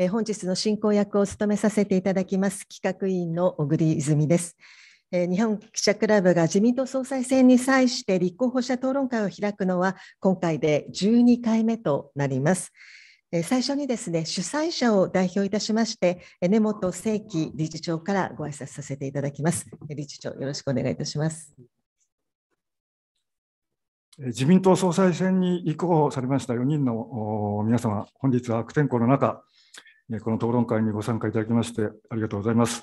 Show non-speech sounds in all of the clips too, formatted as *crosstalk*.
えー、本日の進行役を務めさせていただきます企画委員の小栗泉です。えー、日本記者クラブが自民党総裁選に際して立候補者討論会を開くのは今回で12回目となります。え最初にですね主催者を代表いたしまして根本正規理事長からご挨拶させていただきます。理事長よろしくお願いいたします。自民党総裁選に立候補されました4人の皆様、本日は悪天候の中、この討論会にご参加いただきましてありがとうございます。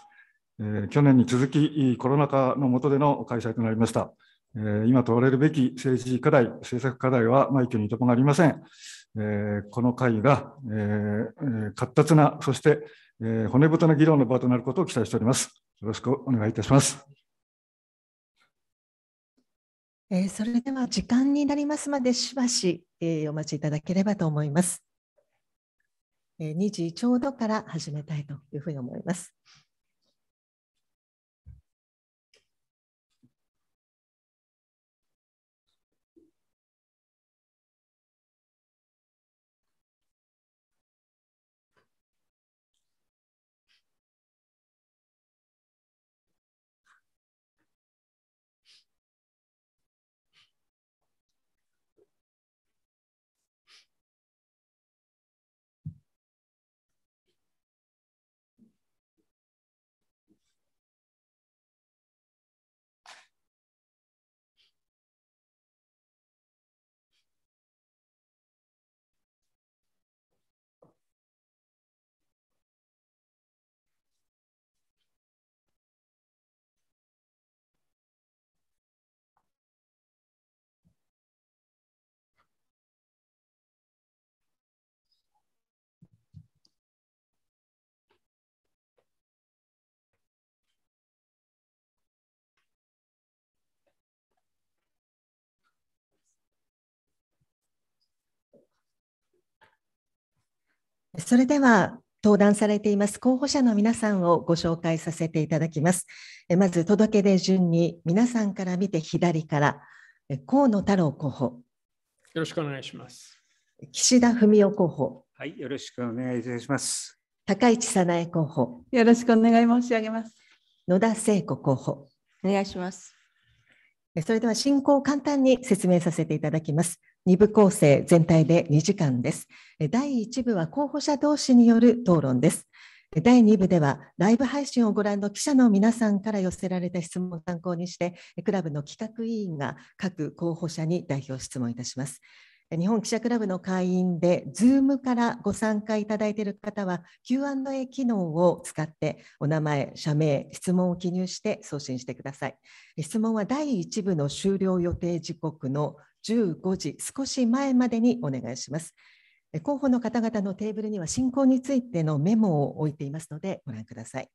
えー、去年に続きコロナ禍の下での開催となりました。えー、今問われるべき政治課題、政策課題は枚挙にいとこがません。えー、この会が、えー、活発な、そして、えー、骨太な議論の場となることを期待しております。よろしくお願いいたします。えー、それでは時間になりますまでしばし、えー、お待ちいただければと思います。2時ちょうどから始めたいというふうに思います。それでは登壇されています候補者の皆さんをご紹介させていただきます。まず届け出順に皆さんから見て左から河野太郎候補。よろしくお願いします。岸田文雄候補。はい、よろしくお願いいたします。高市早苗候補。よろしくお願い申し上げます。野田聖子候補。お願いします。それでは進行を簡単に説明させていただきます。2部構成全体で2時間です。第1部は候補者同士による討論です。第2部ではライブ配信をご覧の記者の皆さんから寄せられた質問を参考にしてクラブの企画委員が各候補者に代表質問いたします。日本記者クラブの会員で Zoom からご参加いただいている方は Q&A 機能を使ってお名前、社名、質問を記入して送信してください。質問は第1部の終了予定時刻の15時少し前までにお願いします。候補の方々のテーブルには進行についてのメモを置いていますのでご覧ください。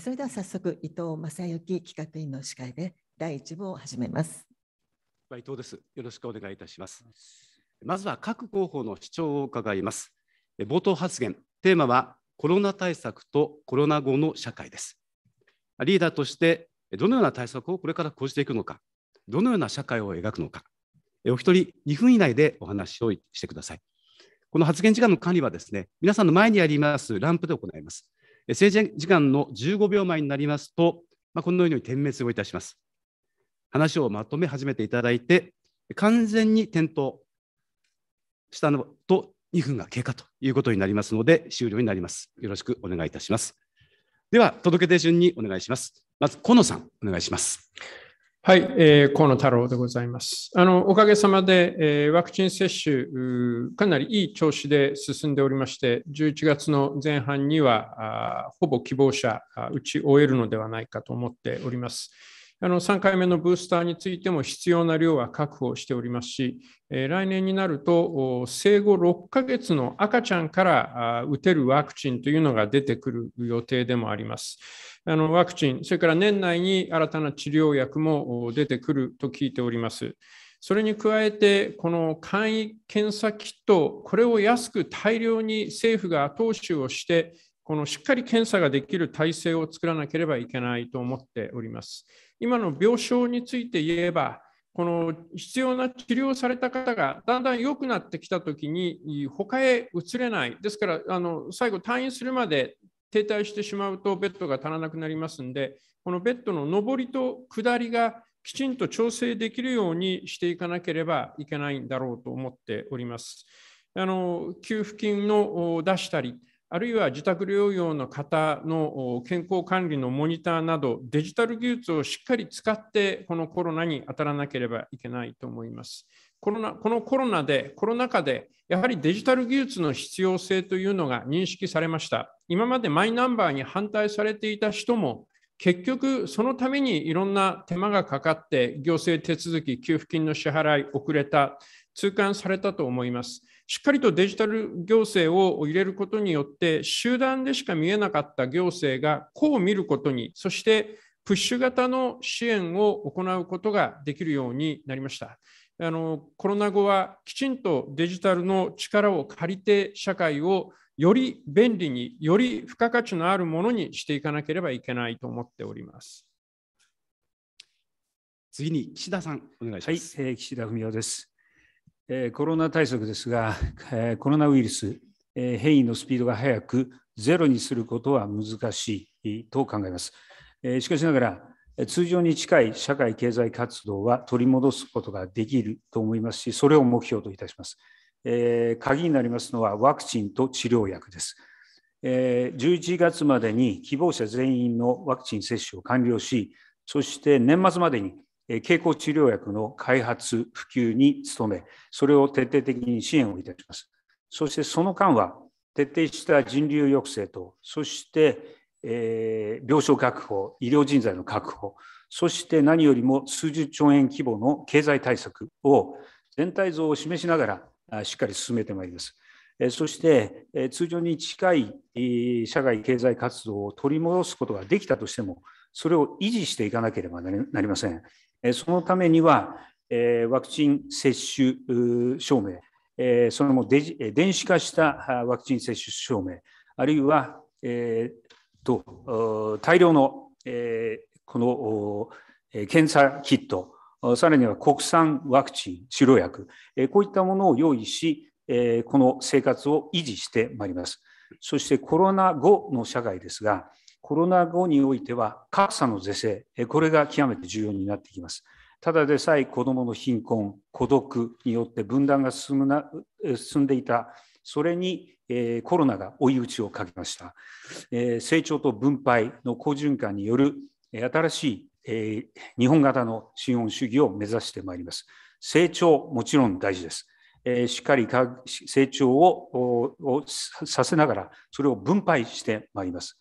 それでは早速伊藤正幸企画委員の司会で第1部を始めます。伊藤です。よろしくお願いいたします。まずは各候補の主張を伺います。冒頭発言、テーマはコロナ対策とコロナ後の社会です。リーダーとしてどのような対策をこれから講じていくのか、どのような社会を描くのか、お一人2分以内でお話をしてください。この発言時間の管理はですね、皆さんの前にありますランプで行います。政治時間の15秒前になりますと、まあ、このように点滅をいたします。話をまとめ始めていただいて、完全に点灯したのと2分が経過ということになりますので、終了になります。よろしくお願いいたします。では、届け出順にお願いします。まず、河野さん、お願いします。はい、えー、河野太郎でございます。あのおかげさまで、えー、ワクチン接種、かなりいい調子で進んでおりまして、11月の前半には、あほぼ希望者、打ち終えるのではないかと思っております。あの3回目のブースターについても必要な量は確保しておりますし、え来年になると生後6ヶ月の赤ちゃんから打てるワクチンというのが出てくる予定でもあります。あのワクチン、それから年内に新たな治療薬も出てくると聞いております。それに加えて、この簡易検査キット、これを安く大量に政府が後押しをして、このしっかり検査ができる体制を作らなければいけないと思っております。今の病床について言えば、この必要な治療された方がだんだん良くなってきたときに、他へ移れない、ですからあの最後、退院するまで停滞してしまうと、ベッドが足らなくなりますんで、このベッドの上りと下りがきちんと調整できるようにしていかなければいけないんだろうと思っております。あの給付金の出したりあるいは自宅療養の方の健康管理のモニターなど、デジタル技術をしっかり使って、このコロナに当たらなければいけないと思います。コロナこのコロナで、コロナ禍で、やはりデジタル技術の必要性というのが認識されました。今までマイナンバーに反対されていた人も、結局、そのためにいろんな手間がかかって、行政手続き、給付金の支払い遅れた、痛感されたと思います。しっかりとデジタル行政を入れることによって、集団でしか見えなかった行政がこう見ることに、そしてプッシュ型の支援を行うことができるようになりました。あのコロナ後はきちんとデジタルの力を借りて社会をより便利により付加価値のあるものにしていかなければいけないと思っております。次に岸田さんお願いします。はい、えー、岸田文雄です。コロナ対策ですが、コロナウイルス、変異のスピードが速く、ゼロにすることは難しいと考えます。しかしながら、通常に近い社会経済活動は取り戻すことができると思いますし、それを目標といたします。鍵になりますのはワクチンと治療薬です。11月までに希望者全員のワクチン接種を完了し、そして年末までに経口治療薬の開発、普及に努め、それを徹底的に支援をいたします。そしてその間は、徹底した人流抑制と、そして、えー、病床確保、医療人材の確保、そして何よりも数十兆円規模の経済対策を全体像を示しながらしっかり進めてまいります。そして通常に近い社会経済活動を取り戻すことができたとしても、それを維持していかなければなりません。そのためには、ワクチン接種証明、それも電子化したワクチン接種証明、あるいは、えー、と大量の、えー、この検査キット、さらには国産ワクチン、治療薬、こういったものを用意し、この生活を維持してまいります。そしてコロナ後の社会ですが、コロナ後においては格差の是正、これが極めて重要になってきます。ただでさえ子どもの貧困、孤独によって分断が進むな進んでいた、それに、えコロナが追い打ちをかけました。え成長と分配の好循環による新しい、え日本型の資本主義を目指してまいります。成長、もちろん大事です。えしっかり成長をさせながら、それを分配してまいります。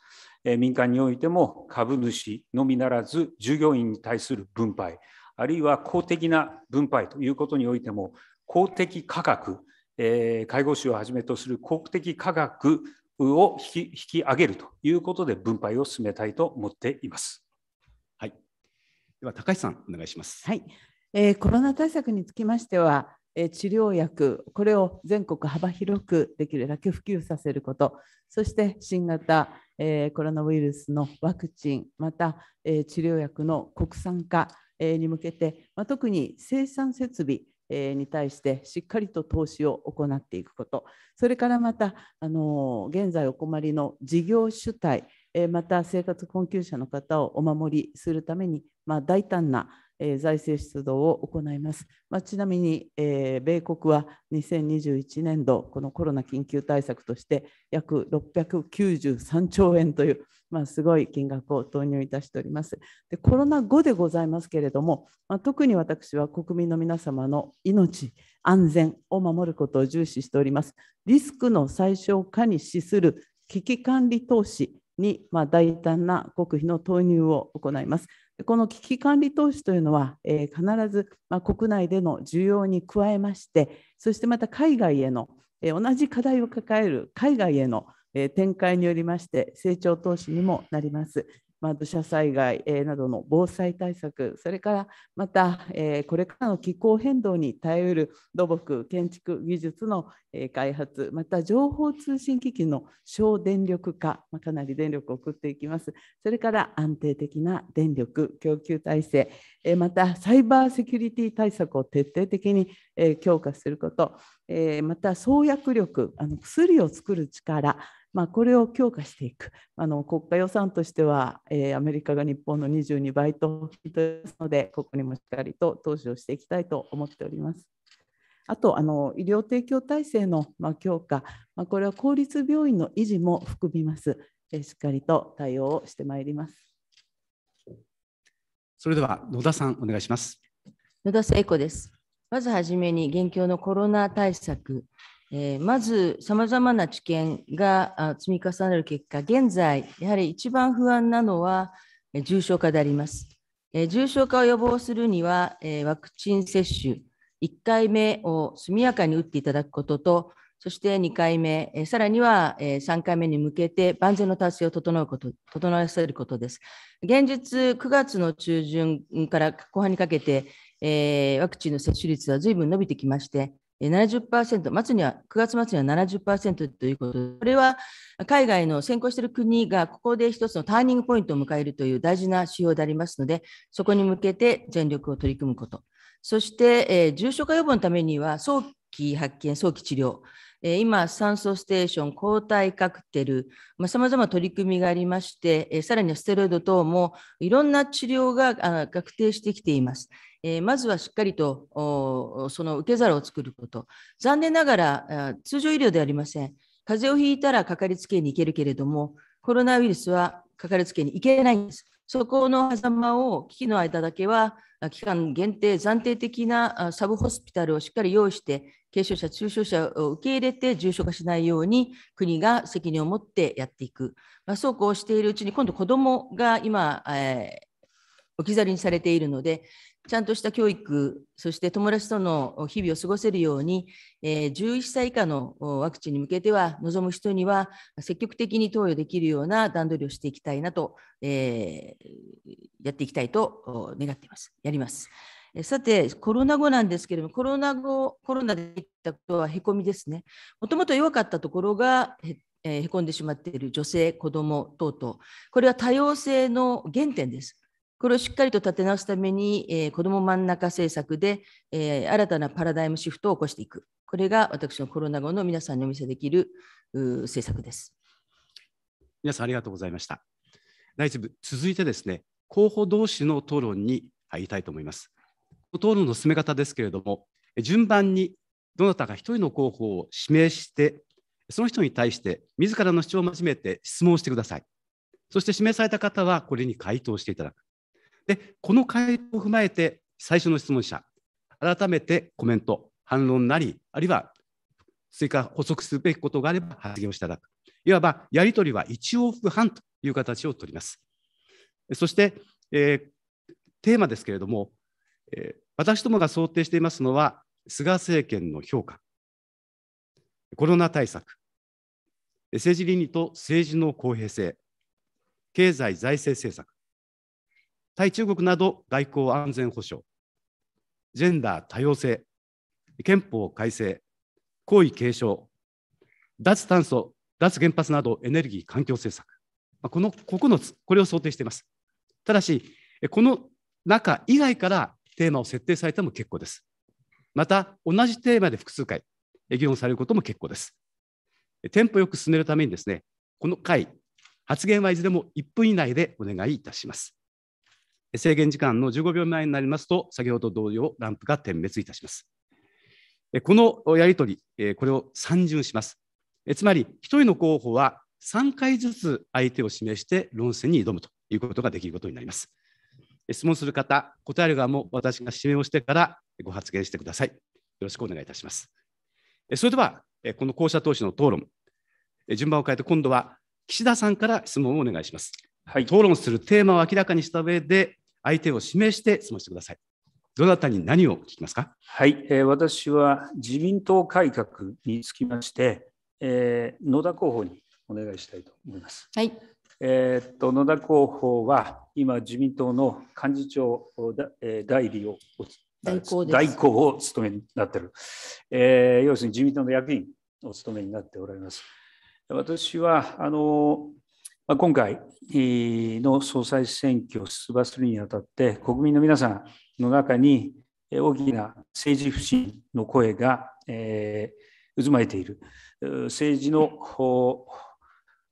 民間においても株主のみならず従業員に対する分配あるいは公的な分配ということにおいても公的価格介護士をはじめとする公的価格を引き上げるということで分配を進めたいと思っています。はい、では高橋さんお願いします。はい、えー、コロナ対策につきましては治療薬これを全国幅広くできるだけ普及させることそして新型コロナウイルスのワクチンまた治療薬の国産化に向けて特に生産設備に対してしっかりと投資を行っていくことそれからまたあの現在お困りの事業主体また生活困窮者の方をお守りするために、まあ、大胆な財政出動を行います。まあ、ちなみに、え米国は2021年度、このコロナ緊急対策として約693兆円という、まあ、すごい金額を投入いたしております。でコロナ後でございますけれども、まあ、特に私は国民の皆様の命、安全を守ることを重視しております。リスクの最小化に資する危機管理投資に、ま大胆な国費の投入を行います。この危機管理投資というのは、えー、必ず、まあ、国内での需要に加えましてそしてまた海外への、えー、同じ課題を抱える海外への、えー、展開によりまして成長投資にもなります。まあ、土砂災害、えなどの防災対策、それからまた、えー、これからの気候変動に耐えうる土木、建築技術の、えー、開発、また情報通信機器の省電力化、まあ、かなり電力を送っていきます、それから安定的な電力供給体制、えー、またサイバーセキュリティ対策を徹底的に、えー、強化すること、えー、また創薬力、あの薬を作る力、まあ、これを強化していくあの国家予算としては、えー、アメリカが日本の22倍と聞すのでここにもしっかりと投資をしていきたいと思っております。あとあの医療提供体制の、まあ、強化、まあ、これは公立病院の維持も含みます、えー、しっかりと対応をしてまいります。それでは野田さんお願いします。野田聖子です。まずはじめに現況のコロナ対策えー、まず、さまざまな知見が積み重なる結果、現在、やはり一番不安なのは、え重症化であります。えー、重症化を予防するには、えー、ワクチン接種、1回目を速やかに打っていただくことと、そして2回目、えー、さらには、えー、3回目に向けて万全の達成を整うこと、整わせることです。現実、9月の中旬から後半にかけて、えー、ワクチンの接種率は随分伸びてきまして、70%、末には、9月末には70%ということで、これは海外の先行している国がここで一つのターニングポイントを迎えるという大事な指標でありますので、そこに向けて全力を取り組むこと。そして、えー、重症化予防のためには、早期発見、早期治療、えー、今、酸素ステーション、抗体カクテル、さまざ、ま取り組みがありまして、えー、さらにはステロイド等もいろんな治療が確定してきています。えー、まずはしっかりとその受け皿を作ること、残念ながら通常医療ではありません、風邪をひいたらかかりつけ医に行けるけれども、コロナウイルスはかかりつけに行けないんです。そこの狭間を危機の間だけは期間限定、暫定的なサブホスピタルをしっかり用意して、軽症者、中症者を受け入れて重症化しないように国が責任を持ってやっていく、まあ、そうこうしているうちに、今度、子どもが今、えー、置き去りにされているので、ちゃんとした教育、そして友達との日々を過ごせるように、11歳以下のワクチンに向けては、望む人には積極的に投与できるような段取りをしていきたいなと、えやっていきたいと願っています。やります。さて、コロナ後なんですけれども、コロナ後、コロナでいったことはへこみですね。もともと弱かったところがへこんでしまっている女性、子ども等々、これは多様性の原点です。これをしっかりと立て直すために、えー、子ども真ん中政策で、えー、新たなパラダイムシフトを起こしていく。これが私のコロナ後の皆さんにお見せできるう政策です。皆さんありがとうございました。内部続いてですね、候補同士の討論に入りたいと思います。討論の進め方ですけれども、順番にどなたか一人の候補を指名して、その人に対して自らの主張を交えて質問してください。そして指名された方はこれに回答していただく。で、この回答を踏まえて、最初の質問者、改めてコメント、反論なり、あるいは追加補足すべきことがあれば発言をしていただく。いわば、やり取りは1往復半という形をとります。そして、えー、テーマですけれども、えー、私どもが想定していますのは、菅政権の評価、コロナ対策、政治倫理と政治の公平性、経済財政政策、対中国など外交安全保障、ジェンダー多様性、憲法改正、皇位継承、脱炭素、脱原発などエネルギー環境政策、この9つ、これを想定しています。ただし、この中以外からテーマを設定されても結構です。また、同じテーマで複数回、議論されることも結構です。テンポよく進めるためにですね、この回、発言はいずれも1分以内でお願いいたします。制限時間の15秒前になりますと、先ほど同様、ランプが点滅いたします。このやり取り、これを三巡します。つまり、1人の候補は3回ずつ相手を示して論戦に挑むということができることになります。質問する方、答える側も私が指名をしてからご発言してください。よろしくお願いいたします。それでは、この候補者投資の討論、順番を変えて今度は岸田さんから質問をお願いします。はい、討論するテーマを明らかにした上で、相手を指名して質問してください。どなたに何を聞きますか。はい、えー、私は自民党改革につきまして、えー、野田候補にお願いしたいと思います。はい。えー、っと野田候補は今自民党の幹事長だ、えー、代理を代行代行を務めになっている、えー、要するに自民党の役員を務めになっておられます。私はあのまあ、今回の総裁選挙を出馬するにあたって、国民の皆さんの中に大きな政治不信の声が、えー、渦巻いている、政治の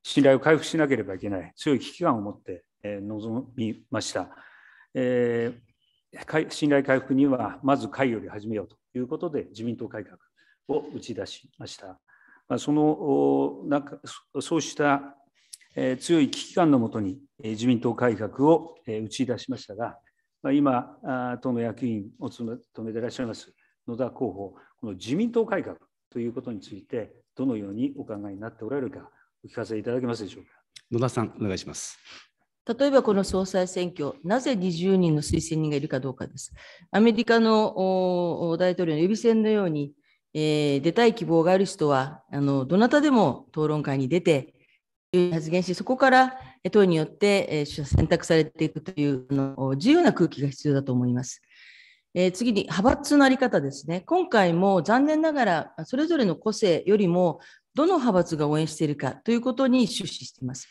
信頼を回復しなければいけない、強い危機感を持って臨みました。えー、信頼回復には、まず会より始めようということで、自民党改革を打ち出しました。そのそうした強い危機感のもとに自民党改革を打ち出しましたが、今、党の役員を務めていらっしゃいます野田候補、この自民党改革ということについて、どのようにお考えになっておられるか、お聞かせいただけますでしょうか。野田さん、お願いします。例えばこの総裁選挙、なぜ20人の推薦人がいるかどうかです。アメリカの大統領の予備選のように、えー、出たい希望がある人はあの、どなたでも討論会に出て、発言し、そこから党によって選択されていくというの自由な空気が必要だと思います。え次に派閥の在り方ですね。今回も残念ながら、それぞれの個性よりも、どの派閥が応援しているかということに終始しています。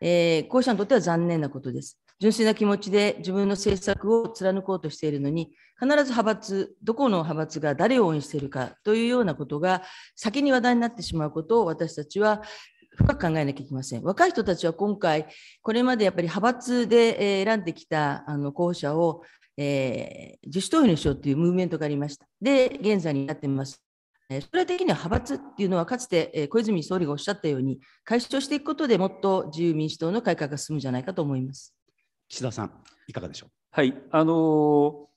えー、候補者にとっては残念なことです。純粋な気持ちで自分の政策を貫こうとしているのに、必ず派閥、どこの派閥が誰を応援しているかというようなことが先に話題になってしまうことを私たちは深く考えなきゃいけません。若い人たちは今回、これまでやっぱり派閥で選んできたあの候補者を、えー、自主投票にしようというムーブメントがありました。で、現在になっています。それ的には派閥っていうのは、かつて小泉総理がおっしゃったように、解消していくことでもっと自由民主党の改革が進むんじゃないかと思います岸田さん、いかがでしょう。はいあの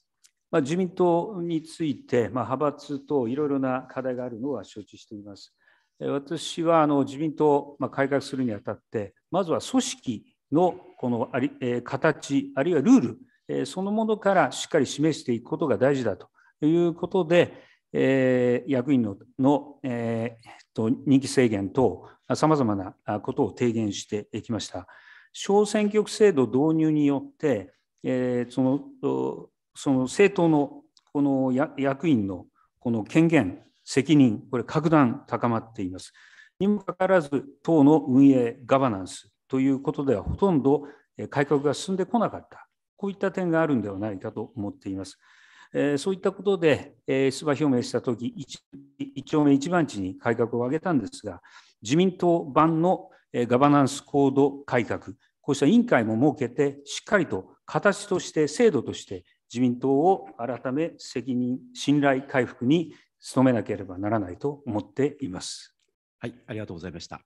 まあ、自民党について、まあ、派閥といろいろな課題があるのは承知しています。私はあの自民党を改革するにあたって、まずは組織のこのあり、え形、あるいはルール、えそのものからしっかり示していくことが大事だということで、え役員のの、えー、と任期制限等、さまざまなことを提言してきました。小選挙区制度導入によって、えそのその政党のこの役員のこの権限責任、これ、格段高まっています。にもかかわらず、党の運営、ガバナンスということでは、ほとんど改革が進んでこなかった、こういった点があるんではないかと思っています。そういったことで、出馬表明したとき、1丁目1番地に改革を挙げたんですが、自民党版のガバナンス行動改革、こうした委員会も設けて、しっかりと形として、制度として、自民党を改め責任、信頼回復に努めなければならないと思っています。はい、ありがとうございました。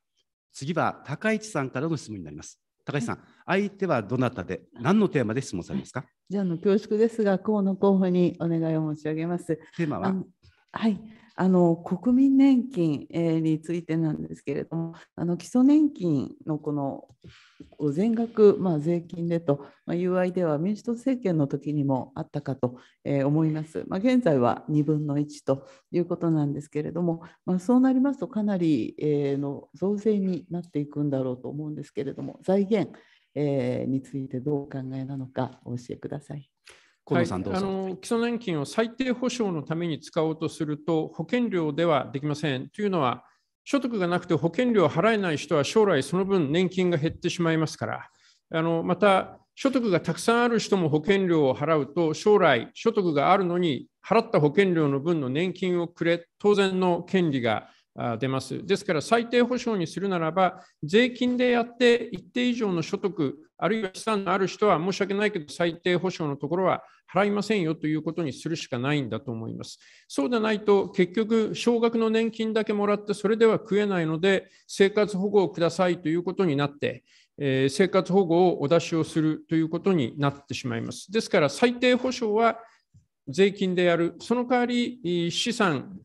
次は高市さんからの質問になります。高市さん、相手はどなたで、何のテーマで質問されますか。じゃあの恐縮ですが、河野候補にお願いを申し上げます。テーマは。はい、あの国民年金、えについてなんですけれども、あの基礎年金のこの全額、まあ、税金でと、まあ、UI では民主党政権の時にもあったかと、え思います。まあ、現在は2分の1ということなんですけれども、まあ、そうなりますとかなり、えの増税になっていくんだろうと思うんですけれども、財源、えについてどうお考えなのかお教えください。河野さんどうぞ、はい、あの基礎年金を最低保障のために使おうとすると保険料ではできません。というのは所得がなくて保険料を払えない人は将来その分年金が減ってしまいますからあのまた所得がたくさんある人も保険料を払うと将来所得があるのに払った保険料の分の年金をくれ当然の権利が出ますですから最低保障にするならば税金でやって一定以上の所得あるいは資産のある人は申し訳ないけど最低保障のところは払いませんよということにするしかないんだと思います。そうでないと結局少額の年金だけもらってそれでは食えないので生活保護をくださいということになってえー、生活保護をお出しをするということになってしまいます。ですから最低保障は税金でやる、その代わり資産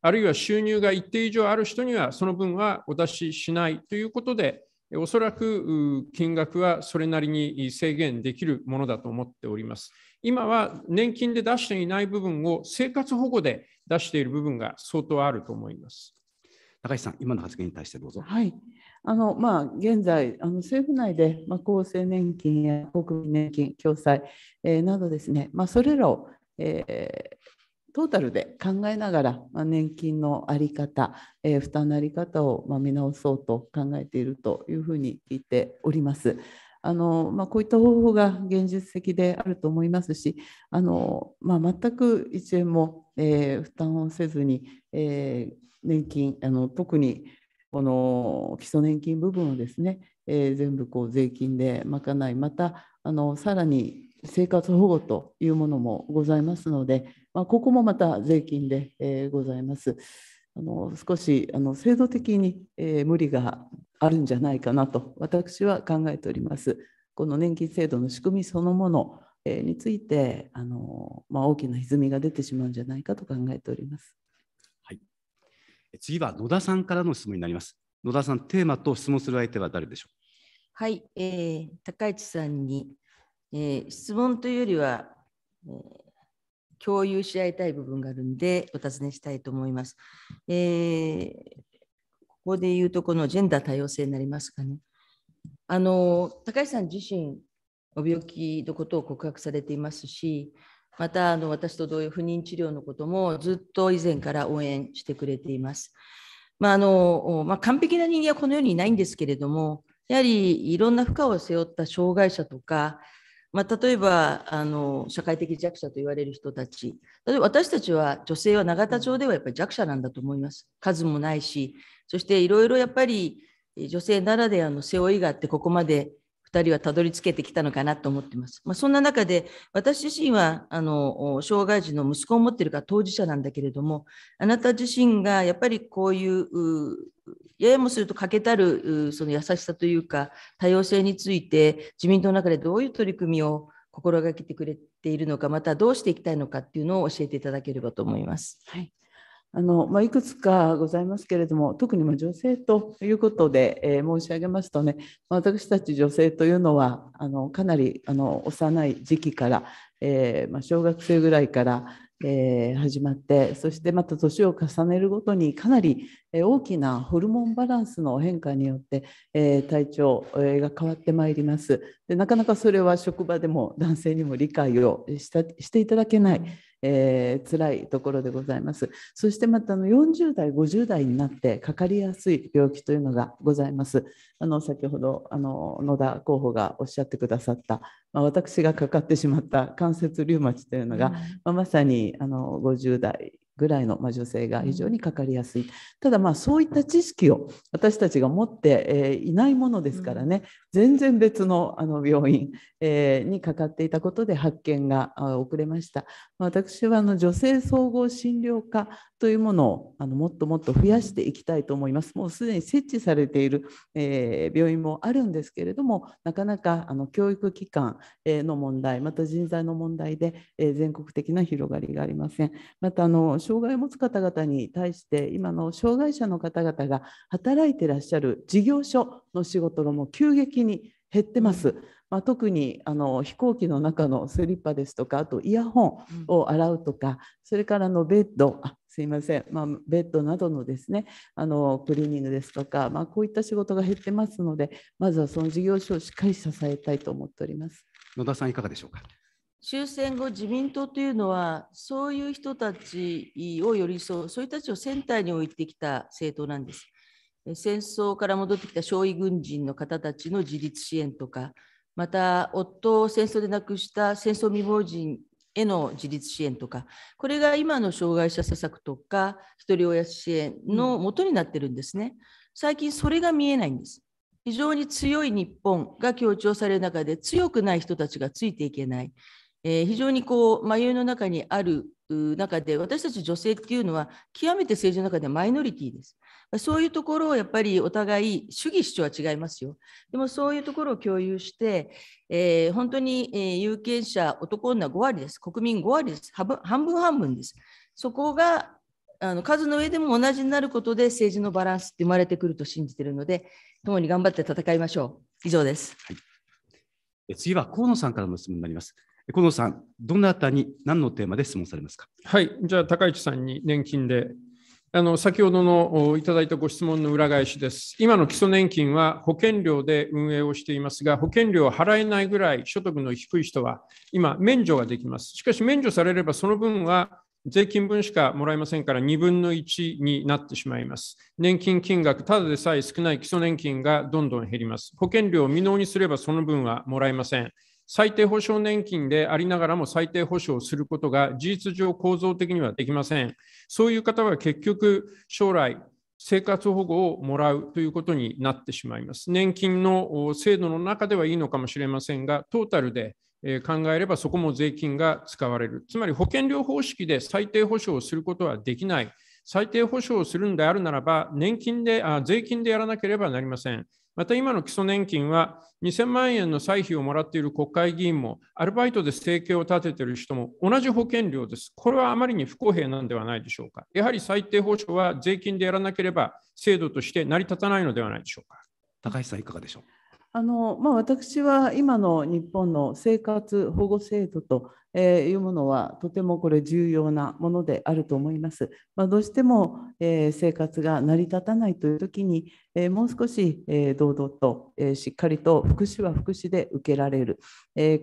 あるいは収入が一定以上ある人にはその分はお出ししないということで、おそらく金額はそれなりに制限できるものだと思っております。今は年金で出していない部分を生活保護で出している部分が相当あると思います。高橋さん、今の発言に対してどうぞ。はいあのまあ、現在、あの政府内で、まあ、厚生年金や国民年金、共済、えー、などですね、まあ、それらを、えー、トータルで考えながら、まあ、年金の在り方、えー、負担の在り方を、まあ、見直そうと考えているというふうに聞いております。あの、まあ、こういった方法が現実的であると思いますしあの、まあ、全く1円も、えー、負担をせずに、えー、年金あの特にこの基礎年金部分をですね、えー、全部こう税金で賄いまたあのさらに生活保護というものもございますので、まあ、ここもまた税金で、えー、ございます。あの少しあの制度的に、えー、無理があるんじゃないかなと私は考えております。この年金制度の仕組みそのもの、えー、についてあの、まあ、大きな歪みが出てしまうんじゃないかと考えております。はい、次は野田さんからの質問になります。野田さん、テーマと質問する相手は誰でしょうはい、えー、高市さんに、えー、質問というよりは、えー共有し合いたい部分があるんで、お尋ねしたいと思います。えー、ここで言うと、このジェンダー多様性になりますかね。あの高橋さん自身、お病気のことを告白されていますし、またあの私と同様、不妊治療のこともずっと以前から応援してくれています。まああのまあ、完璧な人間はこの世にいないんですけれども、やはりいろんな負荷を背負った障害者とか、まあ、例えばあの社会的弱者と言われる人たち例えば私たちは女性は永田町ではやっぱり弱者なんだと思います数もないしそしていろいろやっぱり女性ならではの背負いがあってここまで2人はたどり着けてきたのかなと思ってます。まあ、そんな中で私自身はあの障害児の息子を持っているから当事者なんだけれどもあなた自身がやっぱりこういうややもすると欠けたるその優しさというか多様性について自民党の中でどういう取り組みを心がけてくれているのかまたどうしていきたいのかっていうのを教えていただければと思います。はいあのまあ、いくつかございますけれども特にま女性ということで、えー、申し上げますとね、まあ、私たち女性というのはあのかなりあの幼い時期から、えー、ま小学生ぐらいから、えー、始まってそしてまた年を重ねるごとにかなり大きなホルモンバランスの変化によって、え体調が変わってまいりますでなかなかそれは職場でも男性にも理解をしたしていただけない。えー、辛いところでございますそしてまたあの40代50代になってかかりやすい病気というのがございますあの先ほどあの野田候補がおっしゃってくださった、まあ、私がかかってしまった関節リウマチというのが、まあ、まさにあの50代ぐらいの、ま女性が非常にかかりやすいただまあそういった知識を私たちが持って、えいないものですからね、全然別のあの病院、えにかかっていたことで発見が遅れました私はあの女性総合診療科というものをあのもっともっと増やしていきたいと思います。もうすでに設置されている、えー、病院もあるんですけれども、なかなかあの教育機関の問題、また人材の問題で、えー、全国的な広がりがありません。またあの障害を持つ方々に対して今の障害者の方々が働いていらっしゃる事業所の仕事がもう急激に減ってます。まあ、特にあの飛行機の中のスリッパですとかあとイヤホンを洗うとか、それからのベッドあすいません、まあ、ベッドなどのですねあのクリーニングですとか、まあ、こういった仕事が減ってますのでまずはその事業所をしっかり支えたいと思っております野田さんいかがでしょうか終戦後自民党というのはそういう人たちを寄り添うそういう人たちをセンターに置いてきた政党なんです戦争から戻ってきた傷痍軍人の方たちの自立支援とかまた夫を戦争で亡くした戦争未亡人への自立支援とかこれが今の障害者施策とかひとり親支援の元になってるんですね。最近それが見えないんです。非常に強い日本が強調される中で強くない人たちがついていけない、えー、非常にこう迷いの中にある中で私たち女性っていうのは極めて政治の中でマイノリティです。そういうところをやっぱりお互い主義主張は違いますよ。でもそういうところを共有して、えー、本当に、えー、有権者、男女5割です。国民5割です。半分半分です。そこがあの数の上でも同じになることで政治のバランスって生まれてくると信じているので、共に頑張って戦いましょう。以上です。はい、次は河野さんからの質問になります。河野さん、どなたに何のテーマで質問されますか。はい、じゃあ高市さんに年金であの先ほどのいただいたご質問の裏返しです。今の基礎年金は保険料で運営をしていますが、保険料を払えないぐらい所得の低い人は今、免除ができます。しかし、免除されればその分は税金分しかもらえませんから2分の1になってしまいます。年金金額、ただでさえ少ない基礎年金がどんどん減ります。保険料を未納にすればその分はもらえません。最低保障年金でありながらも最低保障することが事実上構造的にはできません。そういう方は結局将来生活保護をもらうということになってしまいます。年金の制度の中ではいいのかもしれませんが、トータルで考えればそこも税金が使われる。つまり保険料方式で最低保障をすることはできない。最低保障をするんであるならば、年金であ税金でやらなければなりません。また今の基礎年金は2000万円の歳費をもらっている国会議員もアルバイトで生計を立てている人も同じ保険料です。これはあまりに不公平なんではないでしょうか。やはり最低保障は税金でやらなければ制度として成り立たないのではないでしょうか。高橋さん、いかがでしょう。あのまあ、私は今の日本の生活保護制度というものはとてもこれ重要なものであると思います。まあ、どうしても生活が成り立たないという時にもう少し堂々としっかりと福祉は福祉で受けられる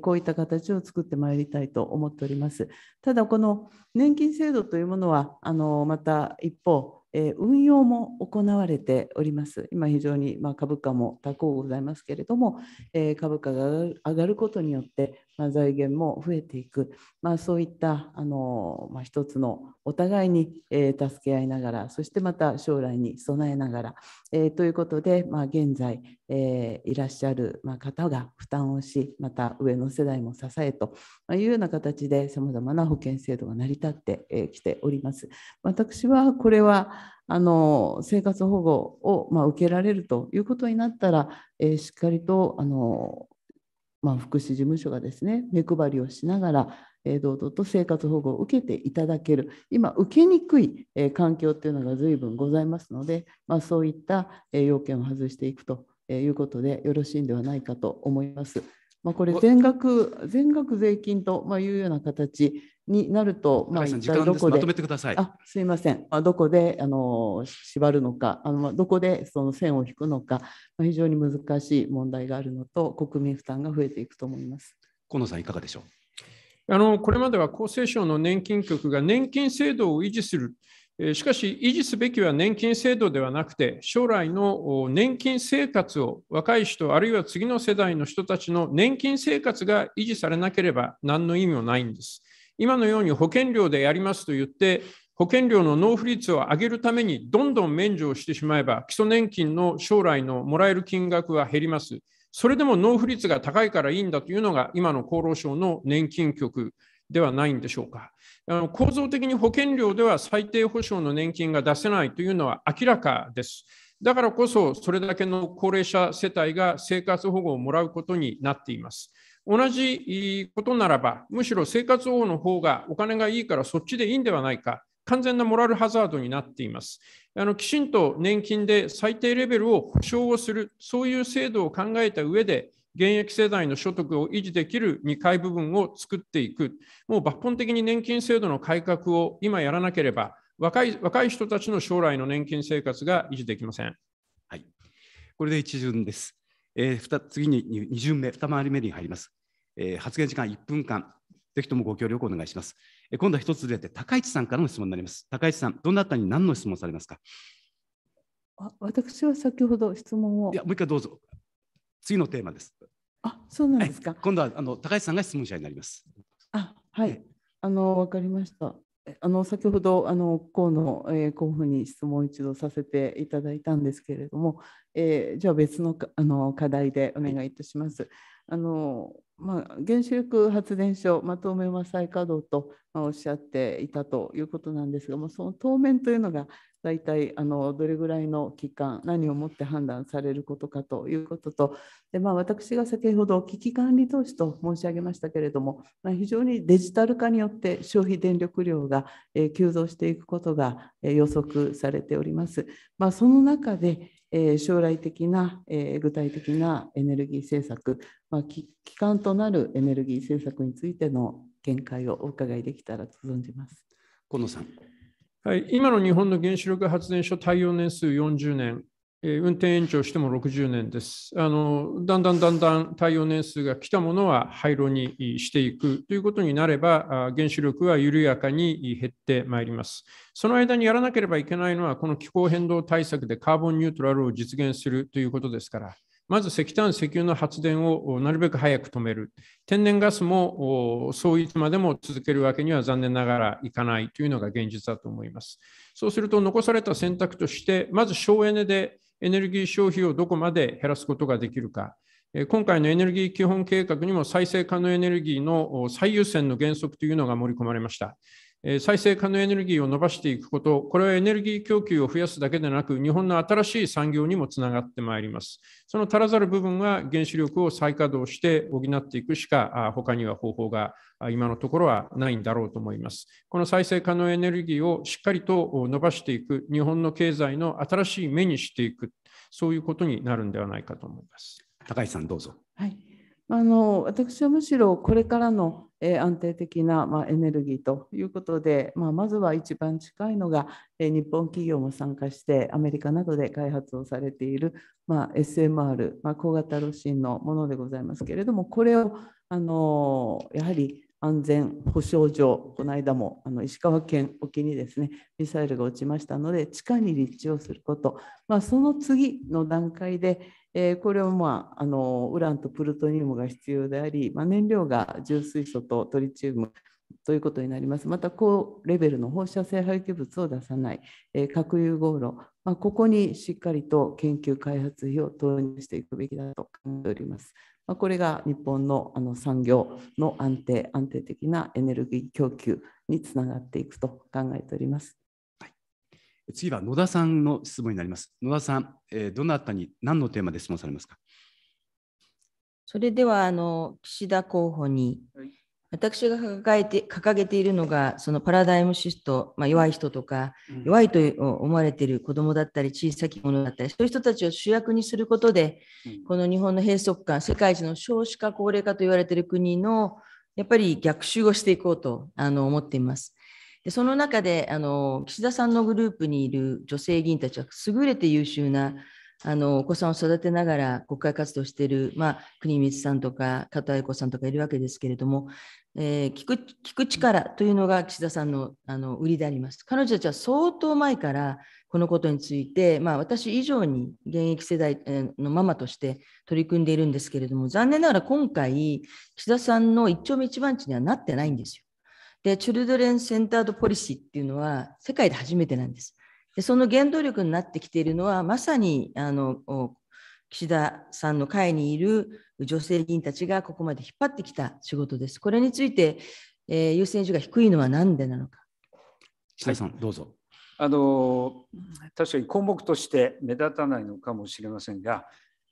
こういった形を作ってまいりたいと思っております。ただこの年金制度というものはあのまた一方え運用も行われております。今非常にま株価も多幸ございますけれども、え株価が上がることによってまあ、財源も増えていく、まあ、そういったあの、まあ、一つのお互いに、えー、助け合いながらそしてまた将来に備えながら、えー、ということで、まあ、現在、えー、いらっしゃる、まあ、方が負担をしまた上の世代も支えというような形でさまざまな保険制度が成り立ってきております。私はこれはあの生活保護を、まあ、受けられるということになったら、えー、しっかりとあのまあ、福祉事務所がですね目配りをしながら堂々と生活保護を受けていただける今受けにくい環境っていうのが随分ございますので、まあ、そういった要件を外していくということでよろしいんではないかと思います。まあ、これ全額全額税金とまあいうような形になると、まあ、一体どこで、あすみません、まあ、どこであの縛るのか、あのまあどこでその線を引くのか、まあ、非常に難しい問題があるのと、国民負担が増えていくと思います河野さん、いかがでしょう。あのこれまでは厚生省の年金局が年金制度を維持するしかし、維持すべきは年金制度ではなくて、将来の年金生活を若い人、あるいは次の世代の人たちの年金生活が維持されなければ何の意味もないんです。今のように保険料でやりますと言って、保険料の納付率を上げるためにどんどん免除をしてしまえば、基礎年金の将来のもらえる金額は減ります。それでも納付率が高いからいいんだというのが、今の厚労省の年金局ではないんでしょうか。あの構造的に保険料では最低保障の年金が出せないというのは明らかです。だからこそ、それだけの高齢者世帯が生活保護をもらうことになっています。同じことならば、むしろ生活保護の方がお金がいいからそっちでいいんではないか、完全なモラルハザードになっています。あのきちんと年金で最低レベルを保障をする、そういう制度を考えた上で、現役世代の所得を維持できる2階部分を作っていく、もう抜本的に年金制度の改革を今やらなければ、若い若い人たちの将来の年金生活が維持できません。はい、これで1巡です。えー、次に2巡目、2回り目に入ります。えー、発言時間1分間、ぜひともご協力お願いします。えー、今度は1つずれて、高市さんからの質問になります。高市さん、どなたに何の質問されますか。あ私は先ほど質問を。いや、もう一回どうぞ。次のテーマです。あ、そうなんですか。今度はあの高橋さんが質問者になります。あ、はい。あのわかりました。あの先ほどあの河野、えー、候補に質問を一度させていただいたんですけれども、えー、じゃあ別のかあの課題でお願いいたします。あのまあ、原子力発電所、まあ、当面は再稼働と、まあ、おっしゃっていたということなんですが、もうその当面というのが大体あのどれぐらいの期間何をもって判断されることかということとで、まあ、私が先ほど危機管理投資と申し上げましたけれども、まあ、非常にデジタル化によって消費電力量が急増していくことが予測されております。まあ、その中で将来的な具体的なエネルギー政策、まあ、機関となるエネルギー政策についての見解をお伺いできたらと存じます。河野さんはい、今の日本の原子力発電所耐用年数40年、えー、運転延長しても60年です。あのだんだんだんだん耐用年数が来たものは廃炉にしていくということになれば、原子力は緩やかに減ってまいります。その間にやらなければいけないのは、この気候変動対策でカーボンニュートラルを実現するということですから。まず石炭、石油の発電をなるべく早く止める。天然ガスもそういつまでも続けるわけには残念ながらいかないというのが現実だと思います。そうすると残された選択として、まず省エネでエネルギー消費をどこまで減らすことができるか。今回のエネルギー基本計画にも再生可能エネルギーの最優先の原則というのが盛り込まれました。再生可能エネルギーを伸ばしていくこと、これはエネルギー供給を増やすだけでなく、日本の新しい産業にもつながってまいります。その足らざる部分は原子力を再稼働して補っていくしか、他には方法が今のところはないんだろうと思います。この再生可能エネルギーをしっかりと伸ばしていく、日本の経済の新しい目にしていく、そういうことになるんではないかと思います。高橋さん、どうぞ。はいあの私はむしろこれからの安定的なエネルギーということで、まあ、まずは一番近いのが日本企業も参加してアメリカなどで開発をされている、まあ、SMR、まあ、高型炉心のものでございますけれどもこれをあのやはり安全保障上この間もあの石川県沖にですねミサイルが落ちましたので地下に立地をすること、まあ、その次の段階でえー、これは、まあ、あのウランとプルトニウムが必要であり、まあ、燃料が重水素とトリチウムということになります。また高レベルの放射性廃棄物を出さない、えー、核融合炉、まあ、ここにしっかりと研究開発費を投入していくべきだと考えております。まあ、これが日本のあの産業の安定、安定的なエネルギー供給につながっていくと考えております。次は野田さんの質問になります。野田さん、えー、どなたに何のテーマで質問されますか。それではあの岸田候補に、はい、私が掲げて掲げているのがそのパラダイムシフト、まあ、弱い人とか、うん、弱いと思われている子どもだったり小さきものだったりそういう人たちを主役にすることで、うん、この日本の閉塞感世界一の少子化高齢化と言われている国のやっぱり逆襲をしていこうとあの思っています。でその中であの岸田さんのグループにいる女性議員たちは優れて優秀なあのお子さんを育てながら国会活動している、まあ、国光さんとか片栄子さんとかいるわけですけれども、えー、聞く聞く力というのが岸田さんのあの売りであります。彼女たちは相当前からこのことについて、まあ、私以上に現役世代のママとして取り組んでいるんですけれども残念ながら今回岸田さんの一丁目一番地にはなってないんですよ。で、チルドレンセンタードポリシーっていうのは世界で初めてなんです。で、その原動力になってきているのは、まさにあの岸田さんの会にいる女性議員たちがここまで引っ張ってきた仕事です。これについて、えー、優先順位が低いのは何でなのか。岸田さん、どうぞ。あの確かに項目として目立たないのかもしれませんが、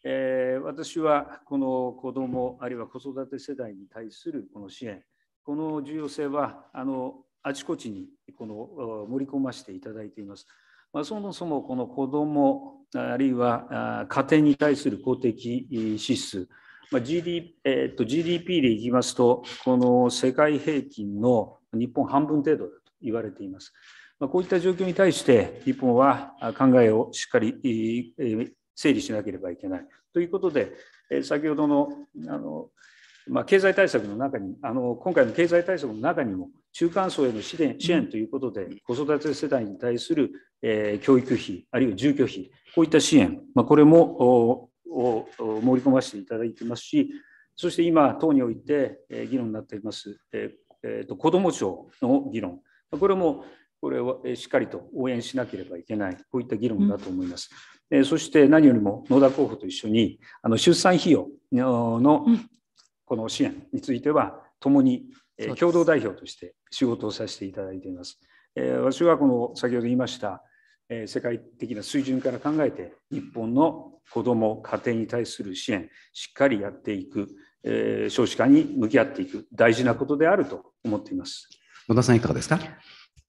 えー、私はこの子どもあるいは子育て世代に対するこの支援この重要性はあのあちこちにこの盛り込ませていただいています。まあ、そもそもこの子どもあるいは家庭に対する公的支出、まあ GD えー、と GDP でいきますとこの世界平均の日本半分程度だと言われています。まあ、こういった状況に対して日本は考えをしっかり整理しなければいけないということで先ほどのあのまあ、経済対策の中にあの、今回の経済対策の中にも、中間層への支援支援ということで、子育て世代に対する、えー、教育費、あるいは住居費、こういった支援、まあ、これも盛り込ませていただいてますし、そして今、党において、えー、議論になっています、えーえーと、子ども庁の議論、これもこれはしっかりと応援しなければいけない、こういった議論だと思います。うん、そして何よりも野田候補と一緒に、あの出産費用の、うんこの支援については、共に共同代表として仕事をさせていただいています。私はこの先ほど言いました世界的な水準から考えて日本の子ども家庭に対する支援しっかりやっていく少子化に向き合っていく大事なことであると思っています野田さんいかがですか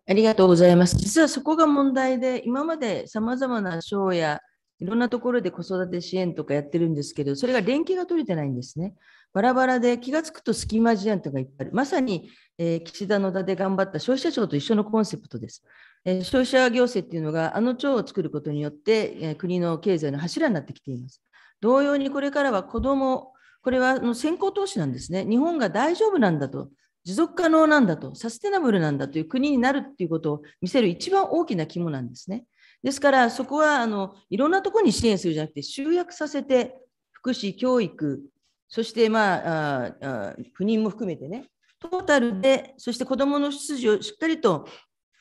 ありがとうございます実はそこが問題で今までさまざまな賞やいろんなところで子育て支援とかやってるんですけど、それが連携が取れてないんですね。バラバラで気が付くと隙間事案とかいっぱいある。まさに、えー、岸田野田で頑張った消費者庁と一緒のコンセプトです。えー、消費者行政っていうのが、あの庁を作ることによって、えー、国の経済の柱になってきています。同様にこれからは子ども、これはの先行投資なんですね。日本が大丈夫なんだと、持続可能なんだと、サステナブルなんだという国になるっていうことを見せる一番大きな肝なんですね。ですから、そこはあのいろんなところに支援するじゃなくて、集約させて、福祉、教育、そして、まあ、あ不妊も含めてね、トータルで、そして子どもの出自をしっかりと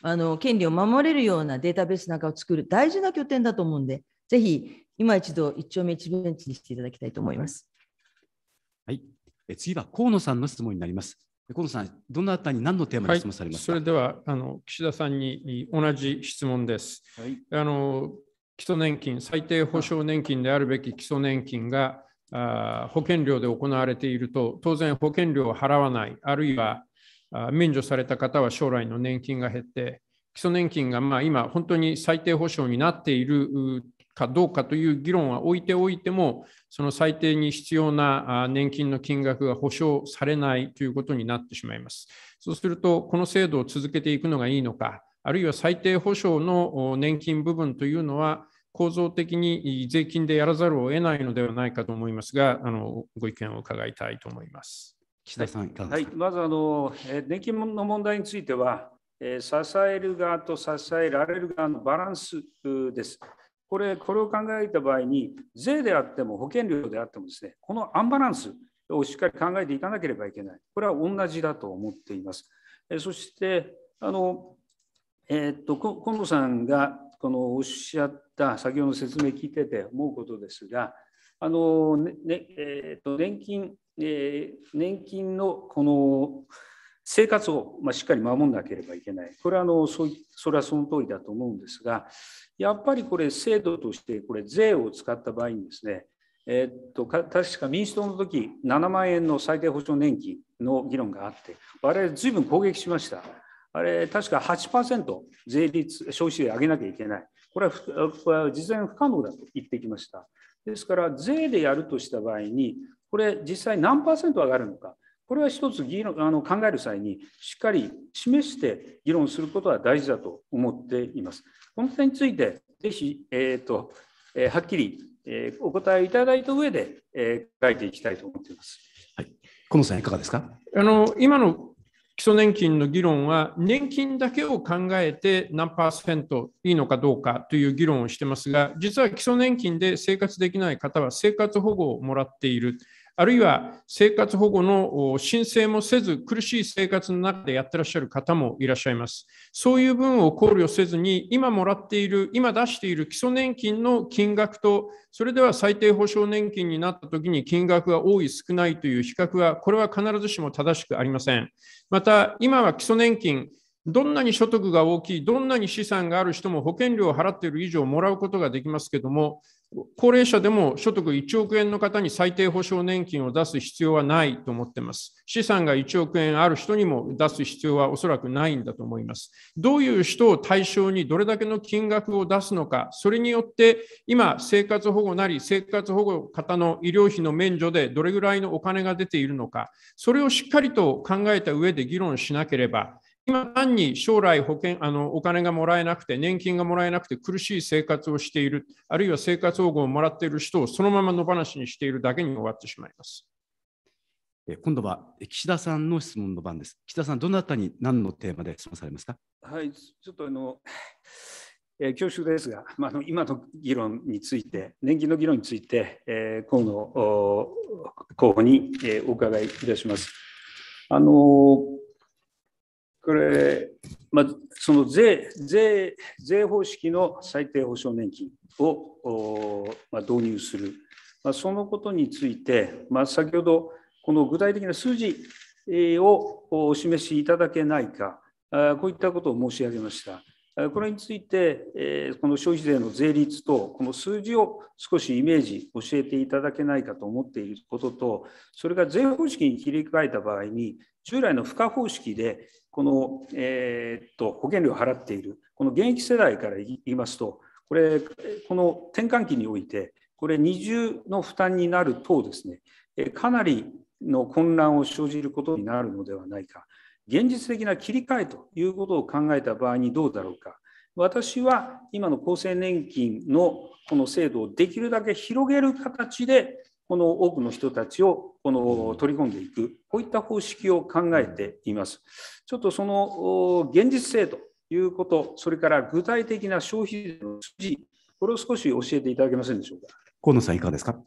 あの権利を守れるようなデータベースなんかを作る大事な拠点だと思うんで、ぜひ今一度、一丁目一ベ地にしていただきたいと思います。はい、え次は河野さんの質問になります。河野さん、どなたに何のテーマで質問されますか、はい、それではあの岸田さんに同じ質問です。はい、あの基礎年金、最低保障年金であるべき基礎年金があ保険料で行われていると、当然保険料を払わない、あるいはあ免除された方は将来の年金が減って、基礎年金がまあ今、本当に最低保障になっているかどうかという議論は置いておいても、その最低に必要な年金の金額が保障されないということになってしまいます。そうすると、この制度を続けていくのがいいのか、あるいは最低保障の年金部分というのは、構造的に税金でやらざるを得ないのではないかと思いますが、あのご意見を伺いたいと思います。岸田さん、いかがですか、はい、まずあの、年金の問題については、支える側と支えられる側のバランスです。これ、これを考えた場合に、税であっても保険料であってもですね、このアンバランスをしっかり考えていかなければいけない。これは同じだと思っています。えそして、あの、えー、っと、近藤さんがこのおっしゃった先ほどの説明聞いてて思うことですが、あのねねえー、と年金、えー、年金のこの生活をましっかり守らなければいけない。これはあのそそれはその通りだと思うんですが、やっぱりこれ制度としてこれ税を使った場合にですね、えー、っと確か民主党の時7万円の最低保障年金の議論があって、我々ずいぶん攻撃しました。あれ、確か8%税率、消費税上げなきゃいけない。これは事前不可能だと言ってきました。ですから、税でやるとした場合に、これ実際何パーセント上がるのか、これは一つ議論あの考える際に、しっかり示して議論することは大事だと思っています。この点について、ぜひ、えーとえー、はっきり、えー、お答えいただいた上で、えー、書いていきたいと思っています。はい、河野さん、いかがですかあの今の基礎年金の議論は、年金だけを考えて何パーセントいいのかどうかという議論をしてますが、実は基礎年金で生活できない方は生活保護をもらっている。あるいは生活保護の申請もせず苦しい生活の中でやってらっしゃる方もいらっしゃいます。そういう分を考慮せずに今もらっている、今出している基礎年金の金額と、それでは最低保障年金になった時に金額が多い、少ないという比較は、これは必ずしも正しくありません。また、今は基礎年金、どんなに所得が大きい、どんなに資産がある人も保険料を払っている以上もらうことができますけども、高齢者でも所得1億円の方に最低保障年金を出す必要はないと思っています。資産が1億円ある人にも出す必要はおそらくないんだと思います。どういう人を対象にどれだけの金額を出すのか、それによって今、生活保護なり生活保護方の医療費の免除でどれぐらいのお金が出ているのか、それをしっかりと考えた上で議論しなければ、今単に将来保険あのお金がもらえなくて年金がもらえなくて苦しい生活をしているあるいは生活保護をもらっている人をそのまま野放しにしているだけに終わってしまいます。今度は岸田さんの質問の番です。岸田さん、どなたに何のテーマで質問されますか。はい、ちょっとあの、えー、恐縮ですが、まあの今の議論について、年金の議論について、えー、河野候補に、えー、お伺いいたします。あのこれ、まあ、その税税税方式の最低保障年金を、まあ、導入する、まあ、そのことについて、まあ、先ほど、この具体的な数字をお示しいただけないか、こういったことを申し上げました。これについて、この消費税の税率と、この数字を少しイメージ、教えていただけないかと思っていることと、それが税方式に切り替えた場合に、従来の付加方式でこの、えー、っと保険料を払っている、この現役世代から言いますと、これ、この転換期において、これ、二重の負担になるとですね、かなりの混乱を生じることになるのではないか、現実的な切り替えということを考えた場合にどうだろうか、私は今の厚生年金のこの制度をできるだけ広げる形で、この多くの人たちをこの取り込んでいく、こういった方式を考えています。ちょっとその現実性ということ、それから具体的な消費の数字、これを少し教えていただけませんでしょうか。河野さん、いかがですか。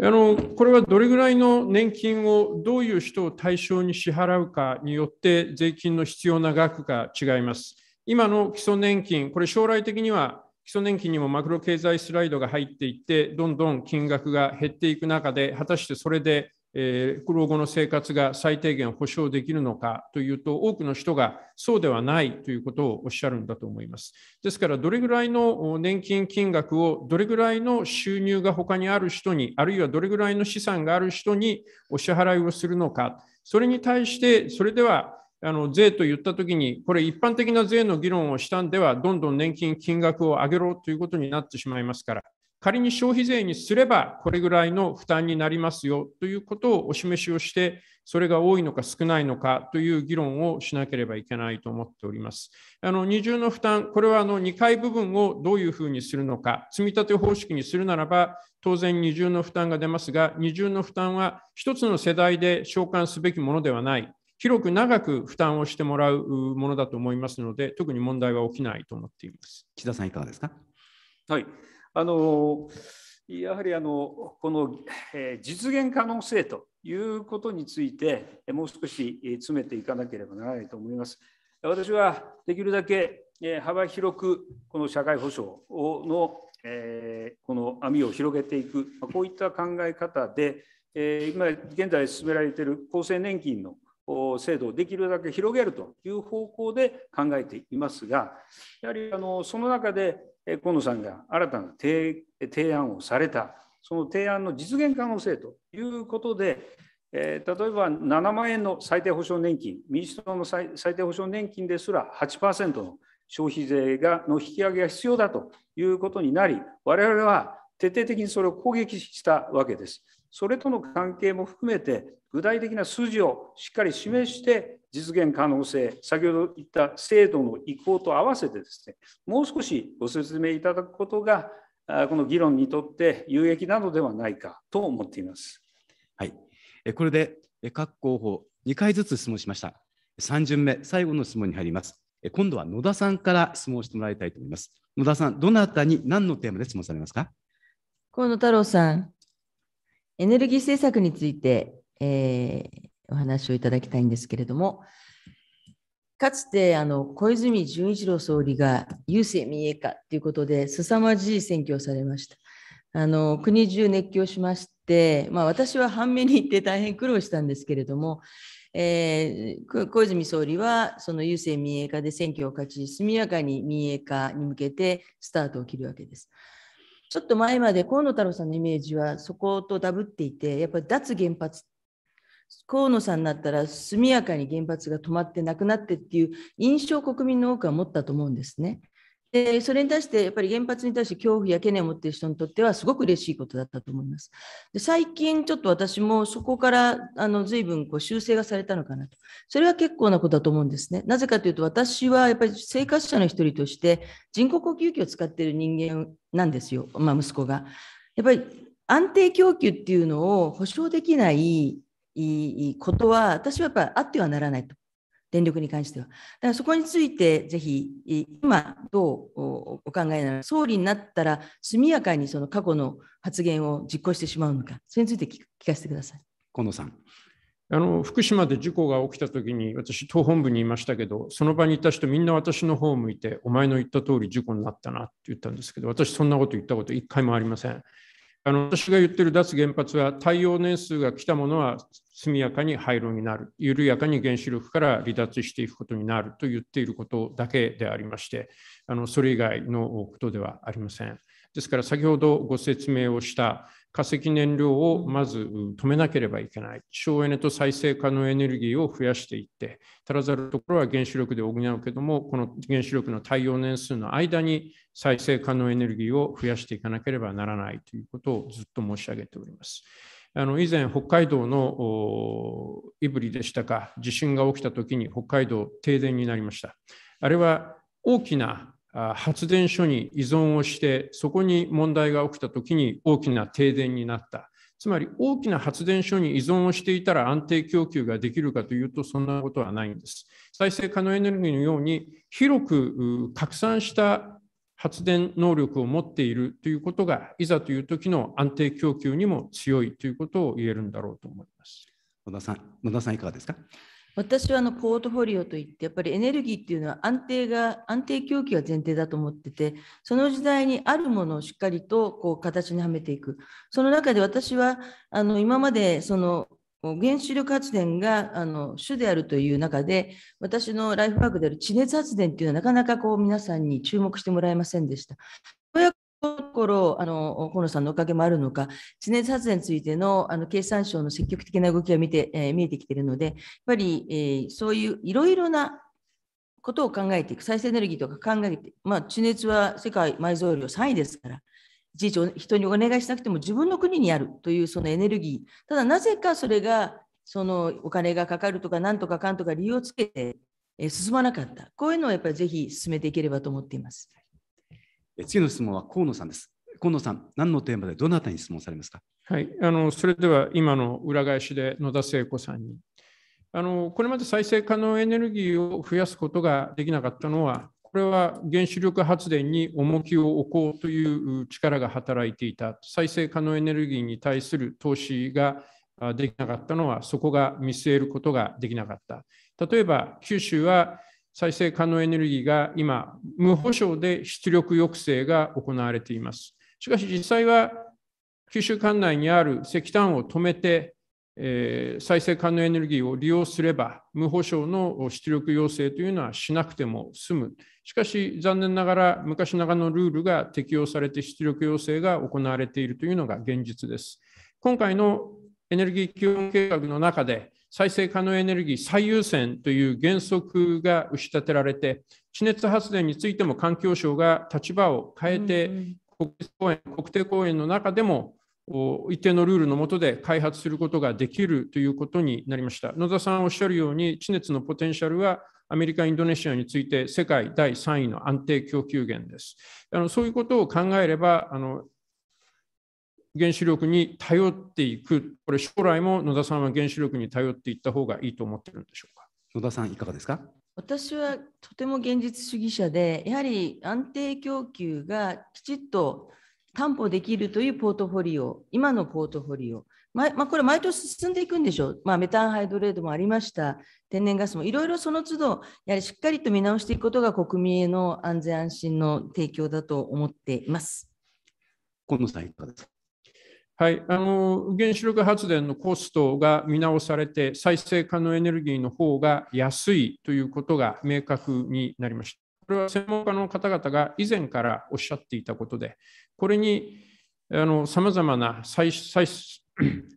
あのこれはどれぐらいの年金をどういう人を対象に支払うかによって税金の必要な額が違います。今の基礎年金、これ将来的には基礎年金にもマクロ経済スライドが入っていって、どんどん金額が減っていく中で、果たしてそれで、えー、老後の生活が最低限保障できるのかというと、多くの人がそうではないということをおっしゃるんだと思います。ですから、どれぐらいの年金金額を、どれぐらいの収入が他にある人に、あるいはどれぐらいの資産がある人にお支払いをするのか、それに対して、それではあの税と言ったときに、これ、一般的な税の議論をしたんでは、どんどん年金、金額を上げろということになってしまいますから、仮に消費税にすれば、これぐらいの負担になりますよということをお示しをして、それが多いのか少ないのかという議論をしなければいけないと思っております。あの二重の負担、これはあの2階部分をどういうふうにするのか、積立方式にするならば、当然二重の負担が出ますが、二重の負担は1つの世代で償還すべきものではない。広く長く負担をしてもらうものだと思いますので、特に問題は起きないと思っています。木田さん、いかがですか。はい、あのやはりあのこの、えー、実現可能性ということについて、もう少し詰めていかなければならないと思います。私はできるだけ幅広くこの社会保障の、えー、この網を広げていく、こういった考え方で、今現在進められている厚生年金の制度をできるだけ広げるという方向で考えていますが、やはりあのその中で河野さんが新たな提案をされた、その提案の実現可能性ということで、えー、例えば7万円の最低保障年金、民主党の最低保障年金ですら8%の消費税がの引き上げが必要だということになり、我々は徹底的にそれを攻撃したわけです。それとの関係も含めて、具体的な数字をしっかり示して、実現可能性、先ほど言った制度の移行と合わせてですね、もう少しご説明いただくことが、この議論にとって有益なのではないかと思っています。はい、これで各候補2回ずつ質問しました。3巡目、最後の質問に入ります。今度は野田さんから質問してもらいたいと思います。野田さん、どなたに何のテーマで質問されますか河野太郎さん、エネルギー政策について、えー、お話をいただきたいんですけれども、かつてあの小泉純一郎総理が郵政民営化ということで、凄まじい選挙をされました。あの国中熱狂しまして、まあ、私は半目に行って大変苦労したんですけれども、えー、小泉総理はその郵政民営化で選挙を勝ち、速やかに民営化に向けてスタートを切るわけです。ちょっと前まで河野太郎さんのイメージはそことダブっていて、やっぱり脱原発、河野さんになったら速やかに原発が止まってなくなってっていう印象を国民の多くは持ったと思うんですね。でそれに対してやっぱり原発に対して恐怖や懸念を持っている人にとってはすごく嬉しいことだったと思います。で最近ちょっと私もそこからあの随分こう修正がされたのかなと。それは結構なことだと思うんですね。なぜかというと私はやっぱり生活者の一人として人工呼吸器を使っている人間なんですよ、まあ、息子が。やっぱり安定供給っていうのを保証できないことは私はやっぱりあってはならないと。電力に関しては。だからそこについて、ぜひ今、どうお考えなら、総理になったら速やかにその過去の発言を実行してしまうのか、それについて聞かせてください。近藤さんあの福島で事故が起きたときに、私、党本部にいましたけど、その場にいた人、みんな私の方を向いて、お前の言った通り事故になったなって言ったんですけど、私、そんなこと言ったこと一回もありません。あの私が言ってる脱原発は耐用年数が来たものは速やかに廃炉になる、緩やかに原子力から離脱していくことになると言っていることだけでありまして、あのそれ以外のことではありません。ですから先ほどご説明をした化石燃料をまず止めなければいけない。省エネと再生可能エネルギーを増やしていって、足らざるところは原子力で補うけども、この原子力の耐用年数の間に再生可能エネルギーを増やしていかなければならないということをずっと申し上げております。あの以前、北海道の胆振でしたか、地震が起きたときに北海道停電になりました。あれは大きな発電所に依存をしてそこに問題が起きた時に大きな停電になったつまり大きな発電所に依存をしていたら安定供給ができるかというとそんなことはないんです再生可能エネルギーのように広く拡散した発電能力を持っているということがいざという時の安定供給にも強いということを言えるんだろうと思います野田さん野田さんいかがですか私はあのポートフォリオといってやっぱりエネルギーっていうのは安定が安定供給が前提だと思っててその時代にあるものをしっかりとこう形にはめていくその中で私はあの今までその原子力発電があの主であるという中で私のライフワークである地熱発電っていうのはなかなかこう皆さんに注目してもらえませんでしたところ、あの河野さんのおかげもあるのか、地熱発電についてのあの経産省の積極的な動きが見て、えー、見えてきているので、やっぱり、えー、そういういろいろなことを考えていく、再生エネルギーとか考えて、まあ、地熱は世界埋蔵量3位ですから、いちいち人にお願いしなくても自分の国にあるというそのエネルギー、ただなぜかそれがそのお金がかかるとか、なんとかかんとか理由をつけて、え進まなかった、こういうのをやっぱりぜひ進めていければと思っています。次の質問は河野さんです。河野さん、何のテーマでどなたに質問されますか。はい、あのそれでは今の裏返しで野田聖子さんに。あのこれまで再生可能エネルギーを増やすことができなかったのは、これは原子力発電に重きを置こうという力が働いていた、再生可能エネルギーに対する投資ができなかったのは、そこが見据えることができなかった。例えば、九州は再生可能エネルギーが今、無保障で出力抑制が行われています。しかし実際は九州管内にある石炭を止めて、えー、再生可能エネルギーを利用すれば、無保証の出力要請というのはしなくても済む。しかし、残念ながら昔ながらのルールが適用されて出力要請が行われているというのが現実です。今回のエネルギー基本計画の中で、再生可能エネルギー最優先という原則が打ち立てられて、地熱発電についても環境省が立場を変えて、国立公園、国定公園の中でも一定のルールの下で開発することができるということになりました。野田さんおっしゃるように、地熱のポテンシャルはアメリカ、インドネシアについて世界第3位の安定供給源です。あのそういうことを考えればあの、原子力に頼っていく、これ、将来も野田さんは原子力に頼っていった方がいいと思ってるんでしょうか。野田さん、いかがですか私はとても現実主義者で、やはり安定供給がきちっと担保できるというポートフォリオ、今のポートフォリオ、ままあ、これ、毎年進んでいくんでしょう、まあ、メタンハイドレードもありました、天然ガスもいろいろその都度、やはりしっかりと見直していくことが国民への安全安心の提供だと思っています。河野さんいかがですかはい、あの原子力発電のコストが見直されて、再生可能エネルギーの方が安いということが明確になりました。これは専門家の方々が以前からおっしゃっていたことで、これにさまざまな再再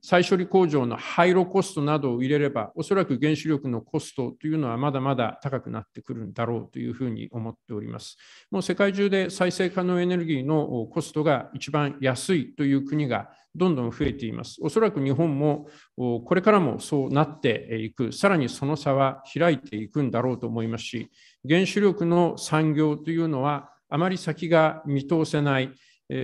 再 *clears throat* 処理工場の廃炉コストなどを入れれば、おそらく原子力のコストというのはまだまだ高くなってくるんだろうというふうに思っております。もう世界中で再生可能エネルギーのコストが一番安いという国がどんどん増えています。おそらく日本もこれからもそうなっていく、さらにその差は開いていくんだろうと思いますし、原子力の産業というのはあまり先が見通せない。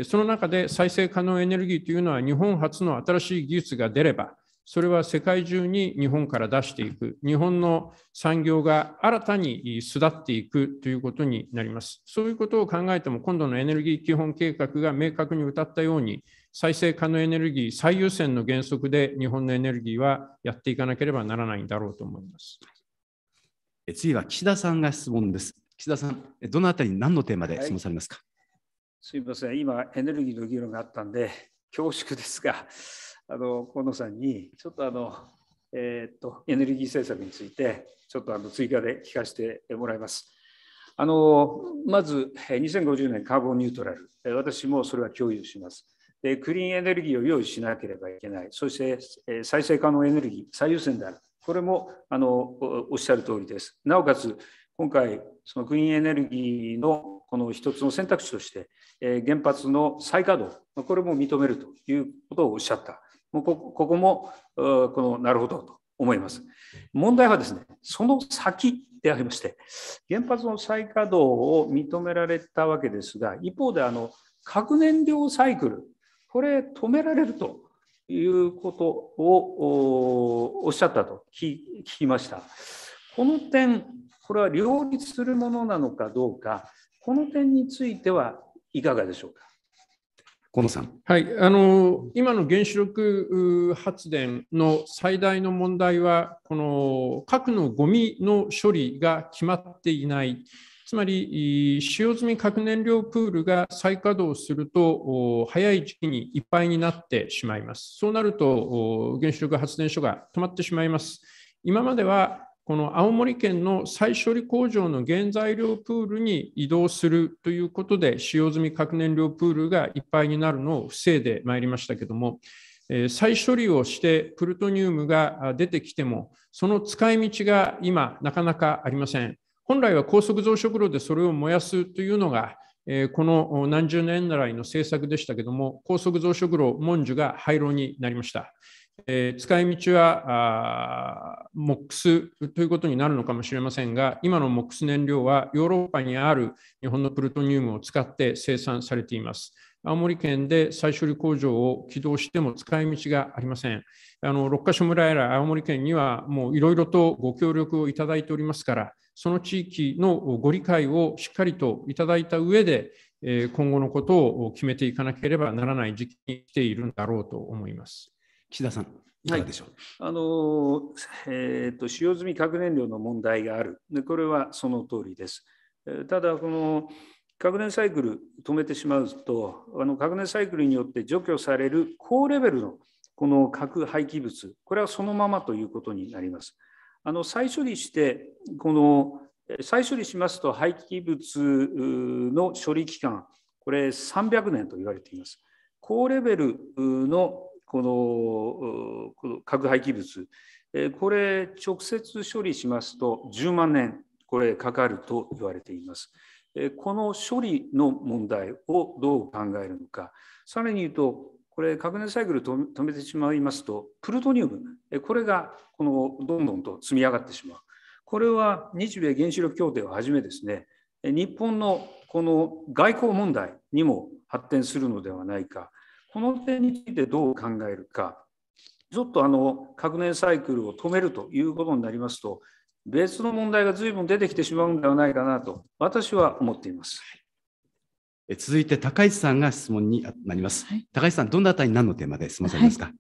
その中で再生可能エネルギーというのは日本初の新しい技術が出れば、それは世界中に日本から出していく、日本の産業が新たに巣立っていくということになります。そういうことを考えても、今度のエネルギー基本計画が明確に謳ったように、再生可能エネルギー最優先の原則で日本のエネルギーはやっていかなければならないんだろうと思います。次は岸田さんが質問です。岸田さん、どのあたりに何のテーマで質問されますか、はいすみません、今エネルギーの議論があったんで、恐縮ですが、あの河野さんにちょっとあの、えー、っとエネルギー政策について、ちょっとあの追加で聞かせてもらいます。あのまず、2050年カーボンニュートラル、私もそれは共有します。でクリーンエネルギーを用意しなければいけない、そして再生可能エネルギー、最優先である、これもあのおっしゃる通りです。なおかつ、今回、そのクリーンエネルギーのこの一つの選択肢として、え原発の再稼働、これも認めるということをおっしゃった。もうここも、このなるほどと思います。問題はですね、その先でありまして、原発の再稼働を認められたわけですが、一方であの核燃料サイクル、これ止められるということをおっしゃったと聞きました。この点、これは両立するものなのかどうか、この点についてはいかがでしょうか。野さん、はいあの今の原子力発電の最大の問題は、この核のごみの処理が決まっていない、つまり使用済み核燃料プールが再稼働すると、早い時期にいっぱいになってしまいます。そうなると、原子力発電所が止まってしまいます。今まではこの青森県の再処理工場の原材料プールに移動するということで、使用済み核燃料プールがいっぱいになるのを防いでまいりましたけども、再処理をしてプルトニウムが出てきても、その使い道が今、なかなかありません。本来は高速増殖炉でそれを燃やすというのが、この何十年来の政策でしたけども、高速増殖炉、文殊が廃炉になりました。えー、使い道は MOX ということになるのかもしれませんが、今の MOX 燃料はヨーロッパにある日本のプルトニウムを使って生産されています。青森県で再処理工場を起動しても使い道がありません。あの6ヶ所村やら青森県にはもういろいろとご協力をいただいておりますから、その地域のご理解をしっかりといただいた上で、今後のことを決めていかなければならない時期に来ているんだろうと思います。岸田さん、いかがでしょう。はい、あのえーと、使用済み核燃料の問題がある、これはその通りです。ただこの核燃サイクル止めてしまうと、あの核燃サイクルによって除去される高レベルのこの核廃棄物、これはそのままということになります。あの再処理して、この再処理しますと廃棄物の処理期間、これ300年と言われています。高レベルのこのこの核廃棄物、えこれ直接処理しますと10万年これかかると言われています。えこの処理の問題をどう考えるのか、さらに言うと、これ核燃サイクル止めてしまいますと、プルトニウム、これがこのどんどんと積み上がってしまう。これは日米原子力協定をはじめですね、日本のこの外交問題にも発展するのではないか、この点についてどう考えるか、ちょっとあの核燃サイクルを止めるということになりますと、別の問題がずいぶん出てきてしまうんではないかなと、私は思っています。続いて高市さんが質問になります。はい、高市さん、どんなあたり何のテーマで済まされますか、はい、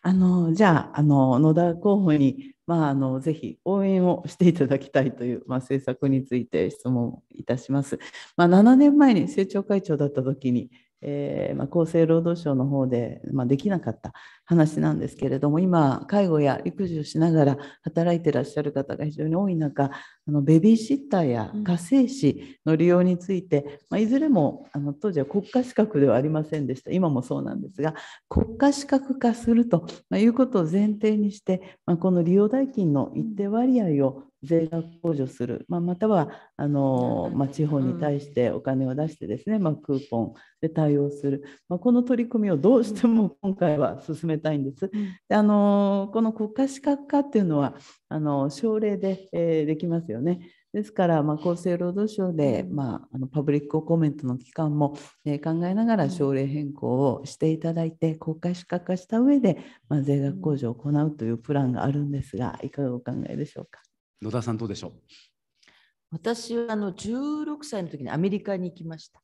あのじゃああの、野田候補に、まあ、あのぜひ応援をしていただきたいという、まあ、政策について質問いたします。まあ、7年前に政調会長だった時に、えーまあ、厚生労働省の方で、まあ、できなかった話なんですけれども今介護や育児をしながら働いてらっしゃる方が非常に多い中あのベビーシッターや家政師の利用について、うん、まあ、いずれもあの当時は国家資格ではありませんでした今もそうなんですが国家資格化するということを前提にして、まあ、この利用代金の一定割合を税額控除する、まあ、またはあの、まあ、地方に対してお金を出してですね、まあ、クーポンで対応する、まあ、この取り組みをどうしても今回は進めたいんです。であのこの国家資格化っていうのはあの省令で、えー、できますよね。ですから、まあ、厚生労働省で、まあ、あのパブリックコメントの期間も、えー、考えながら省令変更をしていただいて国家資格化した上で、まあ、税額控除を行うというプランがあるんですがいかがお考えでしょうか。野田さんどうでしょう私はあの16歳の時にアメリカに行きました。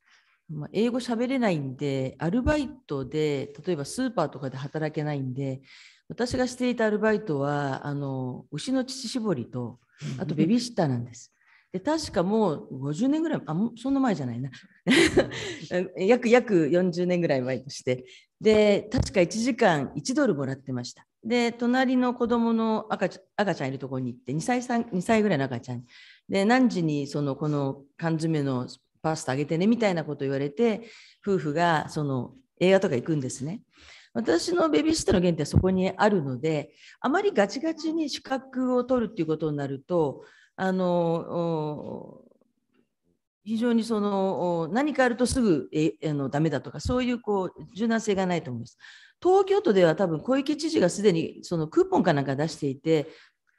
まあ、英語喋れないんで、アルバイトで、例えばスーパーとかで働けないんで、私がしていたアルバイトは、あの牛の乳搾りと、あとベビーシッターなんです。で確かもう50年ぐらいあそんな前じゃないな *laughs* 約約40年ぐらい前としてで確か1時間1ドルもらってましたで隣の子供の赤ち赤ちゃんいるところに行って2歳 ,2 歳ぐらいの赤ちゃんで何時にそのこの缶詰のパスタあげてねみたいなこと言われて夫婦がその映画とか行くんですね。私のベビーシッターの原点はそこにあるのであまりガチガチに資格を取るっていうことになるとあの非常にその何かあるとすぐえあのダメだとかそういうこう柔軟性がないと思います。東京都では多分小池知事がすでにそのクーポンかなんか出していて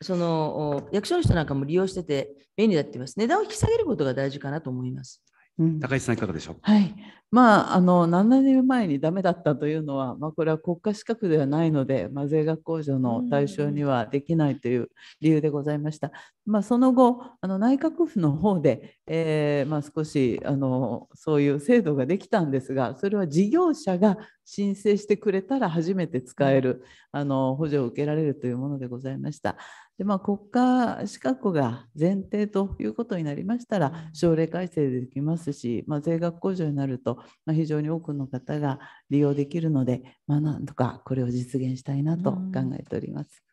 その役所の人なんかも利用してて便利だって言います。値段を引き下げることが大事かなと思います。うん、高市さんいかがでしょう、はいまあ、あの7年前にダメだったというのは、まあ、これは国家資格ではないので、まあ、税額控除の対象にはできないという理由でございました、まあ、その後あの内閣府の方で、えー、まあ、少しあのそういう制度ができたんですがそれは事業者が申請してくれたら初めて使えるあの補助を受けられるというものでございましたでまあ、国家資格が前提ということになりましたら省令改正でできますし、まあ、税額控除になると、まあ、非常に多くの方が利用できるので、まあ、なんとかこれを実現したいなと考えております。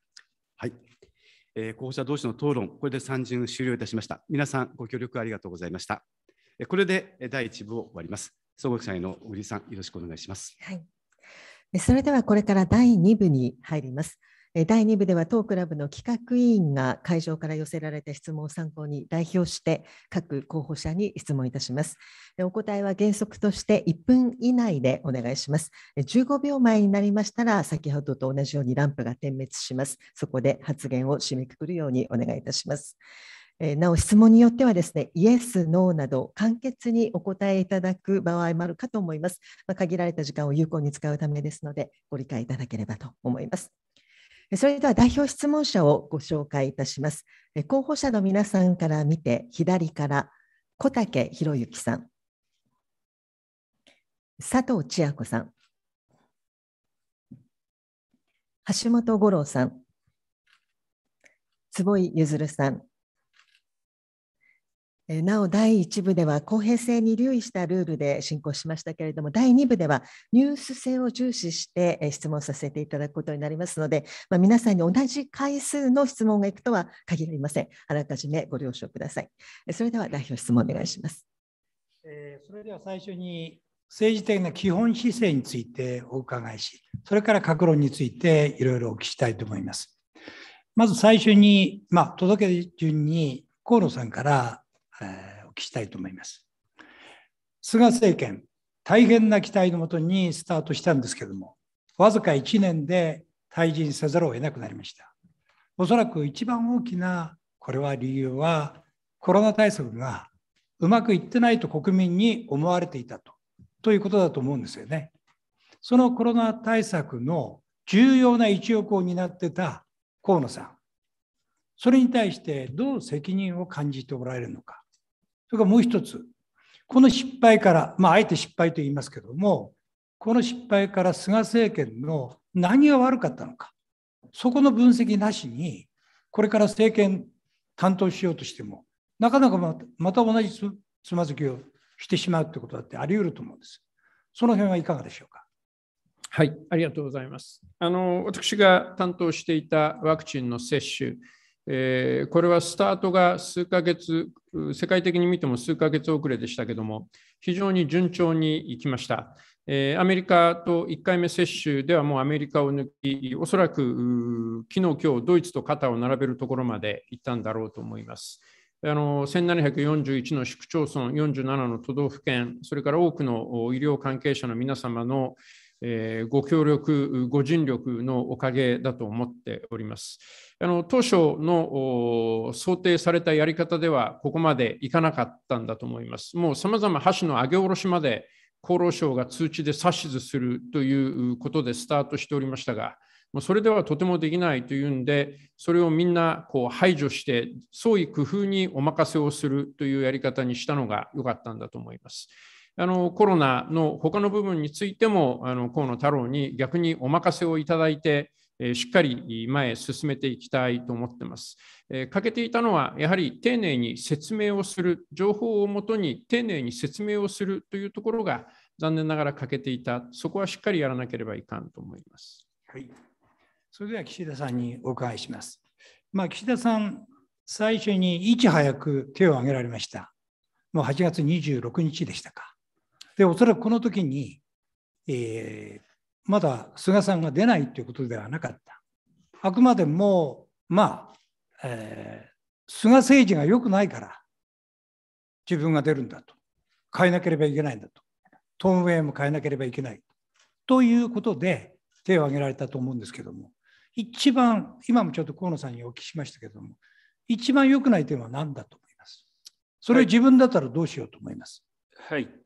はい、えー、候補者同士の討論、これで3巡終了いたしました。皆さん、ご協力ありがとうございました。これで第1部を終わります。総合祭の小栗さん、よろしくお願いします。はい、それではこれから第2部に入ります。第2部では当クラブの企画委員が会場から寄せられた質問を参考に代表して各候補者に質問いたします。お答えは原則として1分以内でお願いします。15秒前になりましたら先ほどと同じようにランプが点滅します。そこで発言を締めくくるようにお願いいたします。なお質問によってはですね、イエス、ノーなど簡潔にお答えいただく場合もあるかと思います。まあ、限られた時間を有効に使うためですので、ご理解いただければと思います。それでは代表質問者をご紹介いたします。候補者の皆さんから見て、左から小竹博之さん、佐藤千恵子さん、橋本五郎さん、坪井譲さん、なお第1部では公平性に留意したルールで進行しましたけれども第2部ではニュース性を重視して質問させていただくことになりますので、まあ、皆さんに同じ回数の質問がいくとは限りませんあらかじめご了承くださいそれでは代表質問お願いしますそれでは最初に政治的な基本姿勢についてお伺いしそれから各論についていろいろお聞きしたいと思いますまず最初に、まあ、届け順に河野さんからえお聞きしたいと思います。菅政権、大変な期待のもとにスタートしたんですけども、わずか1年で退陣せざるを得なくなりました。おそらく一番大きなこれは理由はコロナ対策がうまくいってないと国民に思われていたとということだと思うんですよね。そのコロナ対策の重要な一翼を担ってた河野さん、それに対してどう責任を感じておられるのか、それからもう一つ、この失敗から、まあ、あえて失敗と言いますけども、この失敗から菅政権の何が悪かったのか、そこの分析なしに、これから政権担当しようとしても、なかなかまた同じつまずきをしてしまうということだってあり得ると思うんです。その辺はいかがでしょうか。はい、ありがとうございます。あの私が担当していたワクチンの接種、えー、これはスタートが数ヶ月、世界的に見ても数ヶ月遅れでしたけども、非常に順調にいきました。えー、アメリカと1回目接種ではもうアメリカを抜き、おそらく昨日、今日ドイツと肩を並べるところまでいったんだろうと思います。あの1741の市区町村、47の都道府県、それから多くの医療関係者の皆様のご協力、ご尽力のおかげだと思っております。あの当初の想定されたやり方では、ここまでいかなかったんだと思います。もうさまざま箸の上げ下ろしまで厚労省が通知で指図するということでスタートしておりましたが、もうそれではとてもできないというんで、それをみんなこう排除して、創意工夫にお任せをするというやり方にしたのが良かったんだと思います。あのコロナの他の部分についてもあの河野太郎に逆にお任せをいただいて、えしっかり前へ進めていきたいと思ってます。え欠けていたのはやはり丁寧に説明をする情報をもとに丁寧に説明をするというところが残念ながら欠けていたそこはしっかりやらなければいかんと思います。はい、それでは岸田さんにお伺いします。まあ、岸田さん最初にいち早く手を挙げられました。もう8月26日でしたか。で、おそらくこの時に、えー、まだ菅さんが出ないということではなかった。あくまでも、まあ、えー、菅政治が良くないから、自分が出るんだと。変えなければいけないんだと。トーンウェイも変えなければいけない。ということで、手を挙げられたと思うんですけども、一番、今もちょっと河野さんにお聞きしましたけども、一番良くない点は何だと思いますそれ自分だったらどうしようと思います、はい、はい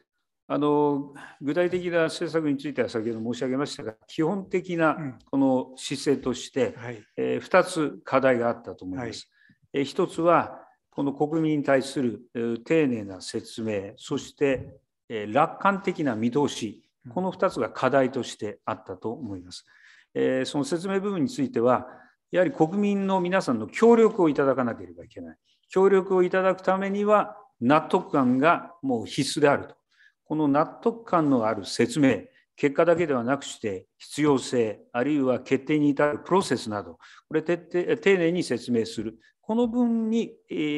あの具体的な政策については先ほど申し上げましたが、基本的なこの姿勢として、うんはい、えー、2つ課題があったと思います。はい、え1つは、この国民に対する、えー、丁寧な説明、そして、えー、楽観的な見通し、この2つが課題としてあったと思います。えー、その説明部分については、やはり国民の皆さんの協力をいただかなければいけない。協力をいただくためには、納得感がもう必須であると。この納得感のある説明、結果だけではなくして、必要性、あるいは決定に至るプロセスなど、これ徹底、丁寧に説明する、この分に、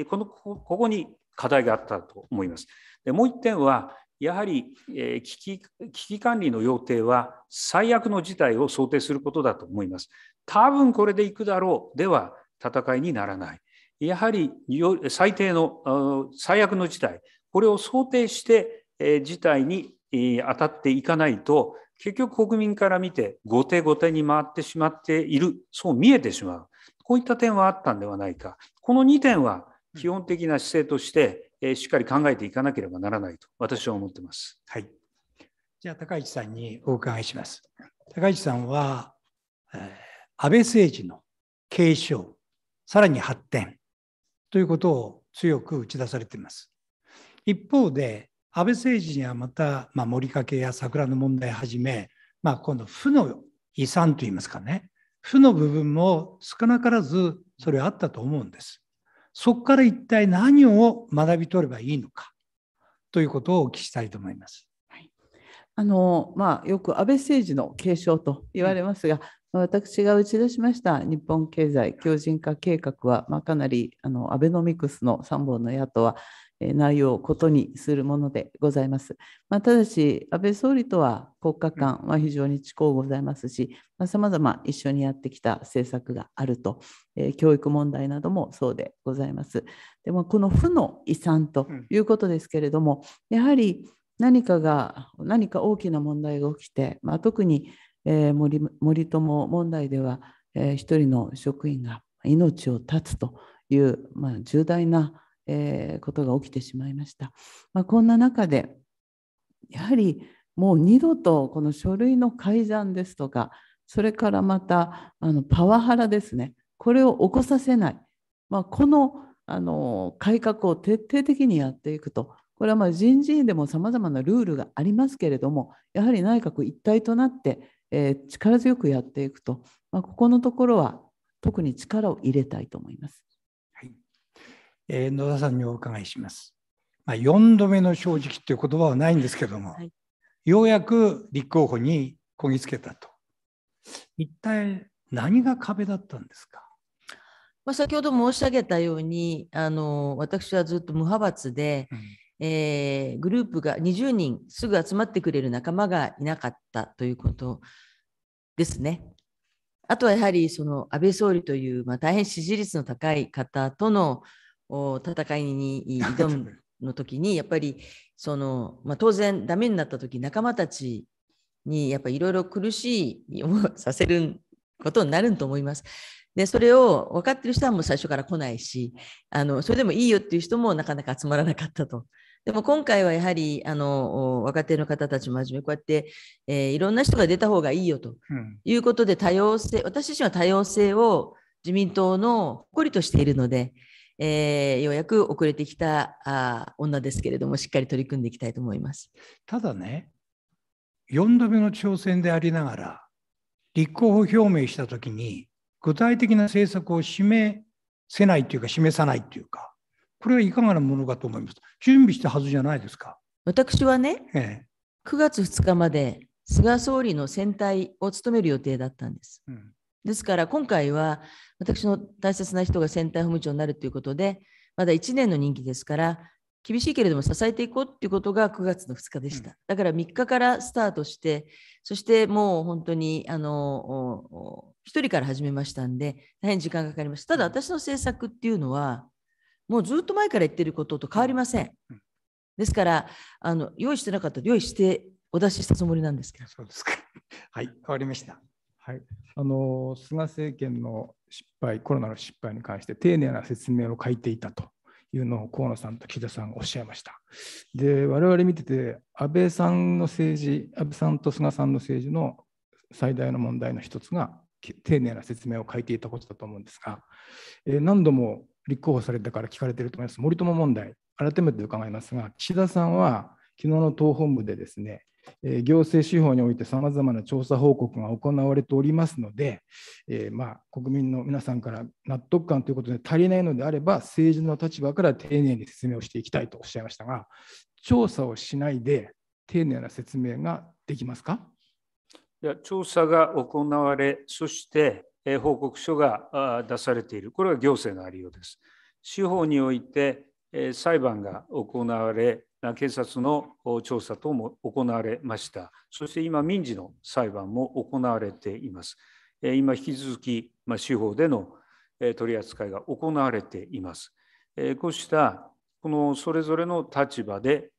このここに課題があったと思います。でもう1点は、やはり危機危機管理の要諦は最悪の事態を想定することだと思います。多分これでいくだろうでは戦いにならない。やはり最低の最悪の事態、これを想定して事態に当たっていかないと、結局国民から見て、後手後手に回ってしまっている、そう見えてしまう、こういった点はあったんではないか、この2点は基本的な姿勢として、しっかり考えていかなければならないと、私は思ってます。はい、じゃあ、高市さんにお伺いします。高市さんは、え安倍政治の継承、さらに発展ということを強く打ち出されています。一方で、安倍政治にはまた、まあ、森かけや桜の問題はじめ、まあ、今度負の遺産といいますかね負の部分も少なからずそれはあったと思うんです。そこから一体何を学び取ればいいのかということをお聞きしたいと思います。はい、あのまあ、よく安倍政治の継承と言われますが、うん、私が打ち出しました日本経済強靭化計画は、まあ、かなりあのアベノミクスの3本の矢とは内容をことにするものでございます。まあ、ただし、安倍総理とは国家間は非常に近高ございますし、さまざ、あ、ま一緒にやってきた政策があると、えー、教育問題などもそうでございます。でも、この負の遺産ということですけれども、やはり何かが、何か大きな問題が起きて、まあ、特に、えー、森森友問題では、えー、1人の職員が命を絶つという、まあ、重大なえー、ことが起きてしまいました。まあ、こんな中でやはりもう二度とこの書類の改ざんですとかそれからまたあのパワハラですねこれを起こさせない、まあ、このあの改革を徹底的にやっていくとこれはまあ人事院でもさまざまなルールがありますけれどもやはり内閣一体となって、えー、力強くやっていくと、まあ、ここのところは特に力を入れたいと思います。えー、野田さんにお伺いします。まあ、4度目の正直という言葉はないんですけども、はい、ようやく立候補にこぎつけたと。一体何が壁だったんですかまあ、先ほど申し上げたようにあの私はずっと無派閥で、うん、えー、グループが20人すぐ集まってくれる仲間がいなかったということですね。あとはやはりその安倍総理という、まあ、大変支持率の高い方との戦いに挑むの時にやっぱりその、まあ、当然ダメになった時仲間たちにやっぱりいろいろ苦しい思いをさせることになると思います。でそれを分かってる人はもう最初から来ないしあのそれでもいいよっていう人もなかなか集まらなかったと。でも今回はやはりあの若手の方たちもはじめこうやって、えー、いろんな人が出た方がいいよということで多様性私自身は多様性を自民党の誇りとしているのでえー、ようやく遅れてきたあ女ですけれどもしっかり取り組んでいきたいと思いますただね4度目の挑戦でありながら立候補表明した時に具体的な政策を示せないというか示さないというかこれはいかがなものかと思います準備したはずじゃないですか私はね、ええ、9月2日まで菅総理の選対を務める予定だったんです、うんですから今回は私の大切な人が選対本部長になるということで、まだ1年の任期ですから、厳しいけれども支えていこうということが9月の2日でした。だから3日からスタートして、そしてもう本当にあの1人から始めましたんで、大変時間がかかりました。ただ私の政策っていうのは、もうずっと前から言ってることと変わりません。ですから、あの用意してなかったら用意してお出ししたつもりなんですけど。そうですか。はい、変わりました。はい、あの菅政権の失敗、コロナの失敗に関して丁寧な説明を書いていたというのを河野さんと岸田さんがおっしゃいました。で、我々見てて、安倍さんの政治、安倍さんと菅さんの政治の最大の問題の一つが、丁寧な説明を書いていたことだと思うんですが、え何度も立候補されたから聞かれていると思います、森友問題、改めて伺いますが、岸田さんは昨日の党本部でですね、行政司法においてさまざまな調査報告が行われておりますので、えー、まあ国民の皆さんから納得感ということで足りないのであれば、政治の立場から丁寧に説明をしていきたいとおっしゃいましたが、調査をしないで丁寧な説明ができますかいや調査が行われ、そして報告書が出されている、これは行政のありようです。司法において裁判が行われ、警察の調査等も行われました。そして今、民事の裁判も行われています。今、引き続き、まあ、司法での取り扱いが行われています。こうしたこのそれぞれの立場で、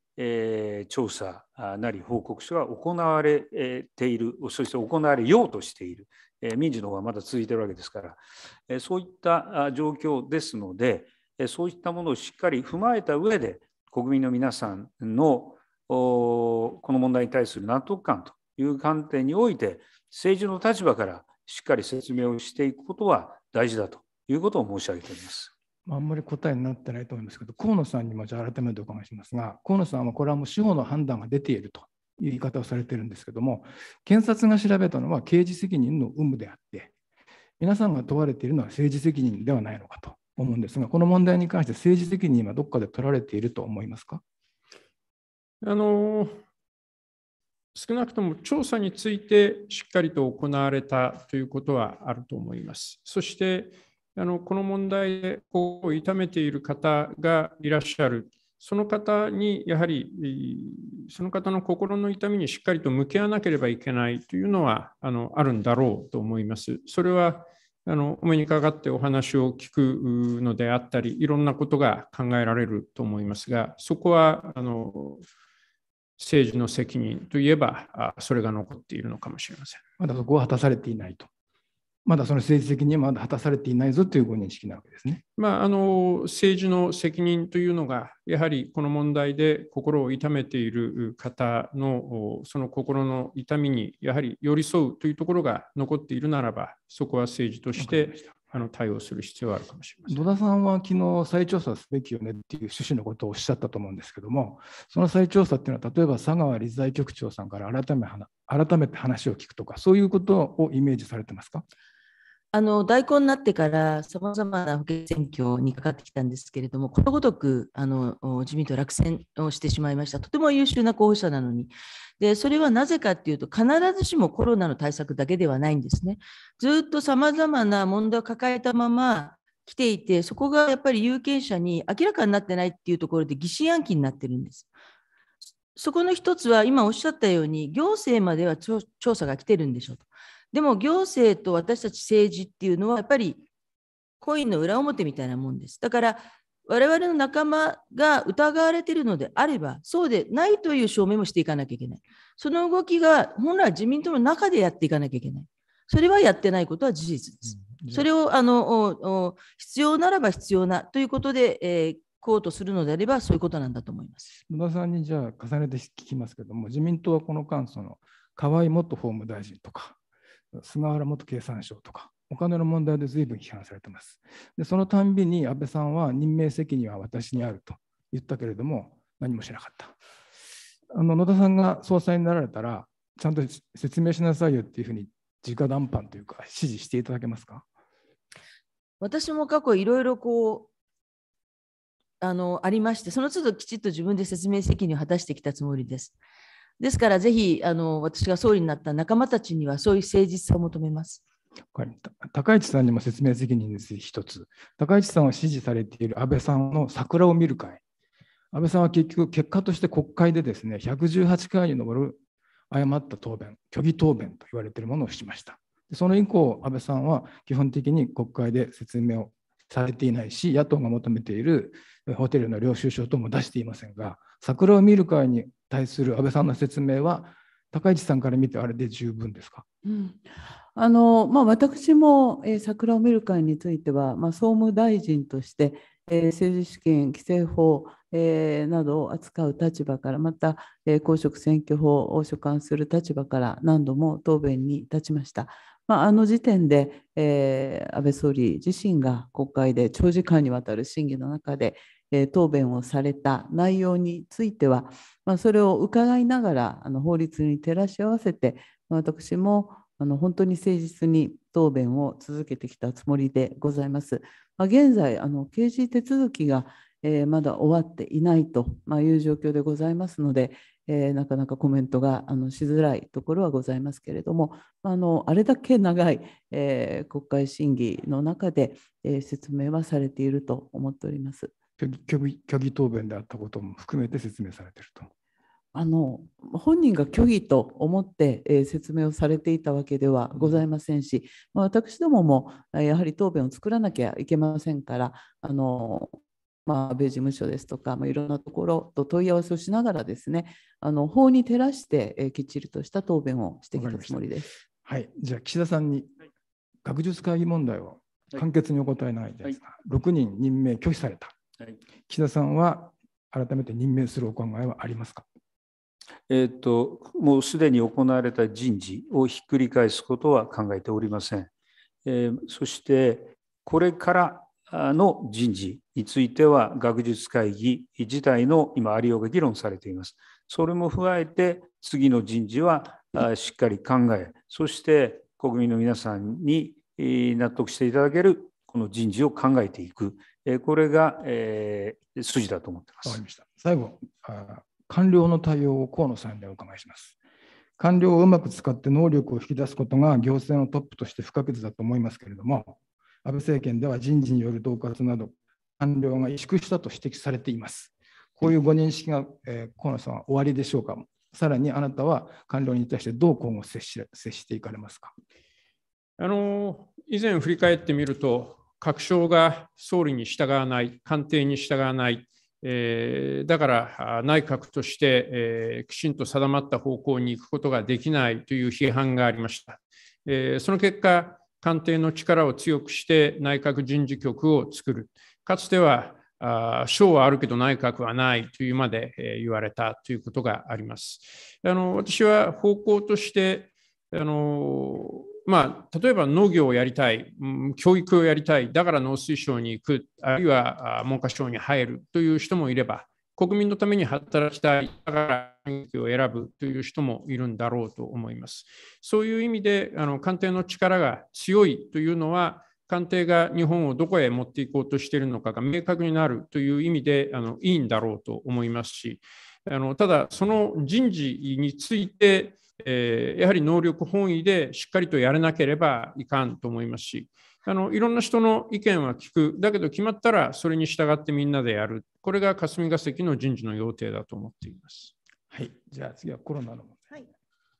調査なり報告書が行われている、そして行われようとしている、民事の方はまだ続いているわけですから、そういった状況ですので、そういったものをしっかり踏まえた上で、国民の皆さんのこの問題に対する納得感という観点において、政治の立場からしっかり説明をしていくことは大事だということを申し上げております。あんまり答えになってないと思いますけど、河野さんにもじゃあ改めてお伺いしますが、河野さんはこれはもう司法の判断が出ているという言い方をされてるんですけども、検察が調べたのは刑事責任の有無であって、皆さんが問われているのは政治責任ではないのかと思うんですが、この問題に関して政治的に今、どこかで取られていると思いますかあの少なくとも調査についてしっかりと行われたということはあると思います。そしてあのこの問題でこう痛めている方がいらっしゃる、その方にやはりその方の心の痛みにしっかりと向き合わなければいけないというのはあのあるんだろうと思います。それはあのお目にかかってお話を聞くのであったりいろんなことが考えられると思いますがそこはあの政治の責任といえばそれが残っているのかもしれません。まだそこは果たされていないとまだその政治責任はまだ果たされていないぞというご認識なわけですね、まあ、あの政治の責任というのが、やはりこの問題で心を痛めている方のその心の痛みにやはり寄り添うというところが残っているならば、そこは政治としてあの対応する必要はあるかもしれません野田さんは昨日再調査すべきよねっていう趣旨のことをおっしゃったと思うんですけども、その再調査っていうのは、例えば佐川理財局長さんから改め改めて話を聞くとか、そういうことをイメージされてますかあの大根になってからさまざまな補欠選挙にかかってきたんですけれども、ことごとくあの自民党落選をしてしまいました、とても優秀な候補者なのに。でそれはなぜかというと、必ずしもコロナの対策だけではないんですね。ずっとさまざまな問題を抱えたまま来ていて、そこがやっぱり有権者に明らかになってないっていうところで疑心暗鬼になってるんです。そこの一つは、今おっしゃったように、行政までは調査が来てるんでしょうと。でも行政と私たち政治っていうのはやっぱりコインの裏表みたいなもんです。だから我々の仲間が疑われているのであれば、そうでないという証明もしていかなきゃいけない。その動きが本来自民党の中でやっていかなきゃいけない。それはやってないことは事実です。うん、それをあの必要ならば必要なということで、えー、こうとするのであれば、そういうことなんだと思います。野田さんにじゃあ重ねて聞きますけども、自民党はこの間、その河合元法務大臣とか、菅原元経産省とか、お金の問題で随分批判されてます。で、そのたんびに安倍さんは任命責任は私にあると言ったけれども、何もしなかった。あの野田さんが総裁になられたら、ちゃんと説明しなさいよっていうふうに、直談判というか、指示していただけますか私も過去いろいろこうあのありまして、その都度きちっと自分で説明責任を果たしてきたつもりです。ですから、ぜひあの私が総理になった仲間たちにはそういう誠実さを求めます。高市さんにも説明責任です、一つ。高市さんを支持されている安倍さんの桜を見る会。安倍さんは結局、結果として国会でですね、118回に上る誤った答弁、虚偽答弁と言われているものをしました。その以降、安倍さんは基本的に国会で説明をされていないし、野党が求めているホテルの領収書等も出していませんが、桜を見る会に対する安倍さんの説明は高市さんから見てあれで十分ですか、うんあのまあ、私も、えー、桜を見る会については、まあ、総務大臣として、えー、政治資金規正法、えー、などを扱う立場からまた、えー、公職選挙法を所管する立場から何度も答弁に立ちました。まあ、あの時点で、えー、安倍総理自身が国会で長時間にわたる審議の中で、え答弁をされた内容については、まあ、それを伺いながらあの法律に照らし合わせて私もあの本当に誠実に答弁を続けてきたつもりでございます。まあ、現在あの刑事手続きが、えー、まだ終わっていないという状況でございますので、えー、なかなかコメントがあのしづらいところはございますけれどもあのあれだけ長い、えー、国会審議の中で、え説明はされていると思っております。虚偽答弁であったことも含めて説明されていると。あの本人が虚偽と思って、えー、説明をされていたわけではございませんし、まあ、私どももやはり答弁を作らなきゃいけませんからあの、まあ、安倍事務所ですとか、まあ、いろんなところと問い合わせをしながらですねあの法に照らして、えー、きっちりとした答弁をしてきたつもりです。はい、じゃあ岸田さんに学術会議問題を簡潔にお答えないですが、はい、6人任命拒否された。はい、岸田さんは改めて任命するお考えはありますか。えーと、もうすでに行われた人事をひっくり返すことは考えておりません。えー、そして、これからの人事については、学術会議自体の今、ありようが議論されています。それも踏まえて、次の人事はしっかり考え、そして国民の皆さんに納得していただけるこの人事を考えていく、これが、えー、筋だと思ってます。かりました。最後、官僚の対応を河野さんでお伺いします。官僚をうまく使って能力を引き出すことが行政のトップとして不可欠だと思いますけれども、安倍政権では人事による恫喝など、官僚が萎縮したと指摘されています。こういうご認識が、えー、河野さんは終わりでしょうか。さらにあなたは官僚に対してどう今後接し接していかれますか。あの以前振り返ってみると、確証が総理に従わない、官邸に従わない、えー、だから内閣として、えー、きちんと定まった方向に行くことができないという批判がありました。えー、その結果、官邸の力を強くして内閣人事局を作る。かつてはあ省はあるけど内閣はないというまで言われたということがあります。あの私は方向としてあのまあ、例えば農業をやりたい、教育をやりたい、だから農水省に行く、あるいは文科省に入るという人もいれば、国民のために働きたい、だから選ぶという人もいるんだろうと思います。そういう意味で、あの官邸の力が強いというのは、官邸が日本をどこへ持っていこうとしているのかが明確になるという意味であのいいんだろうと思いますし、あのただ、その人事について、えー、やはり能力本位でしっかりとやらなければいかんと思いますしあのいろんな人の意見は聞くだけど決まったらそれに従ってみんなでやるこれが霞が関の人事の要諦だと思っています。はい、じゃあ次はコロナの問題、はい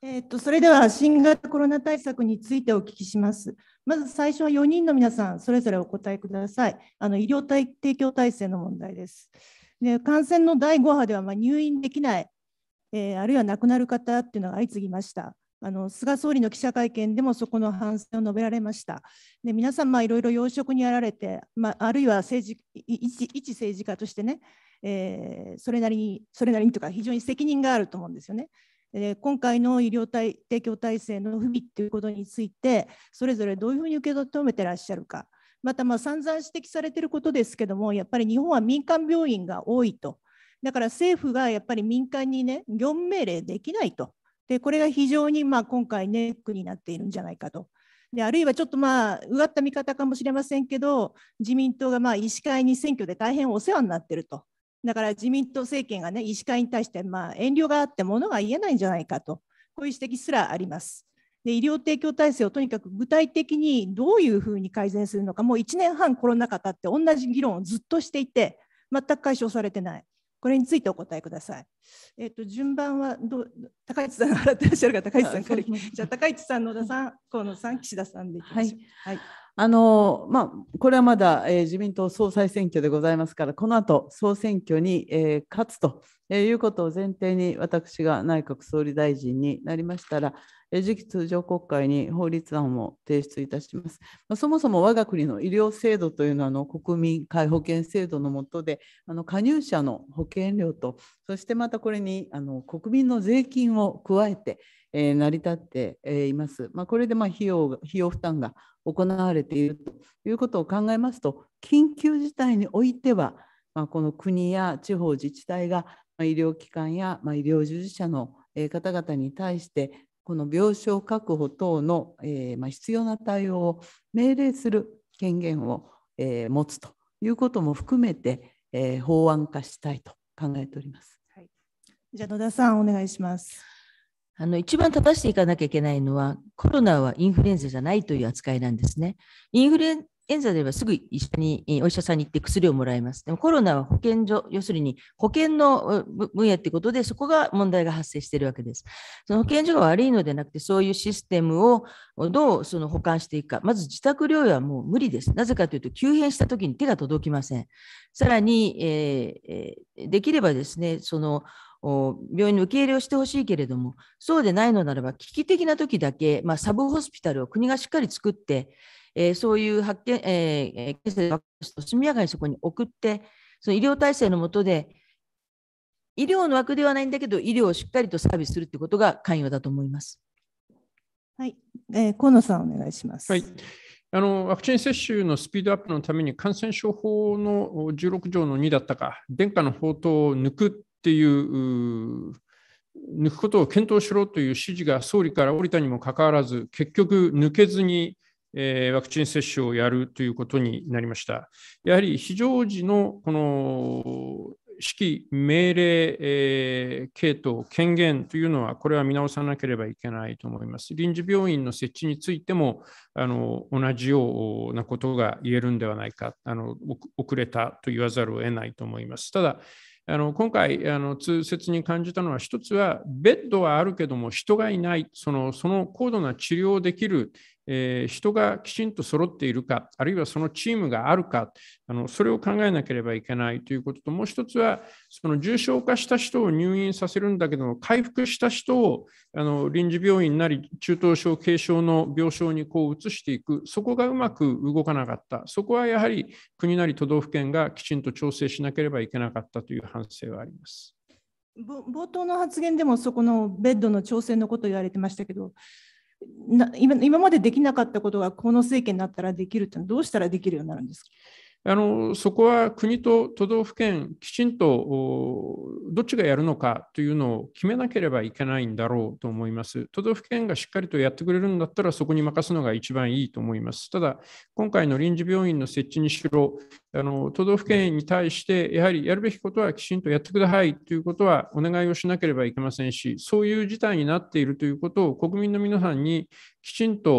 えーと、とそれでは新型コロナ対策についてお聞きします。まず最初は4人の皆さん、それぞれお答えください。あの医療提供体制の問題です。で感染の第5波ではま入院できないえー、あるいは亡くなる方っていうのが相次ぎました。あの菅総理の記者会見でもそこの反省を述べられました。で皆さん、まいろいろ要職にあられて、まあ、あるいは政治一一政治家としてね、えー、それなりに、それなりにとか、非常に責任があると思うんですよね。え今回の医療体提供体制の不備ということについて、それぞれどういうふうに受け止めてらっしゃるか、またまあ散々指摘されていることですけども、やっぱり日本は民間病院が多いとだから政府がやっぱり民間にね、業務命令できないと。で、これが非常にまあ今回ネックになっているんじゃないかと。であるいはちょっとまあうがった見方かもしれませんけど自民党がまあ医師会に選挙で大変お世話になってるとだから自民党政権がね医師会に対してまあ遠慮があってものが言えないんじゃないかとこういう指摘すらあります。で医療提供体制をとにかく具体的にどういうふうに改善するのかもう1年半コロナ禍たって同じ議論をずっとしていて全く解消されてない。これについてお答えください。えっ、ー、と順番はどう高市さんが払ってらっしゃるか高市さんからじゃあ高市さん野田さん河野さん岸田さんでいきましょう。はい、はいあのまあ、これはまだ、えー、自民党総裁選挙でございますから、この後総選挙に、えー、勝つとえいうことを前提に、私が内閣総理大臣になりましたら、えー、次期通常国会に法律案を提出いたします。まあ、そもそも我が国の医療制度というのは、あの国民皆保険制度の下で、あの加入者の保険料と、そしてまたこれにあの国民の税金を加えて、えー、成り立っています。まあ、これでまあ費用費用負担が行われているということを考えますと、緊急事態においては、まあ、この国や地方自治体が医療機関や医療従事者の方々に対して、この病床確保等の必要な対応を命令する権限を持つということも含めて、法案化したいと考えております。はい、じゃ野田さん、お願いします。あの一番正していかなきゃいけないのは、コロナはインフルエンザじゃないという扱いなんですね。インフルエンザではすぐ一緒にお医者さんに行って薬をもらいます。でもコロナは保健所、要するに保健の分野ということで、そこが問題が発生しているわけです。その保健所が悪いのではなくて、そういうシステムをどうその保管していくか、まず自宅療養はもう無理です。なぜかというと、急変したときに手が届きません。さらに、えー、できればですね、その病院の受け入れをしてほしいけれども、そうでないのならば、危機的な時だけ、まあ、サブホスピタルを国がしっかり作って、えー、そういう発見、えー、ケースを速やかにそこに送って、その医療体制の下で、医療の枠ではないんだけど、医療をしっかりとサービスするということが関与だと思います。はい、えー、河野さん、お願いします。はいあのワクチン接種のスピードアップのために感染症法の16条の2だったか、伝家の法刀を抜くっていう抜くことを検討しろという指示が総理から降りたにもかかわらず結局抜けずにワクチン接種をやるということになりました。やはり非常時のこの指揮、命令、系統、権限というのは、これは見直さなければいけないと思います。臨時病院の設置についても、あの同じようなことが言えるんではないかあの、遅れたと言わざるを得ないと思います。ただ、あの今回あの痛切に感じたのは一つはベッドはあるけども人がいないそのその高度な治療をできるえー、人がきちんと揃っているか、あるいはそのチームがあるか、あのそれを考えなければいけないということと、もう一つは、その重症化した人を入院させるんだけども、回復した人をあの臨時病院なり、中等症、軽症の病床にこう移していく、そこがうまく動かなかった、そこはやはり国なり都道府県がきちんと調整しなければいけなかったという反省はあります。冒頭の発言でも、そこのベッドの調整のことを言われてましたけど、な今今までできなかったことがこの政権になったらできるってどうしたらできるようになるんですかあのそこは国と都道府県きちんとどっちがやるのかというのを決めなければいけないんだろうと思います。都道府県がしっかりとやってくれるんだったらそこに任すのが一番いいと思います。ただ今回の臨時病院の設置にしろあの都道府県に対して、やはりやるべきことはきちんとやってくださいということはお願いをしなければいけませんし、そういう事態になっているということを国民の皆さんにきちんと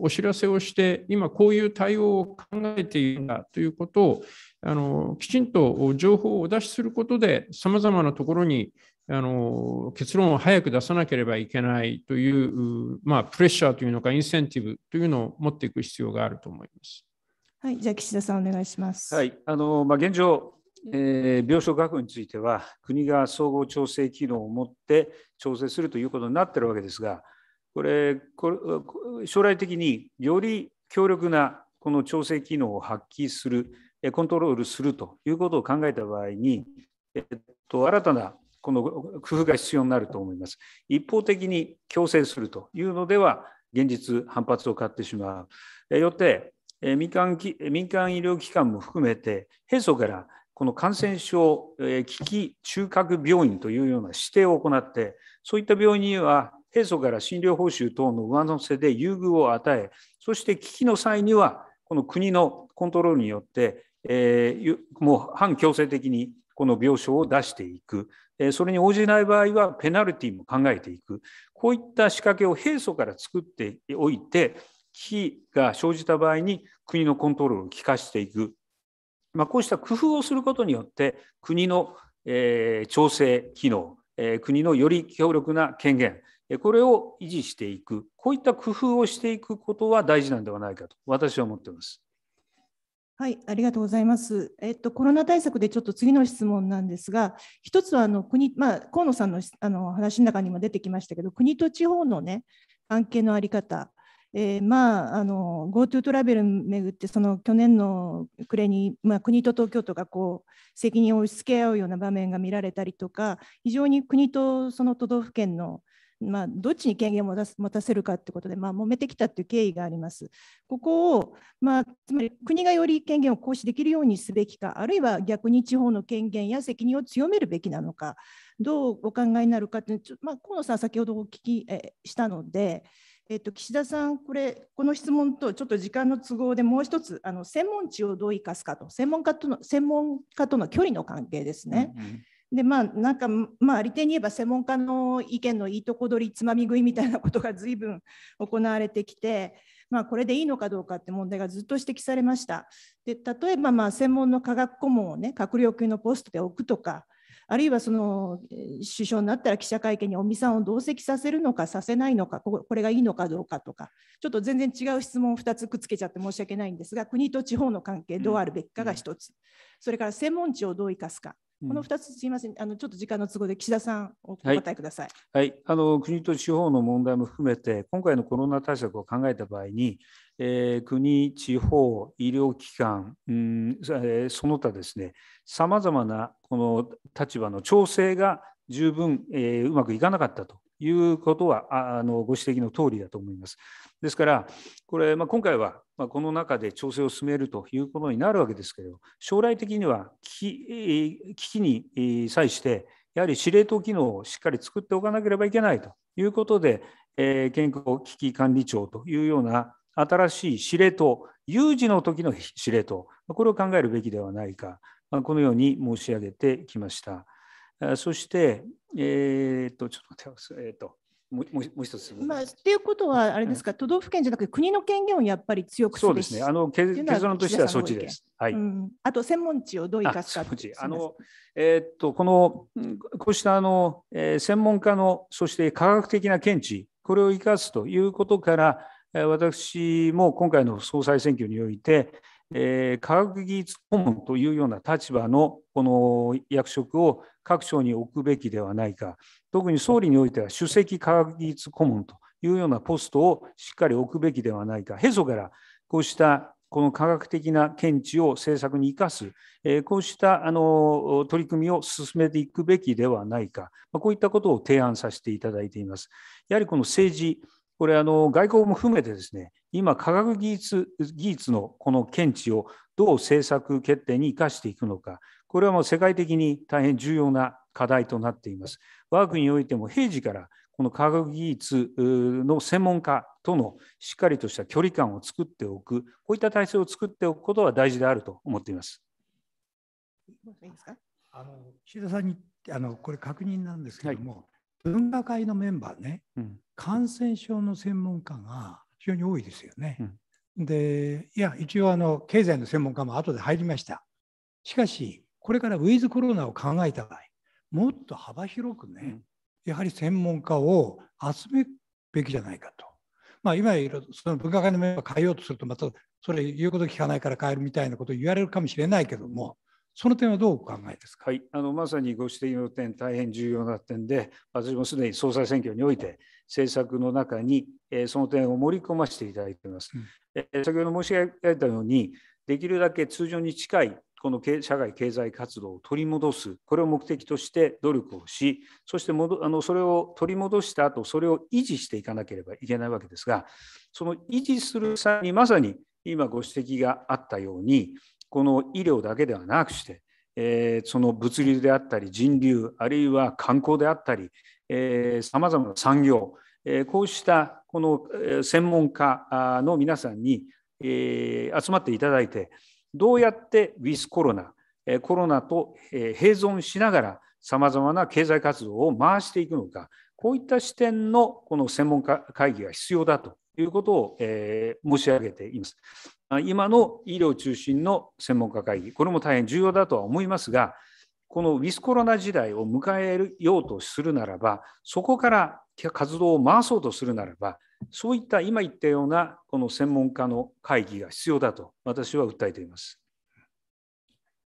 お知らせをして、今、こういう対応を考えているんだということをあのきちんと情報をお出しすることで、さまざまなところにあの結論を早く出さなければいけないという、まあ、プレッシャーというのか、インセンティブというのを持っていく必要があると思います。はい、じゃあ岸田さんお願いします。はい、あのまあ現状、えー、病床確保については国が総合調整機能を持って調整するということになってるわけですが、これこれ将来的により強力なこの調整機能を発揮する、コントロールするということを考えた場合に、えっと、新たなこの工夫が必要になると思います。一方的に強制するというのでは、現実、反発を買ってしまう。よって、民間民間医療機関も含めて、平素からこの感染症危機中核病院というような指定を行って、そういった病院には、平素から診療報酬等の上乗せで優遇を与え、そして危機の際には、この国のコントロールによって、えー、もう反強制的にこの病床を出していく、それに応じない場合はペナルティも考えていく、こういった仕掛けを平素から作っておいて、危機が生じた場合に国のコントロールを利かしていく、まあ、こうした工夫をすることによって国の、えー、調整機能、えー、国のより強力な権限これを維持していくこういった工夫をしていくことは大事なんではないかと私は思っています。はい、ありがとうございます。えっと、コロナ対策でちょっと次の質問なんですが、一つはあの国、まあ、河野さんのあの話の中にも出てきましたけど、国と地方の、ね、関係のあり方えー、まああの GoTo トラベルめぐってその去年の暮れに、まあ、国と東京都がこう責任を押し付け合うような場面が見られたりとか非常に国とその都道府県のまあ、どっちに権限を持たせるかということで、まあ、揉めてきたという経緯があります。ここを、まあ、つまり国がより権限を行使できるようにすべきか、あるいは逆に地方の権限や責任を強めるべきなのか、どうお考えになるかって、まあ、河野さん、先ほどお聞きしたので、えっと、岸田さん、これ、この質問とちょっと時間の都合でもう一つ、あの専門知をどう生かすかと、専門家との専門家との距離の関係ですね。うんうんでまあなんかまあありてに言えば専門家の意見のいいとこ取りつまみ食いみたいなことが随分行われてきて、まあ、これでいいのかどうかって問題がずっと指摘されました。で例えばまあ専門の科学顧問をね閣僚級のポストで置くとかあるいはその首相になったら記者会見に尾身さんを同席させるのかさせないのかこれがいいのかどうかとかちょっと全然違う質問を2つくっつけちゃって申し訳ないんですが国と地方の関係どうあるべきかが1つ、それから専門知をどう生かすかこの2つ、すみません、あのちょっと時間の都合で岸田さん、お答えください、はい、はい、あの国と地方の問題も含めて、今回のコロナ対策を考えた場合に、え国、地方、医療機関、うんえその他ですね、さまざまなこの立場の調整が十分、えうまくいかなかったということはあのご指摘の通りだと思います。ですから、これ、まあ、今回は、まあ、この中で調整を進めるということになるわけですけれど、将来的には危機に際して、やはり司令塔機能をしっかり作っておかなければいけないということで、え健康危機管理庁というような新しい司令塔、有事の時の司令塔、これを考えるべきではないか、このように申し上げてきました。そして、えー、っと、ちょっと待って、ます。えー、っと、もうもう一つ、まあ。っていうことは、あれですか、都道府県じゃなくて、国の権限をやっぱり強くすそうですね、あの結論としてはそっちです。はい、うん、あと、専門知をどう生かすかあの、えー、っとこのこうしたあの、えー、専門家の、そして科学的な見地、これを生かすということから、私も今回の総裁選挙において、えー、科学技術顧問というような立場のこの役職を各省に置くべきではないか、特に総理においては首席科学技術顧問というようなポストをしっかり置くべきではないか、へそからこうしたこの科学的な見地を政策に生かす、えー、こうしたあの取り組みを進めていくべきではないか、こういったことを提案させていただいています。やはりこの政治これあの外交も含めてですね、今、科学技術技術のこの見地をどう政策決定に生かしていくのか、これはもう世界的に大変重要な課題となっています。我が国においても平時からこの科学技術の専門家とのしっかりとした距離感を作っておく、こういった体制を作っておくことは大事であると思っています。いいですかあの岸田さんにあのこれ確認なんですけども、はい分科会のメンバーね、うん、感染症の専門家が非常に多いですよね。うん、で、いや、一応あの、経済の専門家も後で入りました。しかし、これからウィズコロナを考えた場合、もっと幅広くね、うん、やはり専門家を集めるべきじゃないかと。まあ、今いろその分科会のメンバー変えようとすると、またそれ言うこと聞かないから変えるみたいなことを言われるかもしれないけども、その点はどうお考えですか、はい、あのまさにご指摘の点、大変重要な点で、私もすでに総裁選挙において、政策の中に、えー、その点を盛り込ませていただいています。うん、えー、先ほど申し上げたように、できるだけ通常に近いこの社会経済活動を取り戻す、これを目的として努力をし、そしてあのそれを取り戻した後それを維持していかなければいけないわけですが、その維持する際に、まさに今ご指摘があったように、この医療だけではなくして、えー、その物流であったり人流あるいは観光であったりさまざまな産業、えー、こうしたこの専門家の皆さんに、えー、集まっていただいてどうやってウィズコロナコロナと並存しながらさまざまな経済活動を回していくのかこういった視点のこの専門家会議が必要だということを、えー、申し上げています。今の医療中心の専門家会議、これも大変重要だとは思いますが、このウィスコロナ時代を迎えようとするならば、そこから活動を回そうとするならば、そういった今言ったようなこの専門家の会議が必要だと私は訴えています。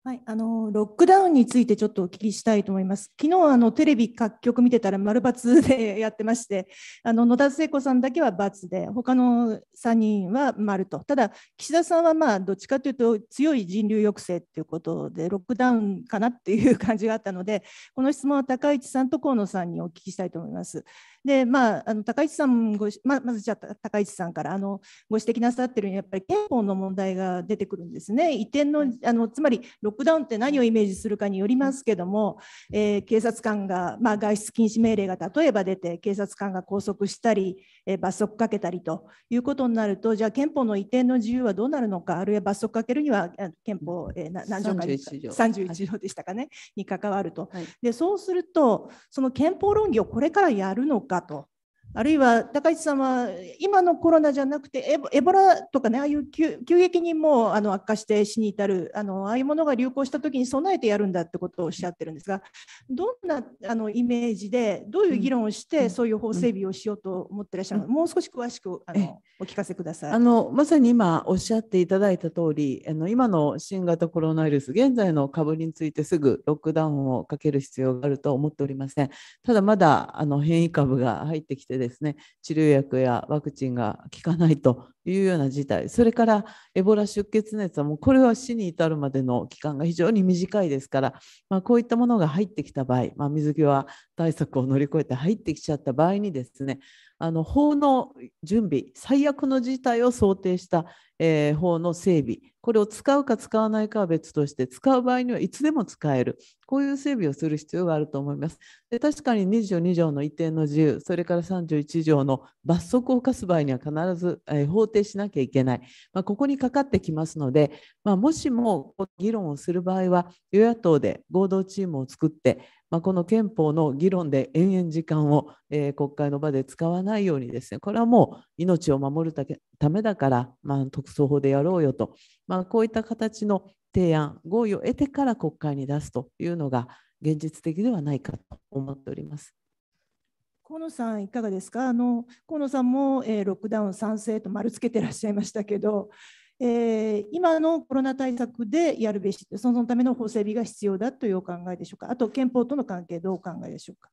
はい、あのロックダウンについてちょっとお聞きしたいと思います。昨日あのテレビ各局見てたら丸×で *laughs* やってまして、あの野田聖子さんだけは×で、他の3人は丸と。ただ岸田さんはまあどっちかというと強い人流抑制ということでロックダウンかなっていう感じがあったので、この質問は高市さんと河野さんにお聞きしたいと思います。で、まあ、あの高市さんごままずじゃあ高市さんからあのご指摘なさってるようにやっぱり憲法の問題が出てくるんですね移転のあのつまりロックダウンって何をイメージするかによりますけども、えー、警察官が、まあ、外出禁止命令が例えば出て警察官が拘束したり罰則かけたりということになると、じゃあ憲法の移転の自由はどうなるのか、あるいは罰則かけるには憲法何条かに31条でしたかね、はい、に関わると、はい、でそうすると、その憲法論議をこれからやるのかと。あるいは高市さんは今のコロナじゃなくてエボラとかねああいう急激にもうあの悪化して死に至るあのああいうものが流行した時に備えてやるんだってことをおっしゃってるんですがどんなあのイメージでどういう議論をしてそういう法整備をしようと思ってらっしゃるのかもう少し詳しくあのお聞かせくださいあのまさに今おっしゃっていただいた通りあの今の新型コロナウイルス現在の株についてすぐロックダウンをかける必要があるとは思っておりませんただまだあの変異株が入ってきてですね治療薬やワクチンが効かないというような事態それからエボラ出血熱はもうこれは死に至るまでの期間が非常に短いですから、まあ、こういったものが入ってきた場合、まあ、水際対策を乗り越えて入ってきちゃった場合にですねあの法の準備最悪の事態を想定した、えー、法の整備これを使うか使わないかは別として使う場合にはいつでも使えるこういう整備をする必要があると思います。で確かに22条の移転の自由それから31条の罰則を課す場合には必ず、えー、法定しなきゃいけない、まあ、ここにかかってきますので、まあ、もしも議論をする場合は与野党で合同チームを作って、まあ、この憲法の議論で延々時間を、えー、国会の場で使わないようにですねこれはもう命を守るためだから、まあ、特措法でやろうよと、まあ、こういった形の提案合意を得てから国会に出すというのが現実的ではないかと思っております。河野さん、いかがですかあの河野さんも、えー、ロックダウン賛成と丸つけてらっしゃいましたけど、えー、今のコロナ対策でやるべし、そのための法整備が必要だというお考えでしょうか、あと憲法との関係、どうお考えでしょうか。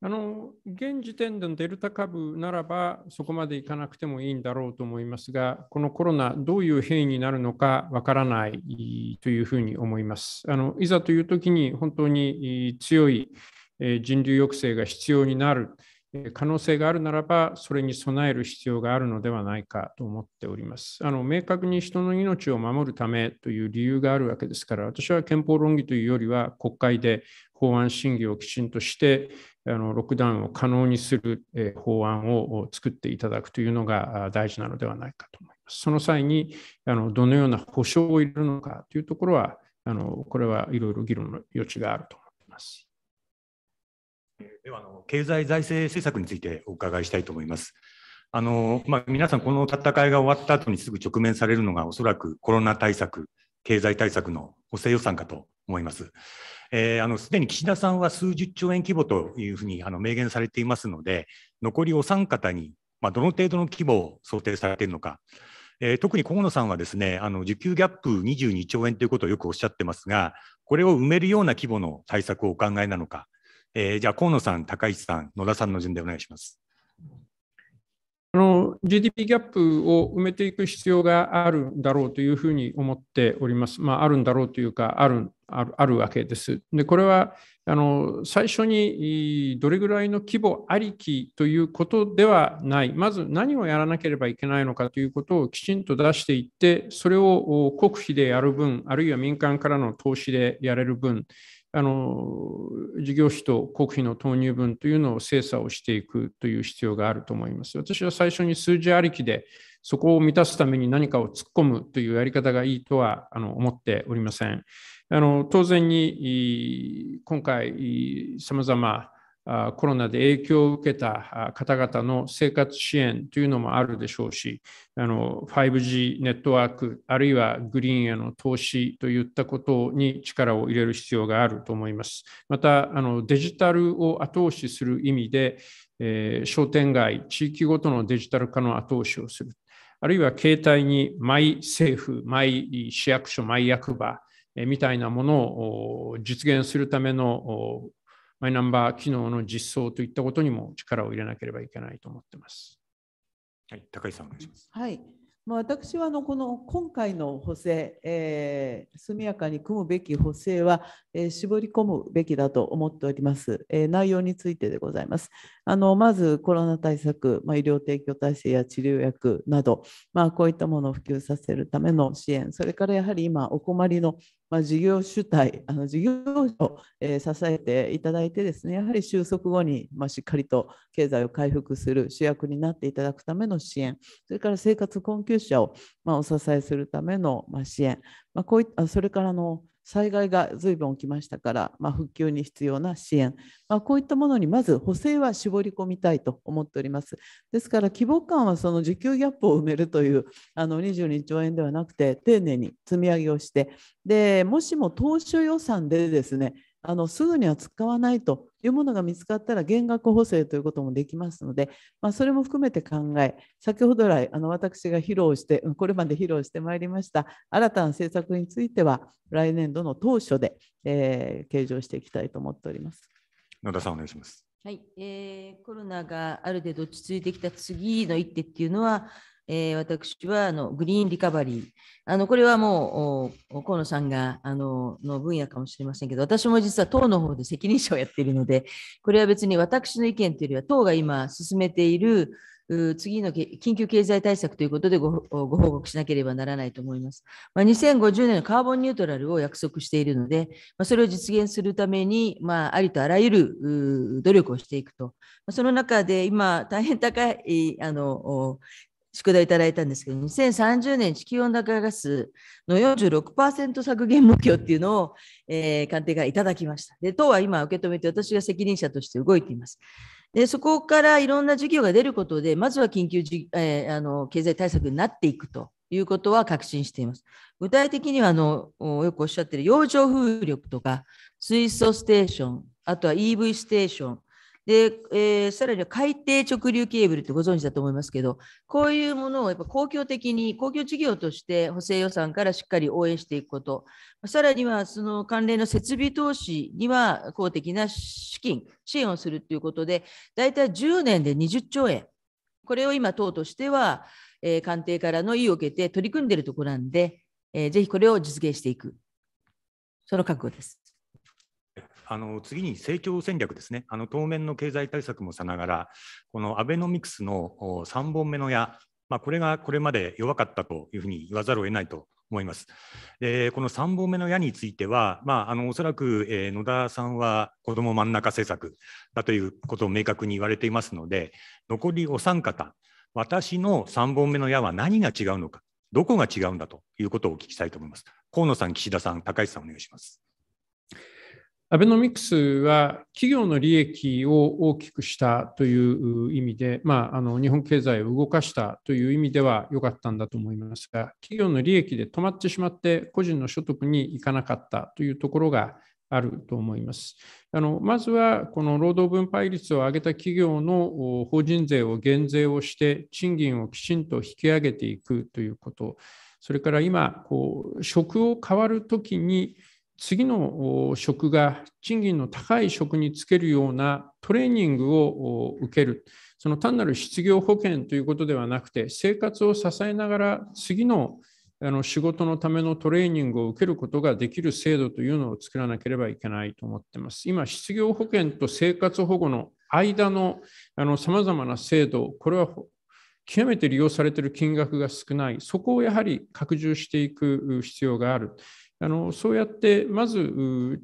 あの現時点でのデルタ株ならば、そこまでいかなくてもいいんだろうと思いますが、このコロナ、どういう変異になるのかわからないというふうに思います。あのいざというときに、本当に強い人流抑制が必要になる可能性があるならば、それに備える必要があるのではないかと思っております。あの明確に人の命を守るためという理由があるわけですから、私は憲法論議というよりは、国会で法案審議をきちんとして、あのロックダウンを可能にする法案を作っていただくというのが大事なのではないかと思います。その際に、あのどのような保障を入れるのかというところは、あのこれはいろいろ議論の余地があると思います。ではあの経済財政政策についてお伺いしたいと思います。あのまあ、皆さん、この戦いが終わった後にすぐ直面されるのが、おそらくコロナ対策、経済対策の補正予算かと思います。えー、あのすでに岸田さんは数十兆円規模というふうにあの明言されていますので、残りお三方に、まあ、どの程度の規模を想定されているのか、えー、特に河野さんはですねあの需給ギャップ22兆円ということをよくおっしゃってますが、これを埋めるような規模の対策をお考えなのか、えー、じゃあ河野さん、高市さん、野田さんの順でお願いします。あの GDP ギャップを埋めていく必要があるんだろうというふうに思っております。まあ、あるんだろうというか、あるあるあるわけです。で、これはあの最初にどれぐらいの規模ありきということではない、まず何をやらなければいけないのかということをきちんと出していって、それを国費でやる分、あるいは民間からの投資でやれる分、あの事業費と国費の投入分というのを精査をしていくという必要があると思います。私は最初に数字ありきでそこを満たすために何かを突っ込むというやり方がいいとはあの思っておりません。あの当然に今回さまざまコロナで影響を受けた方々の生活支援というのもあるでしょうし、5G ネットワーク、あるいはグリーンへの投資といったことに力を入れる必要があると思います。また、デジタルを後押しする意味で、えー、商店街、地域ごとのデジタル化の後押しをする。あるいは携帯にマイ政府、マイ市役所、マイ役場みたいなものを実現するためのマイナンバー機能の実装といったことにも力を入れなければいけないと思っています。はい、高井さんお願いします。はい、まあ、私はあのこの今回の補正、えー、速やかに組むべき補正は、えー、絞り込むべきだと思っております、えー、内容についてでございます。あのまずコロナ対策、まあ、医療提供体制や治療薬など、まあ、こういったものを普及させるための支援、それからやはり今、お困りのまあ、事業主体、あの事業者を、え支えていただいてですね、やはり収束後に、まあ、しっかりと経済を回復する主役になっていただくための支援、それから生活困窮者を、まあ、お支えするための、ま支援、まあ、こういったそれからの災害が随分起きましたから、まあ、復旧に必要な支援、まあ、こういったものにまず補正は絞り込みたいと思っております。ですから規模感はその需給ギャップを埋めるというあの22兆円ではなくて丁寧に積み上げをしてでもしも当初予算でですねあのすぐには使わないというものが見つかったら減額補正ということもできますので、まあ、それも含めて考え先ほど来あの私が披露してこれまで披露してまいりました新たな政策については来年度の当初で、えー、計上していきたいと思っております。野田さんお願いしますはいえー、コロナがある程度落ち着いてきた次の一手っていうのは、えー、私はあのグリーンリカバリー。あのこれはもう河野さんがあのの分野かもしれませんけど、私も実は党の方で責任者をやっているので、これは別に私の意見というよりは、党が今進めている次の緊急経済対策ということでご報告しなければならないと思います。まあ、2050年のカーボンニュートラルを約束しているので、まあ、それを実現するために、まあ、ありとあらゆる努力をしていくと。まあ、その中で今、大変高いあの宿題いただいたんですけど、2030年地球温暖化ガスの46%削減目標っていうのを、えー、官邸がいただきました。で、党は今受け止めて、私が責任者として動いています。で、そこからいろんな事業が出ることで、まずは緊急じ、えー、あの経済対策になっていくということは確信しています。具体的にはあの、よくおっしゃっている洋上風力とか、水素ステーション、あとは EV ステーション、で、えー、さらには海底直流ケーブルってご存知だと思いますけど、こういうものをやっぱ公共的に、公共事業として補正予算からしっかり応援していくこと、さらにはその関連の設備投資には公的な資金、支援をするということで、大体10年で20兆円、これを今、党としては、えー、官邸からの意を受けて取り組んでいるところなんで、えー、ぜひこれを実現していく、その覚悟です。あの次に成長戦略ですね、あの当面の経済対策もさながら、このアベノミクスの3本目の矢、まあ、これがこれまで弱かったというふうに言わざるを得ないと思います。でこの3本目の矢については、まあ、あのおそらく、えー、野田さんは子ども真ん中政策だということを明確に言われていますので、残りお三方、私の3本目の矢は何が違うのか、どこが違うんだということをお聞きしたいと思います。河野さん、岸田さん、高市さん、お願いします。アベノミクスは企業の利益を大きくしたという意味で、まあ、あの日本経済を動かしたという意味では良かったんだと思いますが、企業の利益で止まってしまって、個人の所得にいかなかったというところがあると思います。あのまずは、この労働分配率を上げた企業の法人税を減税をして、賃金をきちんと引き上げていくということ、それから今、こう職を変わるときに、次の職が賃金の高い職に就けるようなトレーニングを受ける、その単なる失業保険ということではなくて、生活を支えながら次のあの仕事のためのトレーニングを受けることができる制度というのを作らなければいけないと思っています。今、失業保険と生活保護の間のさまざまな制度、これは極めて利用されている金額が少ない、そこをやはり拡充していく必要がある。あのそうやってまず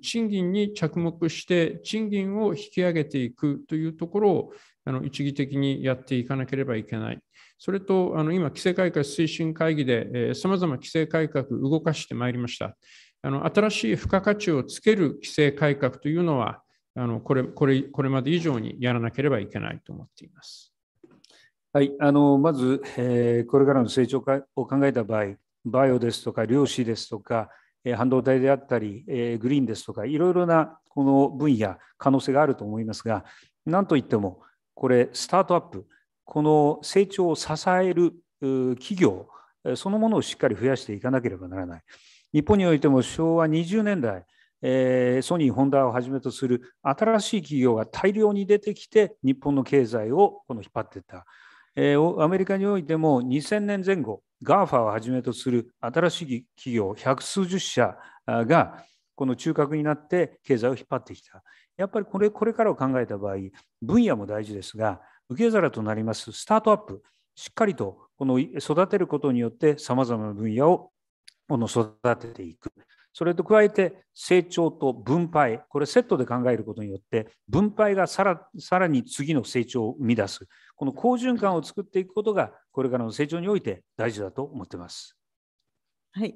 賃金に着目して賃金を引き上げていくというところをあの一義的にやっていかなければいけない。それとあの今、規制改革推進会議でさまざま規制改革動かしてまいりました。あの新しい付加価値をつける規制改革というのはあのこれこれこれまで以上にやらなければいけないと思っています。はい、あのまず、えー、これからの成長を考えた場合、バイオですとか、量子ですとか、半導体であったり、グリーンですとか、いろいろなこの分野、可能性があると思いますが、なんといっても、これ、スタートアップ、この成長を支える企業そのものをしっかり増やしていかなければならない。日本においても昭和20年代、えソニー、ホンダをはじめとする新しい企業が大量に出てきて、日本の経済をこの引っ張っていった。えアメリカにおいても2000年前後、GAFA をはじめとする新しい企業百数十社がこの中核になって経済を引っ張ってきた。やっぱりこれこれからを考えた場合、分野も大事ですが、受け皿となりますスタートアップ、しっかりとこの育てることによってさまざまな分野を育てていく。それと加えて成長と分配、これセットで考えることによって、分配がさらに次の成長を生み出す。この好循環を作っていくことが、これからの成長において大事だと思ってます。はい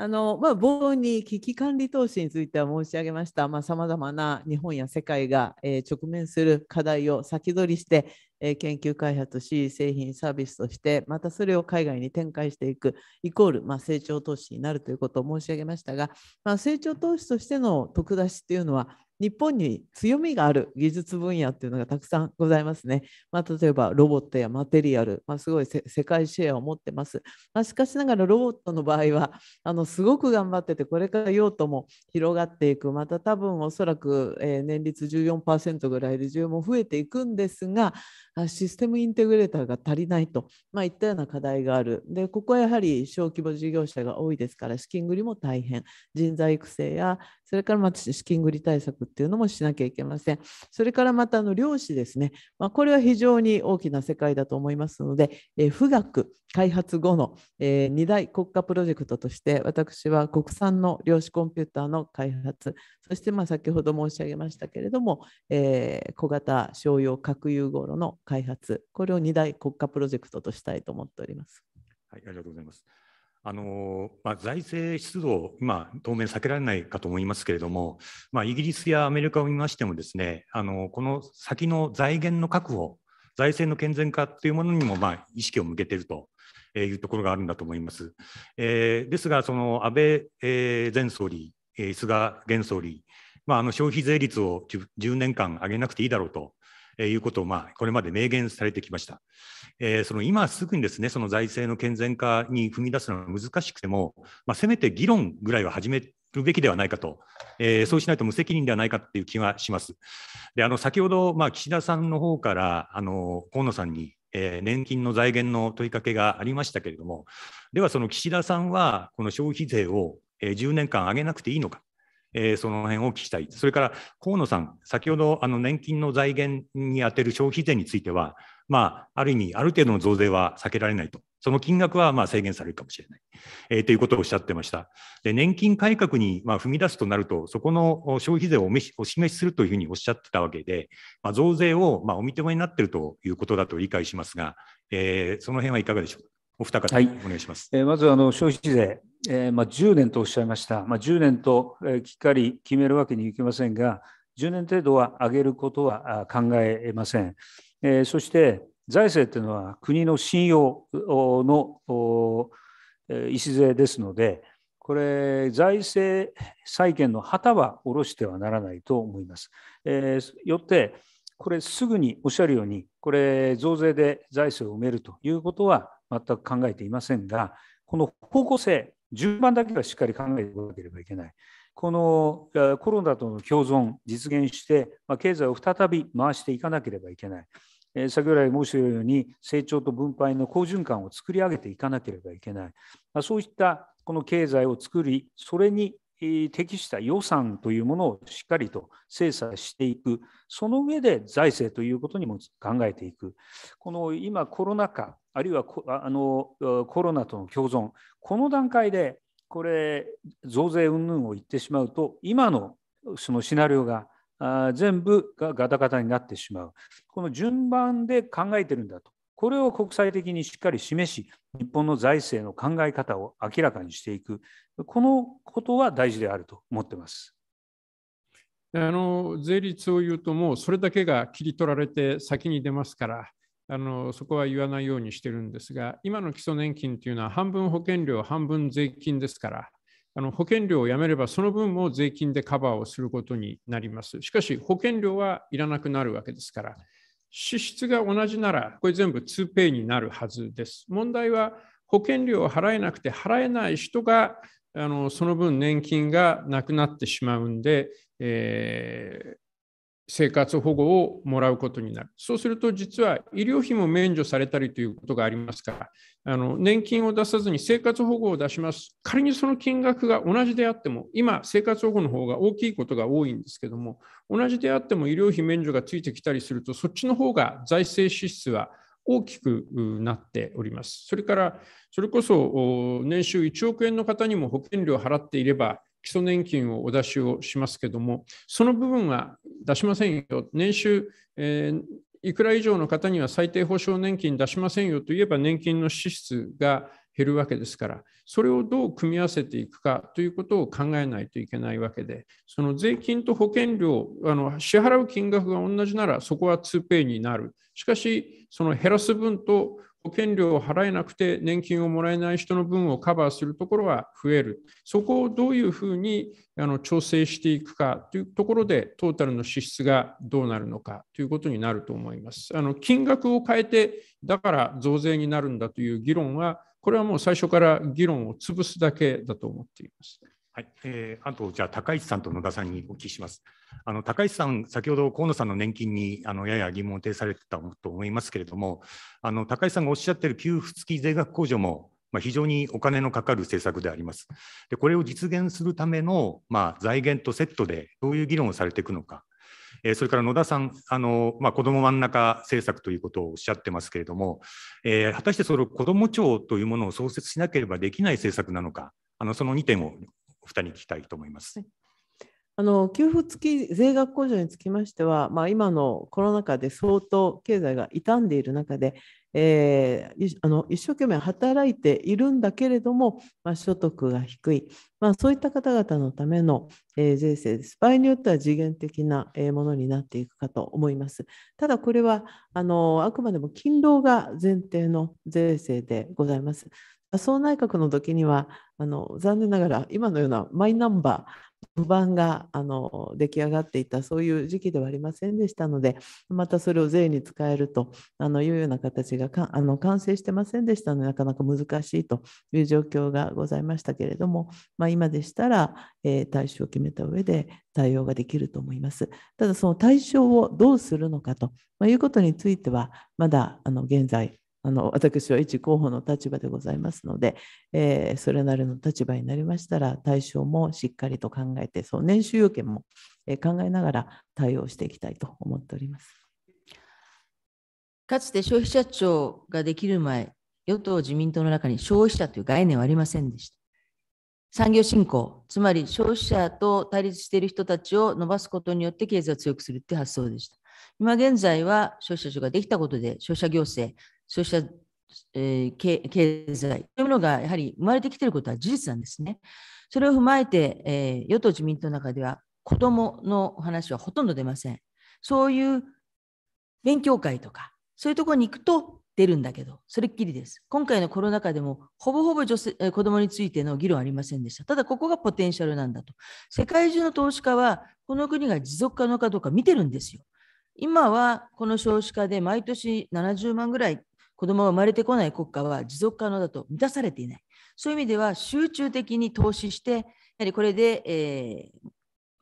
あのまあ、冒頭に危機管理投資については申し上げました、さまざ、あ、まな日本や世界が、えー、直面する課題を先取りして、えー、研究開発し、製品、サービスとして、またそれを海外に展開していく、イコール、まあ、成長投資になるということを申し上げましたが、まあ、成長投資としての得出しというのは、日本に強みがある技術分野っていうのがたくさんございますね。まあ、例えばロボットやマテリアル、まあ、すごい世界シェアを持ってます。まあ、しかしながらロボットの場合はあのすごく頑張っててこれから用途も広がっていくまた多分おそらく、えー、年率14%ぐらいで需要も増えていくんですがシステムインテグレーターが足りないと、まあ、いったような課題がある。でここはやはり小規模事業者が多いですから資金繰りも大変人材育成やそれからま資金繰り対策っていうのもしなきゃいけません。それからまたあの量子ですね、まあ、これは非常に大きな世界だと思いますので、えー、富岳開発後の、えー、2大国家プロジェクトとして私は国産の量子コンピューターの開発そしてまあ先ほど申し上げましたけれども、えー、小型商用核融合炉の開発これを2大国家プロジェクトとしたいと思っております。はい、ありがとうございます。あのまあ、財政出動、まあ、当面避けられないかと思いますけれども、まあ、イギリスやアメリカを見ましてもですねあのこの先の財源の確保財政の健全化というものにもまあ意識を向けているというところがあるんだと思います。えー、ですがその安倍前総理菅現総理、まあ、あの消費税率を 10, 10年間上げなくていいだろうということを、まあ、これまで明言されてきました。えー、その今すぐにですねその財政の健全化に踏み出すのは難しくても、まあ、せめて議論ぐらいは始めるべきではないかと、えー、そうしないと無責任ではないかという気がします。であの先ほど、まあ、岸田さんの方からあの河野さんにえー、年金の財源の問いかけがありましたけれども、ではその岸田さんは、この消費税を10年間上げなくていいのか、えー、その辺を聞きたい。それから河野さん、先ほどあの年金の財源に充てる消費税については、まあ、ある意味、ある程度の増税は避けられないと、その金額はまあ制限されるかもしれない、えー、ということをおっしゃってました。で年金改革にまあ踏み出すとなると、そこの消費税をお示しするというふうにおっしゃってたわけで、まあ、増税をまあお認めになっているということだと理解しますが、えー、その辺はいかがでしょうか。お二方、はい、お願いします。えー、まずあの消費税、えー、まあ10年とおっしゃいました。まあ10年と、えー、きっかり決めるわけにいきませんが、10年程度は上げることは考えません。えー、そして財政というのは国の信用の礎ですので、これ、財政再建の旗は下ろしてはならないと思います。えー、よって、これ、すぐにおっしゃるように、これ、増税で財政を埋めるということは全く考えていませんが、この方向性、順番だけはしっかり考えていかなければいけない。このコロナとの共存、実現して、経済を再び回していかなければいけない。先ほど来申し上げたように、成長と分配の好循環を作り上げていかなければいけない。そういったこの経済を作り、それに適した予算というものをしっかりと精査していく、その上で財政ということにも考えていく、この今、コロナ禍、あるいはあのコロナとの共存、この段階で、これ、増税云々を言ってしまうと、今のそのシナリオが全部がガタガタになってしまう、この順番で考えてるんだとこれを国際的にしっかり示し、日本の財政の考え方を明らかにしていく、このことは大事であると思ってます。あの税率を言うと、もうそれだけが切り取られて先に出ますから、あのそこは言わないようにしてるんですが、今の基礎年金というのは半分保険料、半分税金ですから、あの保険料をやめればその分も税金でカバーをすることになります。しかし保険料はいらなくなるわけですから、支出が同じなら、これ全部 2pay になるはずです。問題は、保険料を払えなくて払えない人が、あのその分年金がなくなってしまうんで、え生活保護をもらうことになる。そうすると、実は医療費も免除されたりということがありますから、あの年金を出さずに生活保護を出します。仮にその金額が同じであっても、今、生活保護の方が大きいことが多いんですけども、同じであっても医療費免除がついてきたりすると、そっちの方が財政支出は大きくなっております。それから、それこそ年収1億円の方にも保険料を払っていれば、基礎年金をお出しをしますけども、その部分は出しませんよ、年収、えー、いくら以上の方には最低保障年金出しませんよといえば、年金の支出が減るわけですから、それをどう組み合わせていくかということを考えないといけないわけで、その税金と保険料、あの支払う金額が同じなら、そこは2ペイになる。しかし、その減らす分と保険料を払えなくて年金をもらえない人の分をカバーするところは増える、そこをどういうふうにあの調整していくかというところで、トータルの支出がどうなるのかということになると思います。あの金額を変えて、だから増税になるんだという議論は、これはもう最初から議論を潰すだけだと思っています。はい、えー、あとじゃあ高市さんと野田さんにお聞きします。あの高市さん、先ほど河野さんの年金にあのやや疑問を呈されてたと思いますけれども、あの高市さんがおっしゃっている給付付き税額控除も、まあ、非常にお金のかかる政策であります。でこれを実現するための、まあ、財源とセットでどういう議論をされていくのか、えー、それから野田さん、あのまあ、子ども真ん中政策ということをおっしゃってますけれども、えー、果たしてその子ども庁というものを創設しなければできない政策なのか。あのその2点を二人に聞きたいと思います。はいあの給付付き税額控除につきましては、まあ、今のコロナ禍で相当経済が傷んでいる中で、えー、あの一生懸命働いているんだけれども、まあ、所得が低い、まあ、そういった方々のための、えー、税制です。場合によっては次元的なものになっていくかと思います。ただこれはあのあくまでも勤労が前提の税制でございます。麻生内閣の時にはあの残念ながら今のようなマイナンバー不安があの出来上がっていたそういう時期ではありませんでしたのでまたそれを税に使えるとあのいうような形がかあの完成してませんでしたのでなかなか難しいという状況がございましたけれども、まあ、今でしたら、えー、対象を決めた上で対応ができると思います。ただその対象をどうするのかと、まあ、いうことについてはまだあの現在あの私は一候補の立場でございますので、えー、それなりの立場になりましたら対象もしっかりと考えてその年収要件も考えながら対応していきたいと思っております。かつて消費者庁ができる前、与党・自民党の中に消費者という概念はありませんでした。産業振興、つまり消費者と対立している人たちを伸ばすことによって経済を強くするという発想でした。今現在は消費者庁ができたことで消費者行政、そうした、えー、経済というものがやはり生まれてきていることは事実なんですね。それを踏まえて、えー、与党自民党の中では子どもの話はほとんど出ません。そういう勉強会とか、そういうところに行くと出るんだけど、それっきりです。今回のコロナ禍でも、ほぼほぼ女性子どもについての議論ありませんでした。ただ、ここがポテンシャルなんだと。世界中の投資家は、この国が持続可能かどうか見てるんですよ。今はこの少子化で毎年70万ぐらい子供が生まれてこない国家は持続可能だと満たされていない。そういう意味では集中的に投資して、やはりこれで、えー、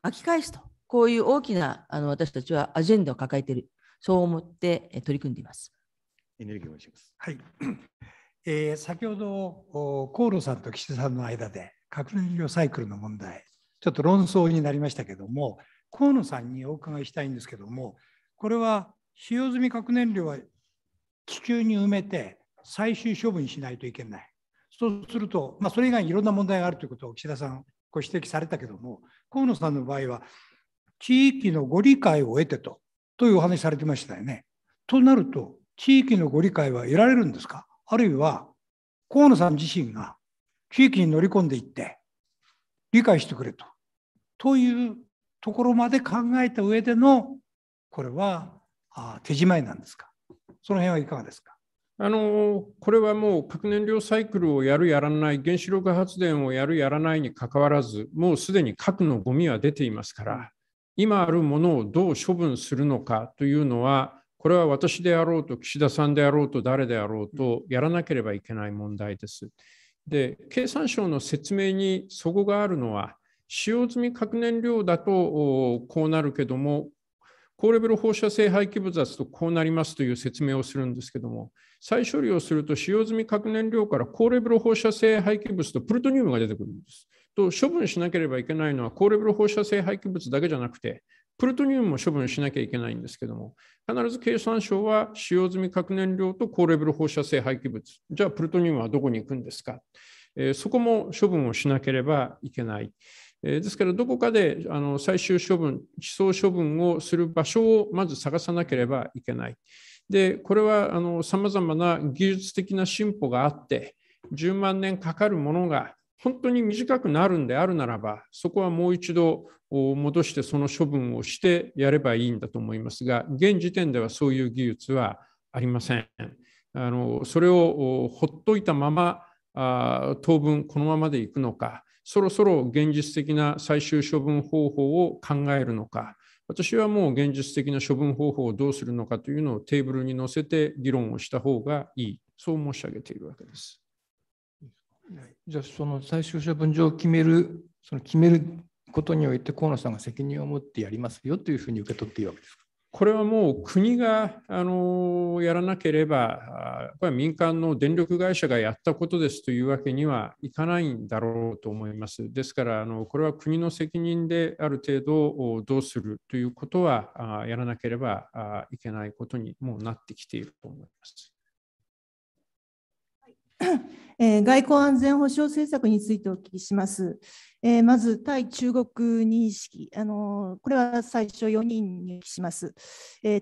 巻き返すと、こういう大きなあの私たちはアジェンダを抱えている、そう思って取り組んでいます。エネルギーをします。はい。えー、先ほど河野さんと岸田さんの間で核燃料サイクルの問題、ちょっと論争になりましたけども、河野さんにお伺いしたいんですけども、これは使用済み核燃料は地球に埋めて最終処分しないといけない。そうすると、まあ、それ以外にいろんな問題があるということを岸田さんご指摘されたけども、河野さんの場合は、地域のご理解を得てと、というお話されてましたよね。となると、地域のご理解は得られるんですかあるいは、河野さん自身が地域に乗り込んでいって、理解してくれと。というところまで考えた上での、これは手仕まいなんですかその辺はいかがですかあのこれはもう核燃料サイクルをやるやらない原子力発電をやるやらないにかかわらずもうすでに核のゴミは出ていますから今あるものをどう処分するのかというのはこれは私であろうと岸田さんであろうと誰であろうとやらなければいけない問題です。で経産省の説明にそこがあるのは使用済み核燃料だとこうなるけども高レベル放射性廃棄物だとこうなりますという説明をするんですけども、再処理をすると使用済み核燃料から高レベル放射性廃棄物とプルトニウムが出てくるんです。と処分しなければいけないのは高レベル放射性廃棄物だけじゃなくて、プルトニウムも処分しなきゃいけないんですけども、必ず経産省は使用済み核燃料と高レベル放射性廃棄物、じゃあプルトニウムはどこに行くんですか、えー、そこも処分をしなければいけない。えですからどこかであの最終処分、地層処分をする場所をまず探さなければいけない。で、これはさまざまな技術的な進歩があって、10万年かかるものが本当に短くなるんであるならば、そこはもう一度戻してその処分をしてやればいいんだと思いますが、現時点ではそういう技術はありません。あのそれをほっといたままあ当分このままでいくのか、そろそろ現実的な最終処分方法を考えるのか、私はもう現実的な処分方法をどうするのかというのをテーブルに載せて議論をした方がいい、そう申し上げているわけです。じゃあ、その最終処分場を決める、その決めることにおいて河野さんが責任を持ってやりますよというふうに受け取っていいわけですか。これはもう国があのやらなければ、これは民間の電力会社がやったことですというわけにはいかないんだろうと思います。ですから、あのこれは国の責任である程度どうするということはやらなければいけないことにもなってきていると思います。*coughs* 外交安全保障政策についてお聞きします。まず、対中国認識、あのこれは最初4人にします、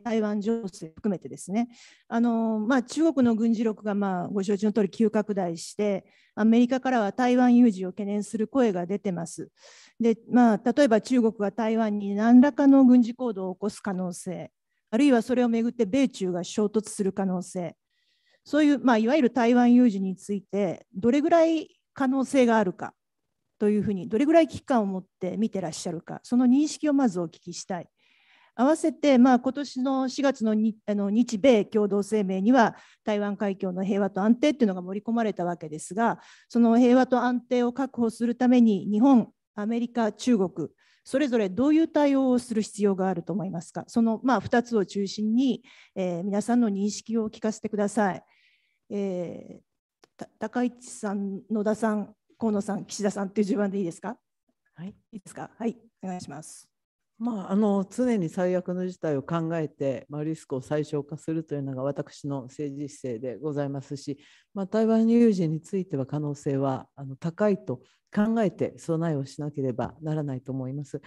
台湾情勢含めてですね、あのまあ、中国の軍事力が、まあ、ご承知の通り急拡大して、アメリカからは台湾有事を懸念する声が出てます。でまあ、例えば中国が台湾に何らかの軍事行動を起こす可能性、あるいはそれをめぐって米中が衝突する可能性。そういう、まあ、いわゆる台湾有事についてどれぐらい可能性があるかというふうにどれぐらい危機感を持って見てらっしゃるかその認識をまずお聞きしたい。合わせて、まあ、今年の4月のあの日米共同声明には台湾海峡の平和と安定というのが盛り込まれたわけですがその平和と安定を確保するために日本アメリカ中国それぞれどういう対応をする必要があると思いますかその、まあ、2つを中心に、えー、皆さんの認識を聞かせてください。えー、高市さん、野田さん、河野さん、岸田さんという順番でいいですか。はい、いいですか。はい、お願いします。まあ、あの常に最悪の事態を考えて、まあ、リスクを最小化するというのが私の政治姿勢でございますし、まあ、台湾有事については可能性はあの高いと考えて備えをしなければならないと思います。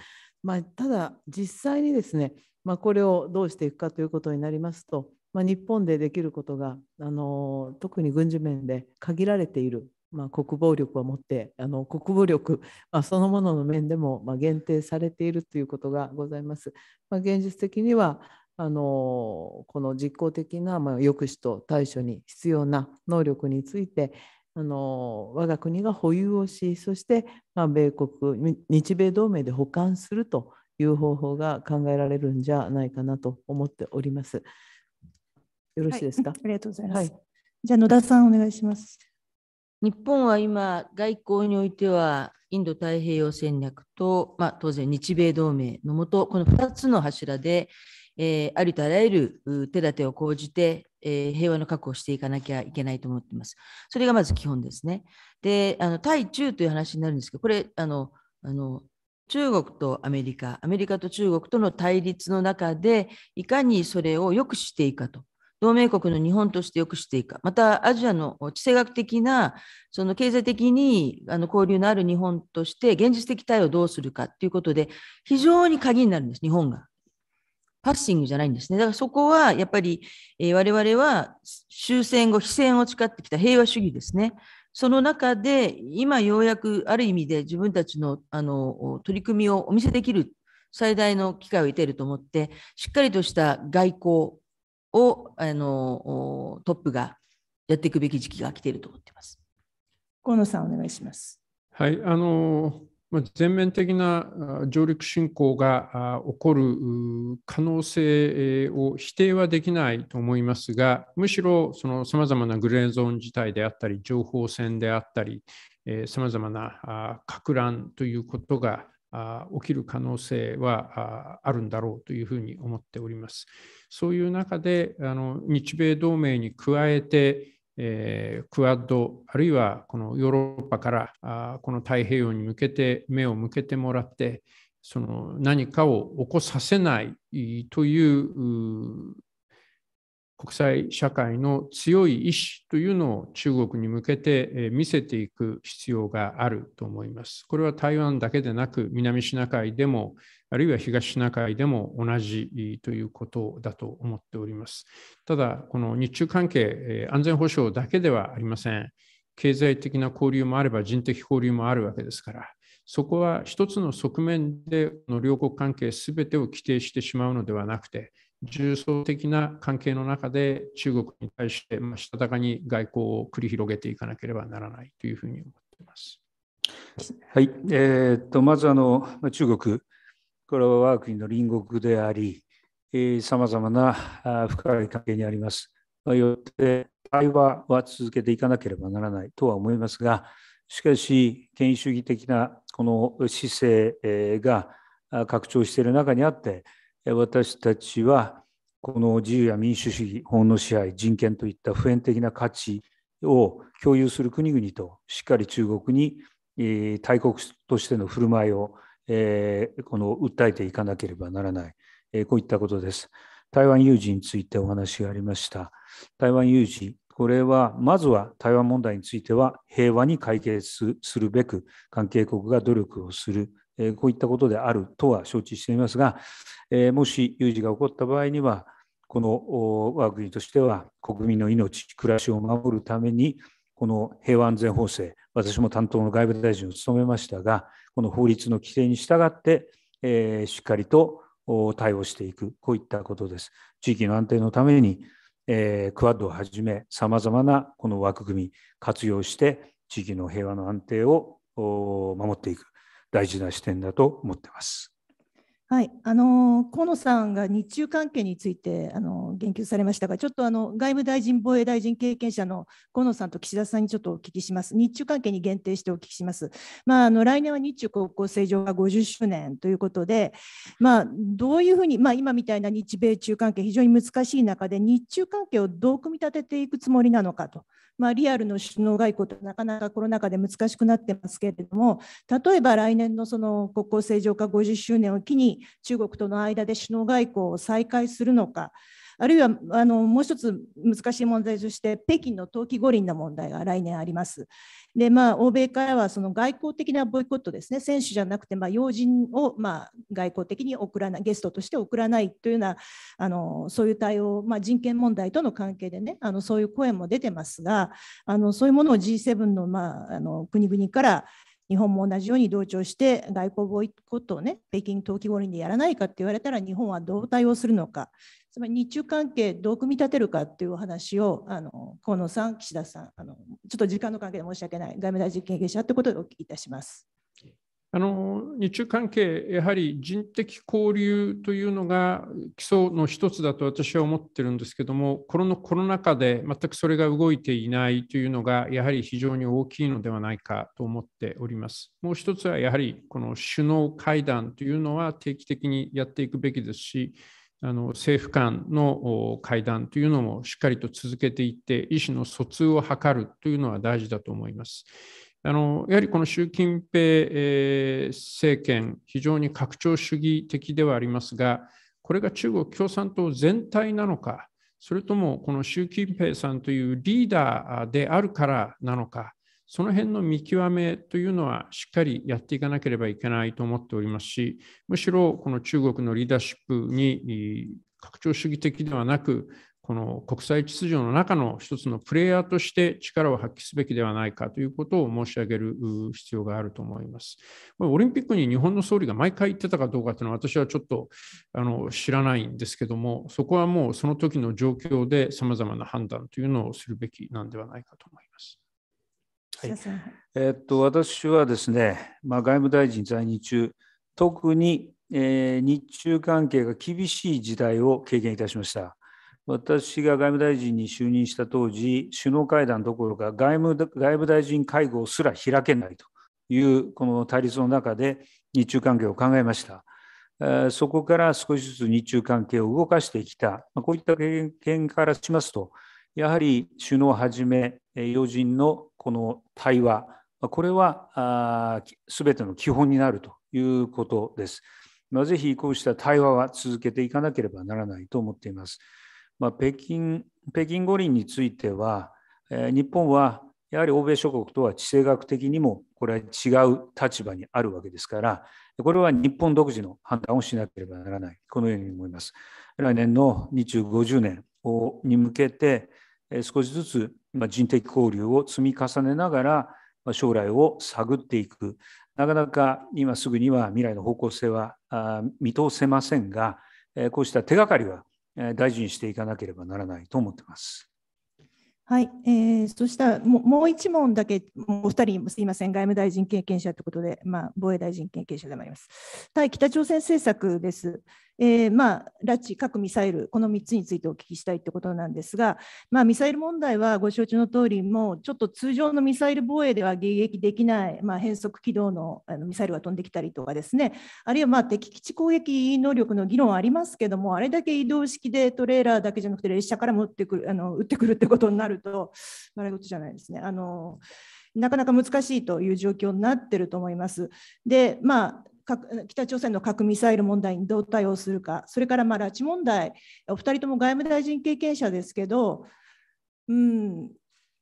まあ、ただ実際にですね、まあ、これをどうしていくかということになりますとまあ、日本でできることがあの特に軍事面で限られている、まあ、国防力を持ってあの国防力、まあ、そのものの面でも、ま限定されているということがございます。ま現実的にはあのこの実効的な、ま抑止と対処に必要な能力についてあの我が国が保有をしそして、ま米国日米同盟で保管するという方法が考えられるんじゃないかなと思っております。よろしいですか、はい、ありがとうございます、はい、じゃ野田さんお願いします日本は今外交においてはインド太平洋戦略と、まあ、当然日米同盟のもとこの2つの柱で、えー、ありとあらゆる手立てを講じて、えー、平和の確保をしていかなきゃいけないと思っています。それがまず基本ですね。であの対中という話になるんですけどこれあのあの中国とアメリカ、アメリカと中国との対立の中で、いかにそれを良くしていくかと同盟国の日本として良くしていくか、またアジアの地政学的な、その経済的にあの交流のある日本として、現実的対応をどうするかということで、非常に鍵になるんです、日本が。パッシングじゃないんですね。だからそこはやっぱり、え我々は終戦後、非戦を誓ってきた平和主義ですね。その中で、今ようやくある意味で自分たちのあの取り組みをお見せできる最大の機会を得ていると思って、しっかりとした外交をあのトップがやっていくべき時期が来ていると思っています。河野さんお願いします。はい、あの全面的な上陸侵攻が起こる可能性を否定はできないと思いますが、むしろさまざまなグレーゾーン自体であったり、情報戦であったり、さまざまなか乱ということが起きる可能性はあるんだろうというふうに思っております。そういう中であの日米同盟に加えて、えー、クアッドあるいはこのヨーロッパからあこの太平洋に向けて目を向けてもらってその何かを起こさせないという国際社会の強い意志というのを中国に向けて見せていく必要があると思います。これは台湾だけでなく南シナ海でもあるいは東シナ海でも同じということだと思っております。ただこの日中関係安全保障だけではありません。経済的な交流もあれば人的交流もあるわけですから。そこは一つの側面で両国関係すべてを規定してしまうのではなくて、重層的な関係の中で中国に対してしたたかに外交を繰り広げていかなければならないというふうに思っています。はいえーと、とまずあの中国、これは我が国の隣国であり、さまざまな深い関係にあります。よって対話は続けていかなければならないとは思いますが、しかし、権威主義的なこの姿勢が拡張している中にあって、私たちはこの自由や民主主義、法の支配、人権といった普遍的な価値を共有する国々としっかり中国に大国としての振る舞いを、えこの訴えていかなければならない、えこういったことです。台湾有事についてお話がありました。台湾有事、これはまずは台湾問題については平和に解決するべく関係国が努力をするえこういったことであるとは承知していますが、えもし有事が起こった場合には、この我が国としては国民の命、暮らしを守るために、この平和安全法制、私も担当の外務大臣を務めましたが、この法律の規定に従って、えしっかりと対応していく、こういったことです。地域の安定のために、えクアッドをはじめ、さまざまなこの枠組み、活用して、地域の平和の安定を守っていく、大事な視点だと思っています。はい、あの河野さんが日中関係についてあの言及されましたが、ちょっとあの外務大臣、防衛大臣経験者の河野さんと岸田さんにちょっとお聞きします、日中関係に限定してお聞きします、まあ、あの来年は日中国交正常化50周年ということで、まあ、どういうふうに、まあ、今みたいな日米中関係、非常に難しい中で、日中関係をどう組み立てていくつもりなのかと。まあ、リアルの首脳外交ってなかなかコロナ禍で難しくなってますけれども、例えば来年のその国交正常化50周年を機に、中国との間で首脳外交を再開するのか、あるいはあのもう一つ難しい問題として、北京の冬季五輪の問題が来年あります。で、まあ、欧米からはその外交的なボイコットですね、選手じゃなくて、まあ、要人を、まあ、外交的に送らない、ゲストとして送らないというような、あのそういう対応、まあ、人権問題との関係でね、あのそういう声も出てますが、あのそういうものを G7 の,、まあ、あの国々から日本も同じように同調して外交ボイコットをね北京冬季五輪でやらないかって言われたら日本はどう対応するのかつまり日中関係どう組み立てるかっていうお話をあの河野さん岸田さんあのちょっと時間の関係で申し訳ない外務大臣経験者ということでお聞きいたします。あの日中関係、やはり人的交流というのが基礎の一つだと私は思ってるんですけども、このコロナ禍で全くそれが動いていないというのが、やはり非常に大きいのではないかと思っております。もう一つは、やはりこの首脳会談というのは定期的にやっていくべきですし、あの政府間の会談というのもしっかりと続けていって、意思の疎通を図るというのは大事だと思います。あのやはりこの習近平、えー、政権、非常に拡張主義的ではありますが、これが中国共産党全体なのか、それともこの習近平さんというリーダーであるからなのか、その辺の見極めというのはしっかりやっていかなければいけないと思っておりますし、むしろこの中国のリーダーシップに拡張主義的ではなく、この国際秩序の中の一つのプレイヤーとして力を発揮すべきではないかということを申し上げる必要があると思います。オリンピックに日本の総理が毎回行ってたかどうかというのは私はちょっとあの知らないんですけども、そこはもうその時の状況でさまざまな判断というのをするべきなんではないかと思います。はいえー、っと私はですね、まあ、外務大臣在任中、特に、えー、日中関係が厳しい時代を経験いたしました。私が外務大臣に就任した当時、首脳会談どころか外務外務大臣会合すら開けないというこの対立の中で日中関係を考えました。そこから少しずつ日中関係を動かしてきた、こういった経験からしますと、やはり首脳はじめ、要人のこの対話、これはすべての基本になるということです。ぜひこうした対話は続けていかなければならないと思っています。まあ、北京北京五輪については、えー、日本はやはり欧米諸国とは地政学的にもこれは違う立場にあるわけですから、これは日本独自の判断をしなければならない、このように思います。来年の日中50年に向けて、少しずつ人的交流を積み重ねながら、将来を探っていく、なかなか今すぐには未来の方向性は見通せませんが、こうした手がかりは大事にしていかなければならないと思ってます。はい、えー、そしたらももう一問だけ、お二人、すみません、外務大臣経験者ということで、まあ、防衛大臣経験者でもあります。対北朝鮮政策です。えー、まあ、拉致、核・ミサイル、この3つについてお聞きしたいということなんですが、まあ、ミサイル問題はご承知の通り、もうちょっと通常のミサイル防衛では迎撃できない、まあ、変則軌道のあのミサイルが飛んできたりとかですね、あるいはまあ敵基地攻撃能力の議論ありますけども、あれだけ移動式でトレーラーだけじゃなくて、列車からも撃ってくるあの撃ってくるってことになると、笑い事じゃないですね。あのなかなか難しいという状況になっていると思います。で、まあ、北朝鮮の核ミサイル問題にどう対応するか、それからまあ拉致問題、お二人とも外務大臣経験者ですけど、うん、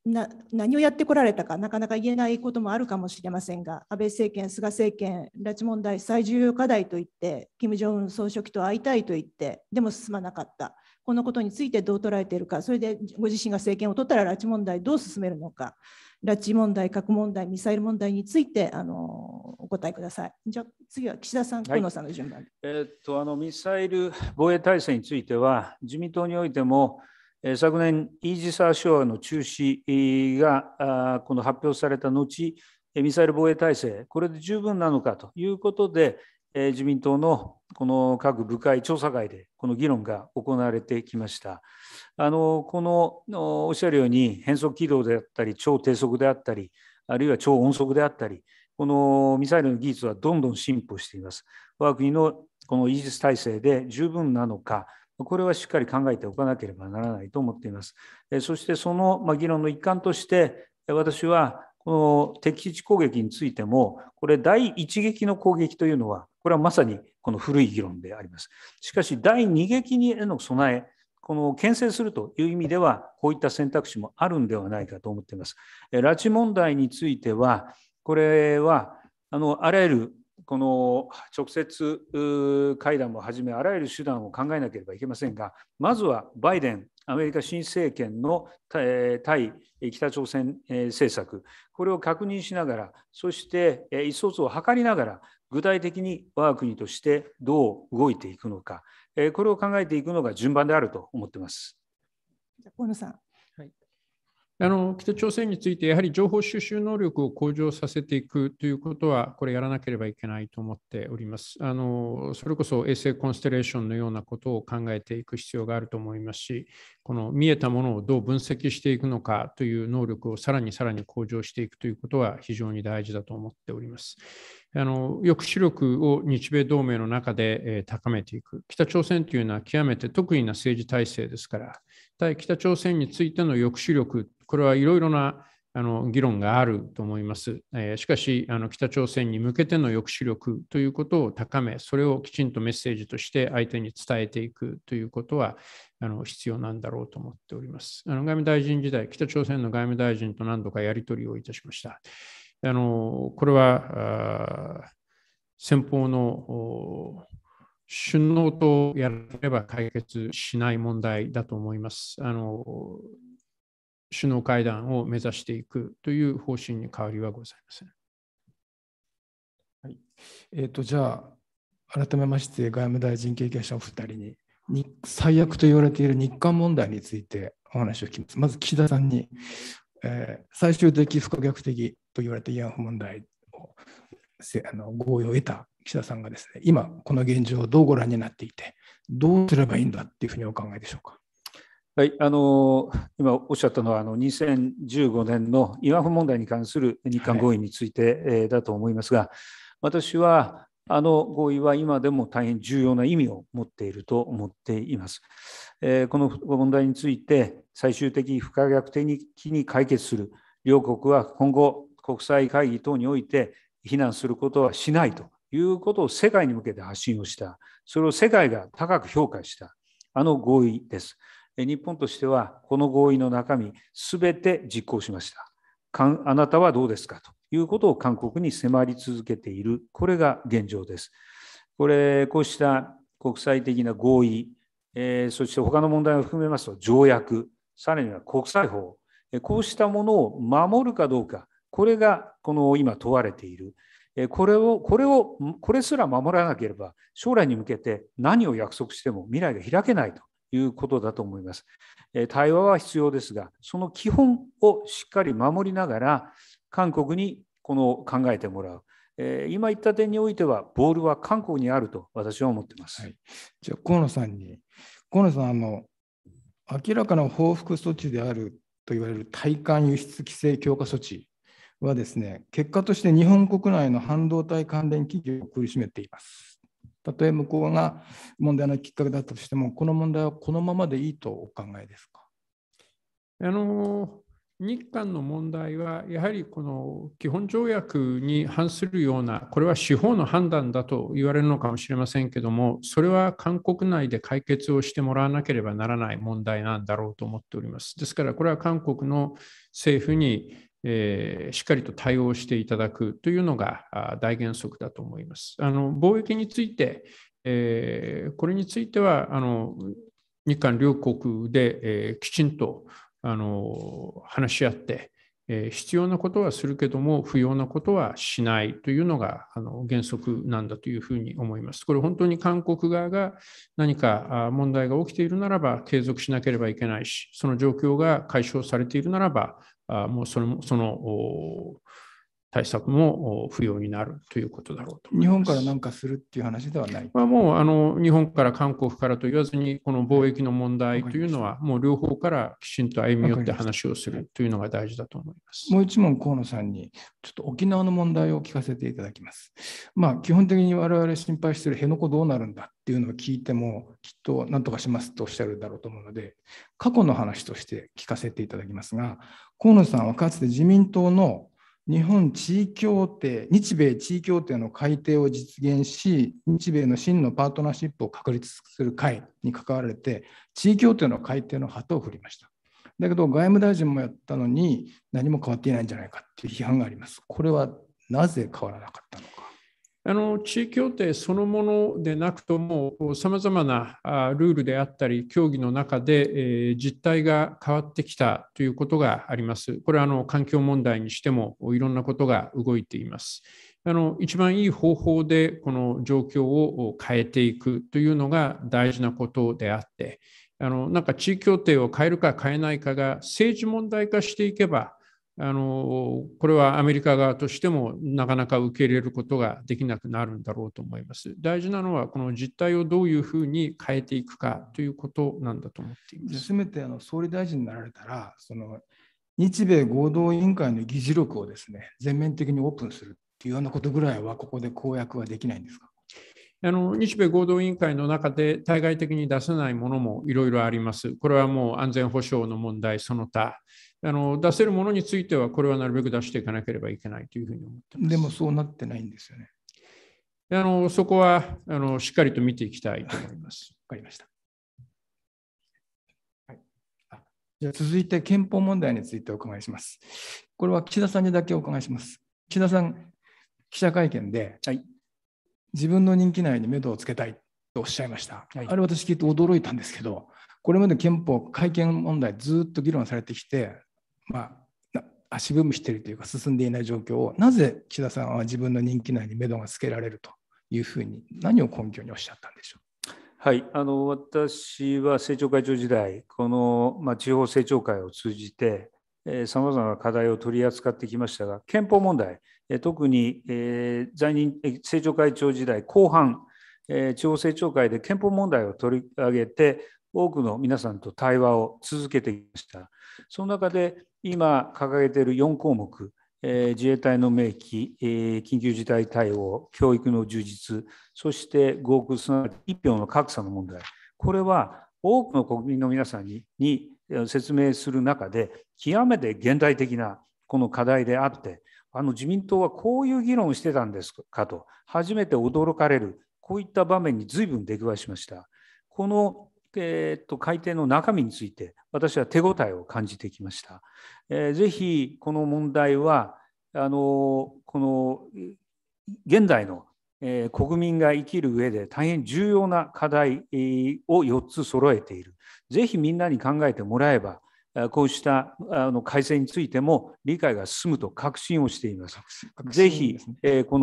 な何をやってこられたか、なかなか言えないこともあるかもしれませんが、安倍政権、菅政権、拉致問題最重要課題といって、金正恩総書記と会いたいと言って、でも進まなかった、このことについてどう捉えているか、それでご自身が政権を取ったら拉致問題、どう進めるのか。拉致問題、核問題、ミサイル問題についてあのお答えください。じゃ次は岸田さん、河野さんの順番、はい、えー、っとあのミサイル防衛体制については、自民党においても、え昨年、イージス・アショアの中止があこの発表された後、ミサイル防衛体制、これで十分なのかということで、え自民党のこの各部会、調査会でこの議論が行われてきました。あのこのおっしゃるように変則軌道であったり超低速であったりあるいは超音速であったりこのミサイルの技術はどんどん進歩しています。我が国のこのイージス体制で十分なのかこれはしっかり考えておかなければならないと思っています。そしてその議論の一環として私はこの敵基地攻撃についても、これ、第1撃の攻撃というのは、これはまさにこの古い議論であります。しかし、第二撃への備え、この牽制するという意味では、こういった選択肢もあるんではないかと思っています。拉致問題については、これはあのあらゆるこの直接会談もはじめ、あらゆる手段を考えなければいけませんが、まずはバイデンアメリカ新政権の対北朝鮮政策、これを確認しながら、そして意思疎通を図りながら、具体的に我が国としてどう動いていくのか、これを考えていくのが順番であると思ってます。じゃ河野さんあの北朝鮮について、やはり情報収集能力を向上させていくということは、これ、やらなければいけないと思っております。あのそれこそ衛星コンステレーションのようなことを考えていく必要があると思いますし、この見えたものをどう分析していくのかという能力をさらにさらに向上していくということは非常に大事だと思っております。あの抑止力を日米同盟の中で、え高めていく、北朝鮮というのは極めて特異な政治体制ですから、対北朝鮮についての抑止力これはいろいろなあの議論があると思います。えー、しかしあの、北朝鮮に向けての抑止力ということを高め、それをきちんとメッセージとして相手に伝えていくということはあの必要なんだろうと思っております。あの外務大臣時代、北朝鮮の外務大臣と何度かやり取りをいたしました。あのこれは先方の首脳とやれば解決しない問題だと思います。あの首脳会談を目指していくという方針に変わりはございません。はいえーと、じゃあ、改めまして外務大臣経験者お二人にに最悪と言われている日韓問題についてお話を聞きます。まず岸田さんに、えー、最終的不可逆的と言われた慰安婦問題をあの合意を得た岸田さんがですね、今この現状をどうご覧になっていて、どうすればいいんだっていうふうにお考えでしょうか。はい、あの今おっしゃったのはあの2015年の慰安婦問題に関する日韓合意について、だと思いますが私はあの合意は今でも大変重要な意味を持っていると思っています。えー、この問題について最終的不可逆的に解決する両国は今後国際会議等において非難することはしないということを世界に向けて発信をしたそれを世界が高く評価したあの合意です。日本としてはこの合意の中身、すべて実行しました。あなたはどうですかということを韓国に迫り続けている、これが現状です。これ、こうした国際的な合意、えー、そして他の問題を含めますと、条約、さらには国際法、こうしたものを守るかどうか、これがこの今問われている。これを、これを、これすら守らなければ、将来に向けて何を約束しても未来が開けないということだと思います。対話は必要ですが、その基本をしっかり守りながら、韓国にこの考えてもらう。今言った点においては、ボールは韓国にあると私は思ってます。はい、じゃあ、河野さんに、河野さんあの、明らかな報復措置であると言われる対韓輸出規制強化措置はですね、結果として日本国内の半導体関連企業を苦しめています。たとえ向こうが問題のきっかけだったとしても、この問題はこのままでいいとお考えですかあの日韓の問題は、やはりこの基本条約に反するような、これは司法の判断だと言われるのかもしれませんけども、それは韓国内で解決をしてもらわなければならない問題なんだろうと思っております。ですから、これは韓国の政府にえー、しっかりと対応していただくというのが大原則だと思います。あの貿易について、えー、これについてはあの日韓両国で、えー、きちんとあの話し合って、え必要なことはするけども不要なことはしないというのがあの原則なんだというふうに思います。これ本当に韓国側が何か問題が起きているならば継続しなければいけないしその状況が解消されているならばあもうそのその対策も不要になるということだろうと日本から何かするっていう話ではない、まあ、もうあの日本から韓国からと言わずに、この貿易の問題というのは、もう両方からきちんと歩み寄って話をするというのが大事だと思いますもう一問、河野さんに、ちょっと沖縄の問題を聞かせていただきます。まあ、基本的に我々心配している辺野古どうなるんだっていうのを聞いても、きっとなんとかしますとおっしゃるだろうと思うので、過去の話として聞かせていただきますが、河野さんはかつて自民党の日本地位協定、日米地位協定の改定を実現し、日米の真のパートナーシップを確立する会に関わられて、地位協定の改定の旗を振りました。だけど、外務大臣もやったのに、何も変わっていないんじゃないかっていう批判があります。これはなぜ変わらなかったのか。あの地域協定そのものでなくとも、さまざまなルールであったり、協議の中で、えー、実態が変わってきたということがあります。これはあの環境問題にしても、いろんなことが動いています。あの一番いい方法でこの状況を変えていくというのが大事なことであって、あのなんか地域協定を変えるか変えないかが政治問題化していけば、あのこれはアメリカ側としてもなかなか受け入れることができなくなるんだろうと思います。大事なのはこの実態をどういうふうに変えていくかということなんだと思っています。せめてあの総理大臣になられたらその日米合同委員会の議事録をですね全面的にオープンするっていうようなことぐらいはここで公約はできないんですかあの日米合同委員会の中で対外的に出せないものもいろいろあります。これはもう安全保障の問題その他、あの出せるものについては、これはなるべく出していかなければいけないというふうに思ってます。でもそうなってないんですよね。あのそこはあのしっかりと見ていきたいと思います。わかりました。はい、じゃ続いて憲法問題についてお伺いします。これは岸田さんにだけお伺いします。岸田さん、記者会見で、はい、自分の任期内に目処をつけたいとおっしゃいました。はい、あれ、私きっと驚いたんですけど、これまで憲法改憲問題、ずっと議論されてきて、まあ、足踏みしているというか進んでいない状況をなぜ岸田さんは自分の任期内に目処がつけられるというふうに何を根拠におっしゃったんでしょうはい、あの私は政調会長時代、この、まあ、地方政調会を通じて、さまざまな課題を取り扱ってきましたが、憲法問題、え特に、えー、在任政調会長時代後半、えー、地方政調会で憲法問題を取り上げて、多くの皆さんと対話を続けてきました。その中で、今掲げている4項目、えー、自衛隊の明記、えー、緊急事態対応、教育の充実、そして合区、すなわち1票の格差の問題、これは多くの国民の皆さんにに説明する中で、極めて現代的なこの課題であって、あの自民党はこういう議論をしてたんですかと、初めて驚かれる、こういった場面に随分出くわしました。このえっと、改定の中身について私は手応えを感じてきました。えー、ぜひこの問題はあのこの現代の、えー、国民が生きる上で大変重要な課題を4つ揃えている。ぜひみんなに考えてもらえばこうしたあの改正についても理解が進むと確信をしています。すね、ぜひ、えー、こ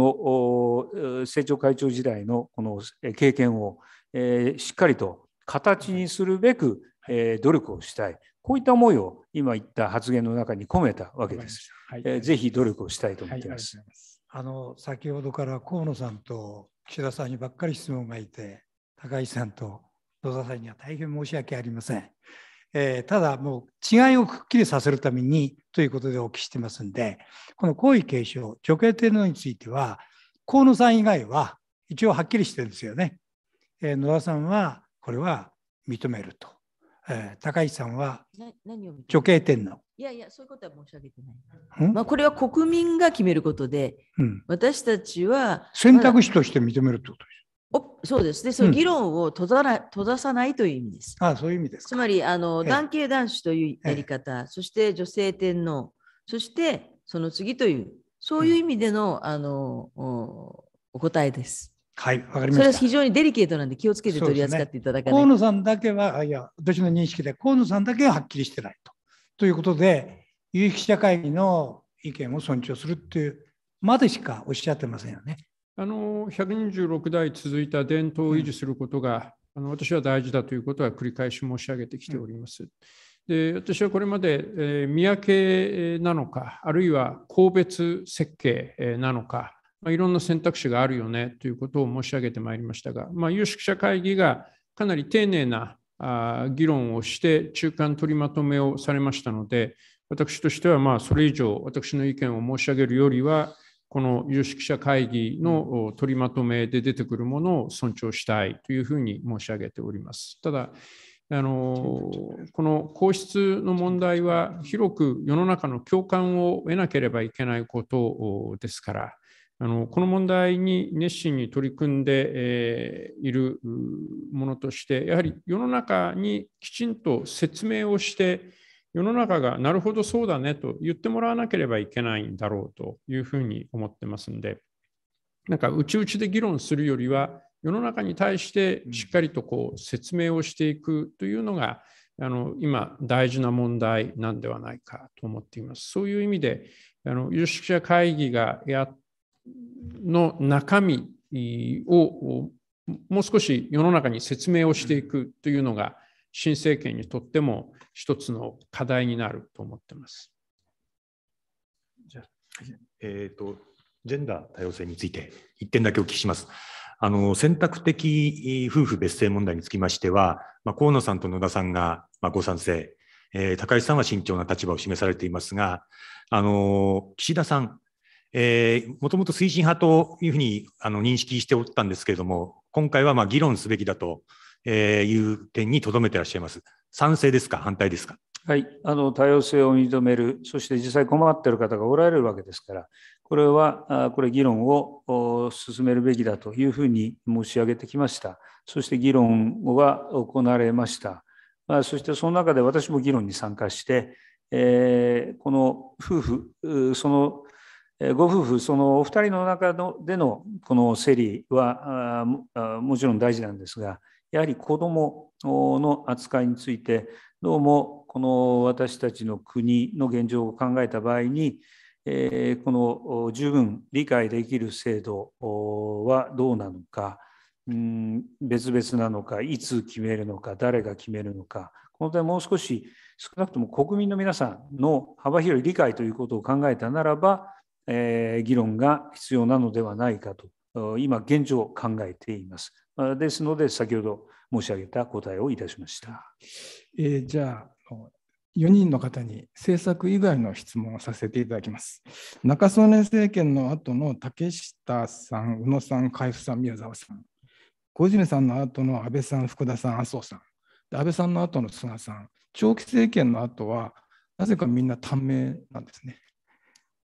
の政調会長時代のこの経験を、えー、しっかりと形にするべく、えー、努力をしたい。こういった思いを今言った発言の中に込めたわけです。はい、えー、ぜひ努力をしたいと思っています。はいはい、あの先ほどから河野さんと岸田さんにばっかり質問がいて、高市さんと野田さんには大変申し訳ありません。えー、ただもう違いをくっきりさせるためにということでお聞きしてますんで、この皇位継承、女系天皇については、河野さん以外は一応はっきりしてるんですよね。えー、野田さんはこれは認めると。えー、高市さんは女系天皇。いやいや、そういうことは申し上げてない。まあ、これは国民が決めることで、うん、私たちは。選択肢として認めるってことです。おそうですね、その議論を閉ざら、閉ざさないという意味です。ああそういう意味ですつまりあの、男系男子というやり方、そして女性天皇、そしてその次という、そういう意味での,、あのおお答えです。はい、わかりました。それは非常にデリケートなんで気をつけて取り扱っていただかない、ね、河野さんだけは、いや、私の認識で河野さんだけははっきりしてないと。ということで、有識者会議の意見を尊重するっていうまでしかおっしゃってませんよね。あの126代続いた伝統を維持することが、うん、あの私は大事だということは繰り返し申し上げてきております。うんで私はこれまで、えー、三宅なのかあるいは個別設計なのかまあ、いろんな選択肢があるよねということを申し上げてまいりましたが、まあ、有識者会議がかなり丁寧なあ議論をして中間取りまとめをされましたので私としてはまあそれ以上私の意見を申し上げるよりはこの有識者会議の取りまとめで出てくるものを尊重したいというふうに申し上げております。ただあのこの皇室の問題は広く世の中の共感を得なければいけないことですからあのこの問題に熱心に取り組んで、えいるものとしてやはり世の中にきちんと説明をして世の中がなるほどそうだねと言ってもらわなければいけないんだろうというふうに思ってますんでなんか内々で議論するよりは世の中に対してしっかりとこう説明をしていくというのが、あの今大事な問題なんではないかと思っています。そういう意味であの有識者会議がやっの中身をもう少し世の中に説明をしていくというのが新政権にとっても一つの課題になると思ってます。じゃえーと、ジェンダー多様性について1点だけお聞きします。あの選択的夫婦別姓問題につきましては、まあ、河野さんと野田さんが、まあ、ご賛成、えー、高橋さんは慎重な立場を示されていますが、あの岸田さん、えー、もともと推進派というふうにあの認識しておったんですけれども、今回はまあ議論すべきだという点にとどめていらっしゃいます。賛成ですか、反対ですか。はい、あの多様性を認める、そして実際困っている方がおられるわけですから、これは、これ、議論を進めるべきだというふうに申し上げてきました。そして議論は行われました。そしてその中で私も議論に参加して、この夫婦、そのご夫婦そのお二人の中のでのこのセリはもちろん大事なんですがやはり子どもの扱いについてどうもこの私たちの国の現状を考えた場合にえー、この十分理解できる制度はどうなのか、うん、別々なのか、いつ決めるのか、誰が決めるのか、この点、もう少し少なくとも国民の皆さんの幅広い理解ということを考えたならば、え議論が必要なのではないかと今現状考えています。ですので先ほど申し上げた答えをいたしました。えー、じゃあ4人の方に政策以外の質問をさせていただきます。中曽根政権の後の竹下さん、宇野さん、海部さん、宮沢さん、小泉さんの後の安倍さん、福田さん、麻生さん、安倍さんの後の菅さん、長期政権の後は、なぜかみんな短命なんですね。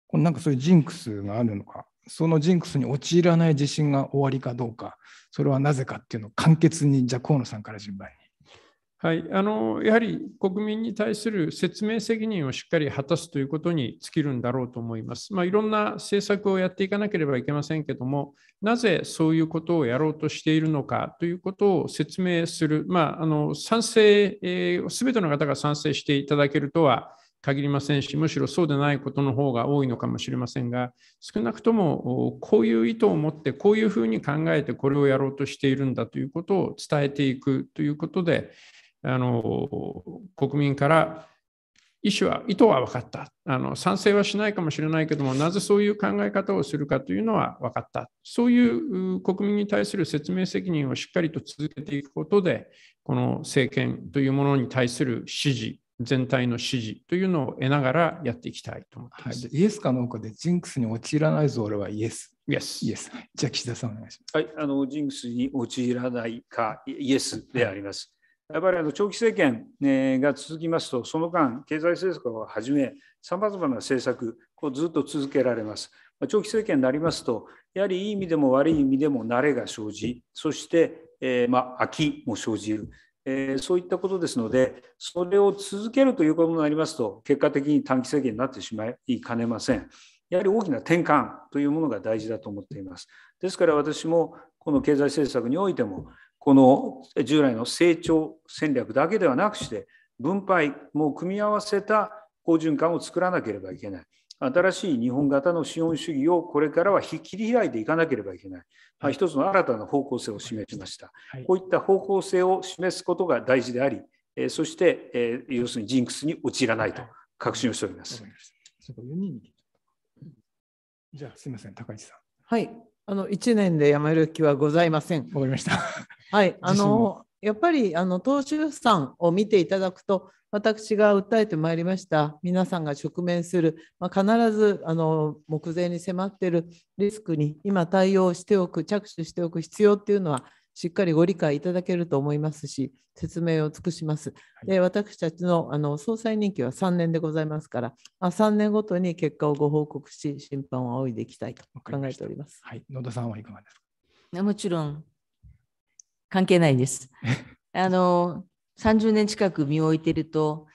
こなんかそういうジンクスがあるのか、そのジンクスに陥らない自信が終わりかどうか、それはなぜかっていうのを簡潔に、じゃあ河野さんから順番に。はい、あのやはり国民に対する説明責任をしっかり果たすということに尽きるんだろうと思います。まあ、いろんな政策をやっていかなければいけませんけども、なぜそういうことをやろうとしているのかということを説明する、まあ、あの賛成、す、えー、べ、ての方が賛成していただけるとは限りませんし、むしろそうでないことの方が多いのかもしれませんが、少なくともこういう意図を持って、こういうふうに考えてこれをやろうとしているんだということを伝えていくということで、あの国民から意思は、意図は分かったあの、賛成はしないかもしれないけども、なぜそういう考え方をするかというのは分かった、そういう国民に対する説明責任をしっかりと続けていくことで、この政権というものに対する支持全体の支持というのを得ながらやっていきたいと思ってます。はい、イエスかノーかでジンクスに陥らないぞ、俺はイエス。イエス。イエス。じゃあ、岸田さんお願いします。はい、あのジンクスに陥らないか、イエスであります。やっぱりあの長期政権、ね、が続きますと、その間、経済政策をはじめ、さまざまな政策、をずっと続けられます。長期政権になりますと、やはりいい意味でも悪い意味でも慣れが生じ、そして、えー、まあ、飽きも生じる、えそういったことですので、それを続けるということになりますと、結果的に短期政権になってしまいかねません。やはり大きな転換というものが大事だと思っています。ですから私もこの経済政策においても、この従来の成長戦略だけではなくして、分配も組み合わせた好循環を作らなければいけない。新しい日本型の資本主義をこれからは切り開いていかなければいけない、はい、一つの新たな方向性を示しました、はい、こういった方向性を示すことが大事であり、えそして、え要するにジンクスに陥らないと確信をしております。はい、じゃあすみません高市さん。はいあの1年でやめる気はございません。わかりました。はい、あのやっぱりあの資主産を見ていただくと私が訴えてまいりました皆さんが直面する、まあ、必ずあの目前に迫っているリスクに今対応しておく着手しておく必要っていうのはしっかりご理解いただけると思いますし説明を尽くします。で私たちのあの総裁任期は3年でございますから、まあ、3年ごとに結果をご報告し審判を仰いでいきたいと考えております。はい、野田さんはいかがですかもちろん関係ないです。あの、30年近く身を置いてると、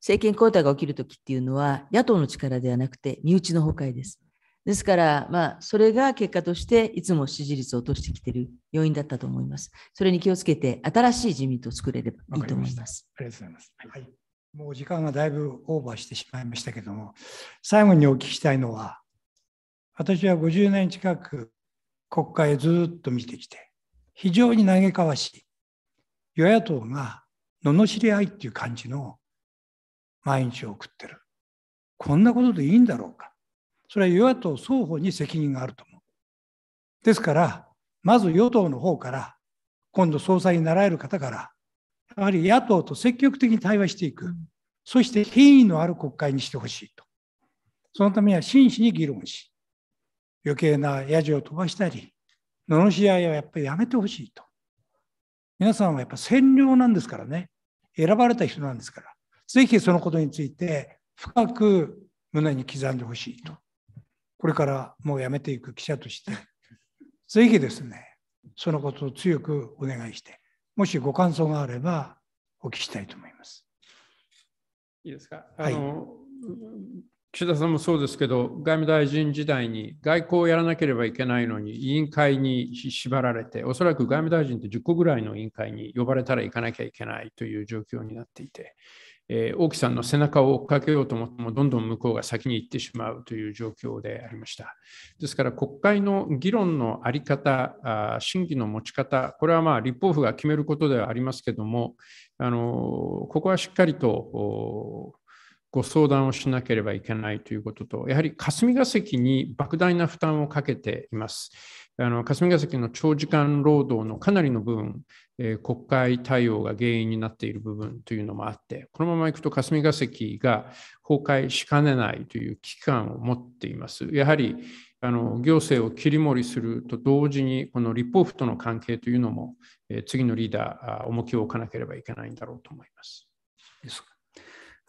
政権交代が起きるときっていうのは、野党の力ではなくて、身内の崩壊です。ですから、まあ、それが結果として、いつも支持率を落としてきている要因だったと思います。それに気をつけて、新しい自民党を作れればいいと思います。ありがとうございます。はい、もう時間がだいぶオーバーしてしまいましたけども、最後にお聞きしたいのは、私は50年近く国会ずっと見てきて、非常に嘆かわしい。与野党が罵り合いっていう感じの毎日を送ってる。こんなことでいいんだろうか。それは与野党双方に責任があると思う。ですから、まず与党の方から、今度総裁になられる方から、やはり野党と積極的に対話していく。そして品位のある国会にしてほしいと。そのためには真摯に議論し、余計な野次を飛ばしたり、罵り合いはやっぱりやめてほしいと。皆さんはやっぱ占領なんですからね。選ばれた人なんですから。ぜひそのことについて深く胸に刻んでほしいと。これからもうやめていく記者として、ぜひですね、そのことを強くお願いして、もしご感想があればお聞きしたいと思います。いいですか。あの、はい岸田さんもそうですけど、外務大臣時代に外交をやらなければいけないのに、委員会に縛られて、おそらく外務大臣って10個ぐらいの委員会に呼ばれたら行かなきゃいけないという状況になっていて、えー、大木さんの背中を追っかけようと思っても、どんどん向こうが先に行ってしまうという状況でありました。ですから、国会の議論の在り方、あ審議の持ち方、これはまあ立法府が決めることではありますけども、あのここはしっかりとご相談をしなければいけないということと、やはり霞が関に莫大な負担をかけています。あの霞が関の長時間労働のかなりの部分、えー、国会対応が原因になっている部分というのもあって、このままいくと霞が関が崩壊しかねないという危機感を持っています。やはりあの行政を切り盛りすると同時に、この立法府との関係というのも、えー、次のリーダー、重きを置かなければいけないんだろうと思います。です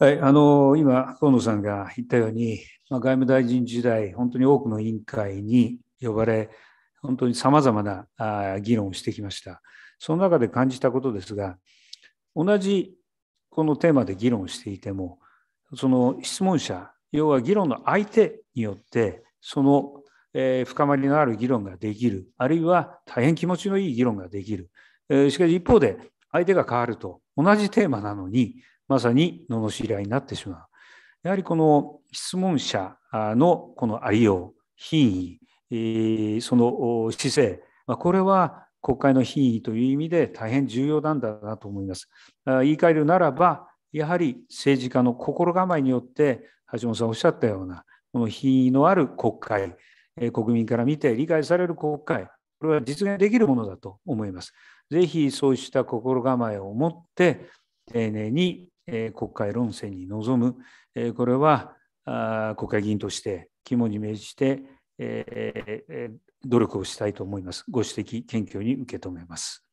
はい、あの今、河野さんが言ったように、まあ、外務大臣時代、本当に多くの委員会に呼ばれ、本当にさまざまなあ議論をしてきました。その中で感じたことですが、同じこのテーマで議論していても、その質問者、要は議論の相手によって、その、えー、深まりのある議論ができる、あるいは大変気持ちのいい議論ができる。えー、しかし一方で、相手が変わると、同じテーマなのに、まさに罵り合いになってしまう。やはりこの質問者のこのありよう、品位、その姿勢、これは国会の品位という意味で大変重要なんだなと思います。言い換えるならば、やはり政治家の心構えによって、橋本さんおっしゃったような、この品位のある国会、国民から見て理解される国会、これは実現できるものだと思います。ぜひそうした心構えを持って、丁寧に国会論戦に臨む、これは国会議員として肝に銘じて努力をしたいと思います。ご指摘、謙虚に受け止めます。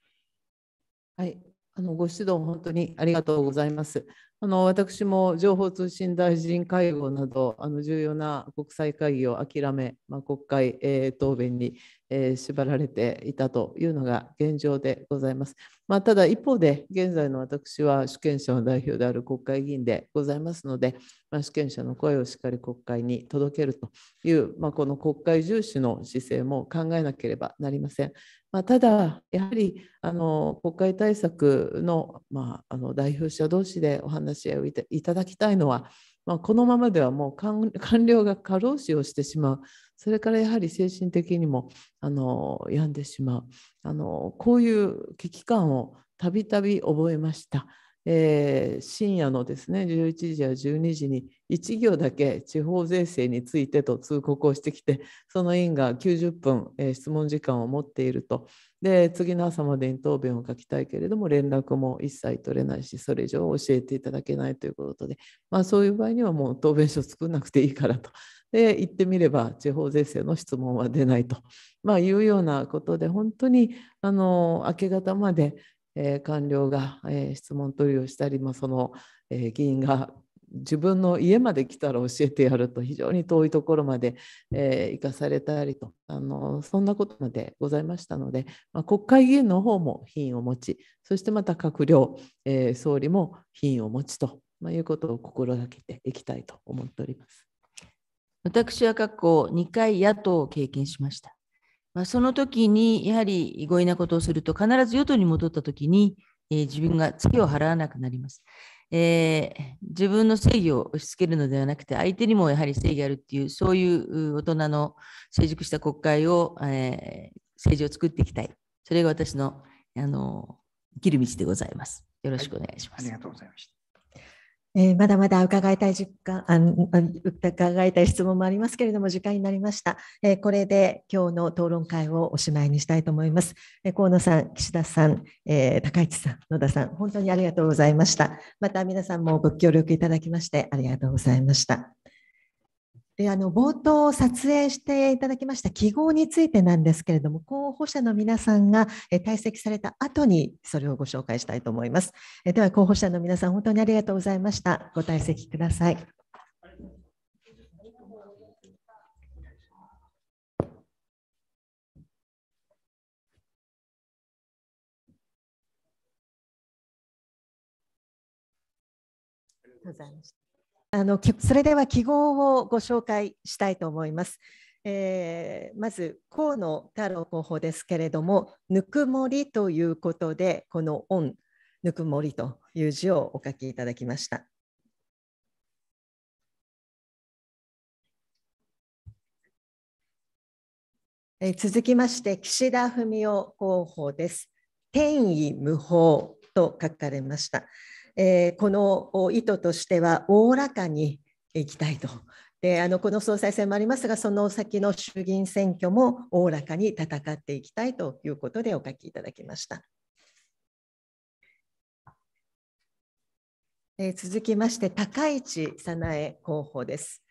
はい、あのご指導、本当にありがとうございます。あの私も情報通信大臣会合などあの重要な国際会議を諦め、まあ、国会、えー、答弁に、えー、縛られていたというのが現状でございます。まあ、ただ一方で現在の私は主権者の代表である国会議員でございますので、まあ、主権者の声をしっかり国会に届けるという、まあ、この国会重視の姿勢も考えなければなりません。まあ、ただ、やはりあの国会対策の,、まあ、あの代表者同士でお話し合いいただきたいのは、まあ、このままではもう *laughs* 官僚が過労死をしてしまう、それからやはり精神的にもあの病んでしまうあの、こういう危機感をたびたび覚えました。えー、深夜のですね11時や12時に1行だけ地方税制についてと通告をしてきてその委員が90分、えー、質問時間を持っているとで次の朝までに答弁を書きたいけれども連絡も一切取れないしそれ以上教えていただけないということで、まあ、そういう場合にはもう答弁書作らなくていいからと。で言ってみれば地方税制の質問は出ないと、まあ、いうようなことで本当にあの明け方までえ官僚が、え質問取りをしたり、まあ、その、え議員が自分の家まで来たら教えてやると非常に遠いところまで、えー、行かされたりとあのそんなことまでございましたので、まあ、国会議員の方も品を持ちそしてまた閣僚、えー、総理も品を持ちと、まあ、いうことを心がけていきたいと思っております私は過去2回野党を経験しましたまあ、その時にやはり意外なことをすると必ず与党に戻った時に、えー、自分が月を払わなくなります、えー、自分の正義を押し付けるのではなくて相手にもやはり正義あるっていうそういう大人の成熟した国会を、えー、政治を作っていきたいそれが私のあの生きる道でございますよろしくお願いします、はい、ありがとうございましたえー、まだまだ伺いたい実感あ伺いたい質問もありますけれども時間になりました、えー、これで今日の討論会をおしまいにしたいと思います、えー、河野さん岸田さん、えー、高市さん野田さん本当にありがとうございましたまた皆さんもご協力いただきましてありがとうございましたであの冒頭撮影していただきました記号についてなんですけれども候補者の皆さんが退席された後にそれをご紹介したいと思いますでは候補者の皆さん本当にありがとうございましたご退席くださいございましたあのそれでは記号をご紹介したいと思います。えー、まず河野太郎候補ですけれども「ぬくもり」ということでこの「オぬくもり」という字をお書きいただきました。えー、続きまして岸田文雄候補です。転移無法と書かれました。えー、この意図としてはおおらかにいきたいと。であのこの総裁選もありますが、その先の衆議院選挙もおおらかに戦っていきたいということでお書きいただきました。えー、続きまして、高市早苗候補です。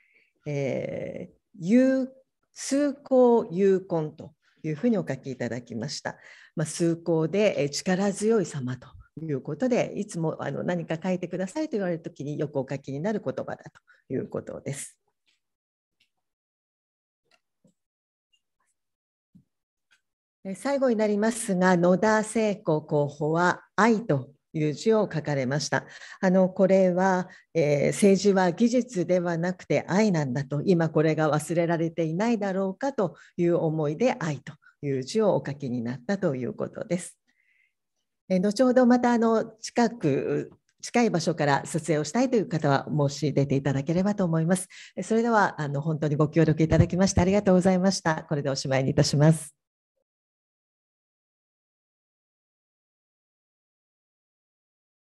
えー、通行有婚というふうにお書きいただきました。まあ、崇高で力強い様ということでいつもあの何か書いてくださいと言われるときによくお書きになる言葉だということです。最後になりますが野田聖子候補は「愛」という字を書かれました。あのこれは、えー、政治は技術ではなくて愛なんだと今これが忘れられていないだろうかという思いで「愛」という字をお書きになったということです。え後ほどまたあの近く近い場所から撮影をしたいという方は申し出ていただければと思います。それではあの本当にご協力いただきましてありがとうございました。これでおしまいにいたします。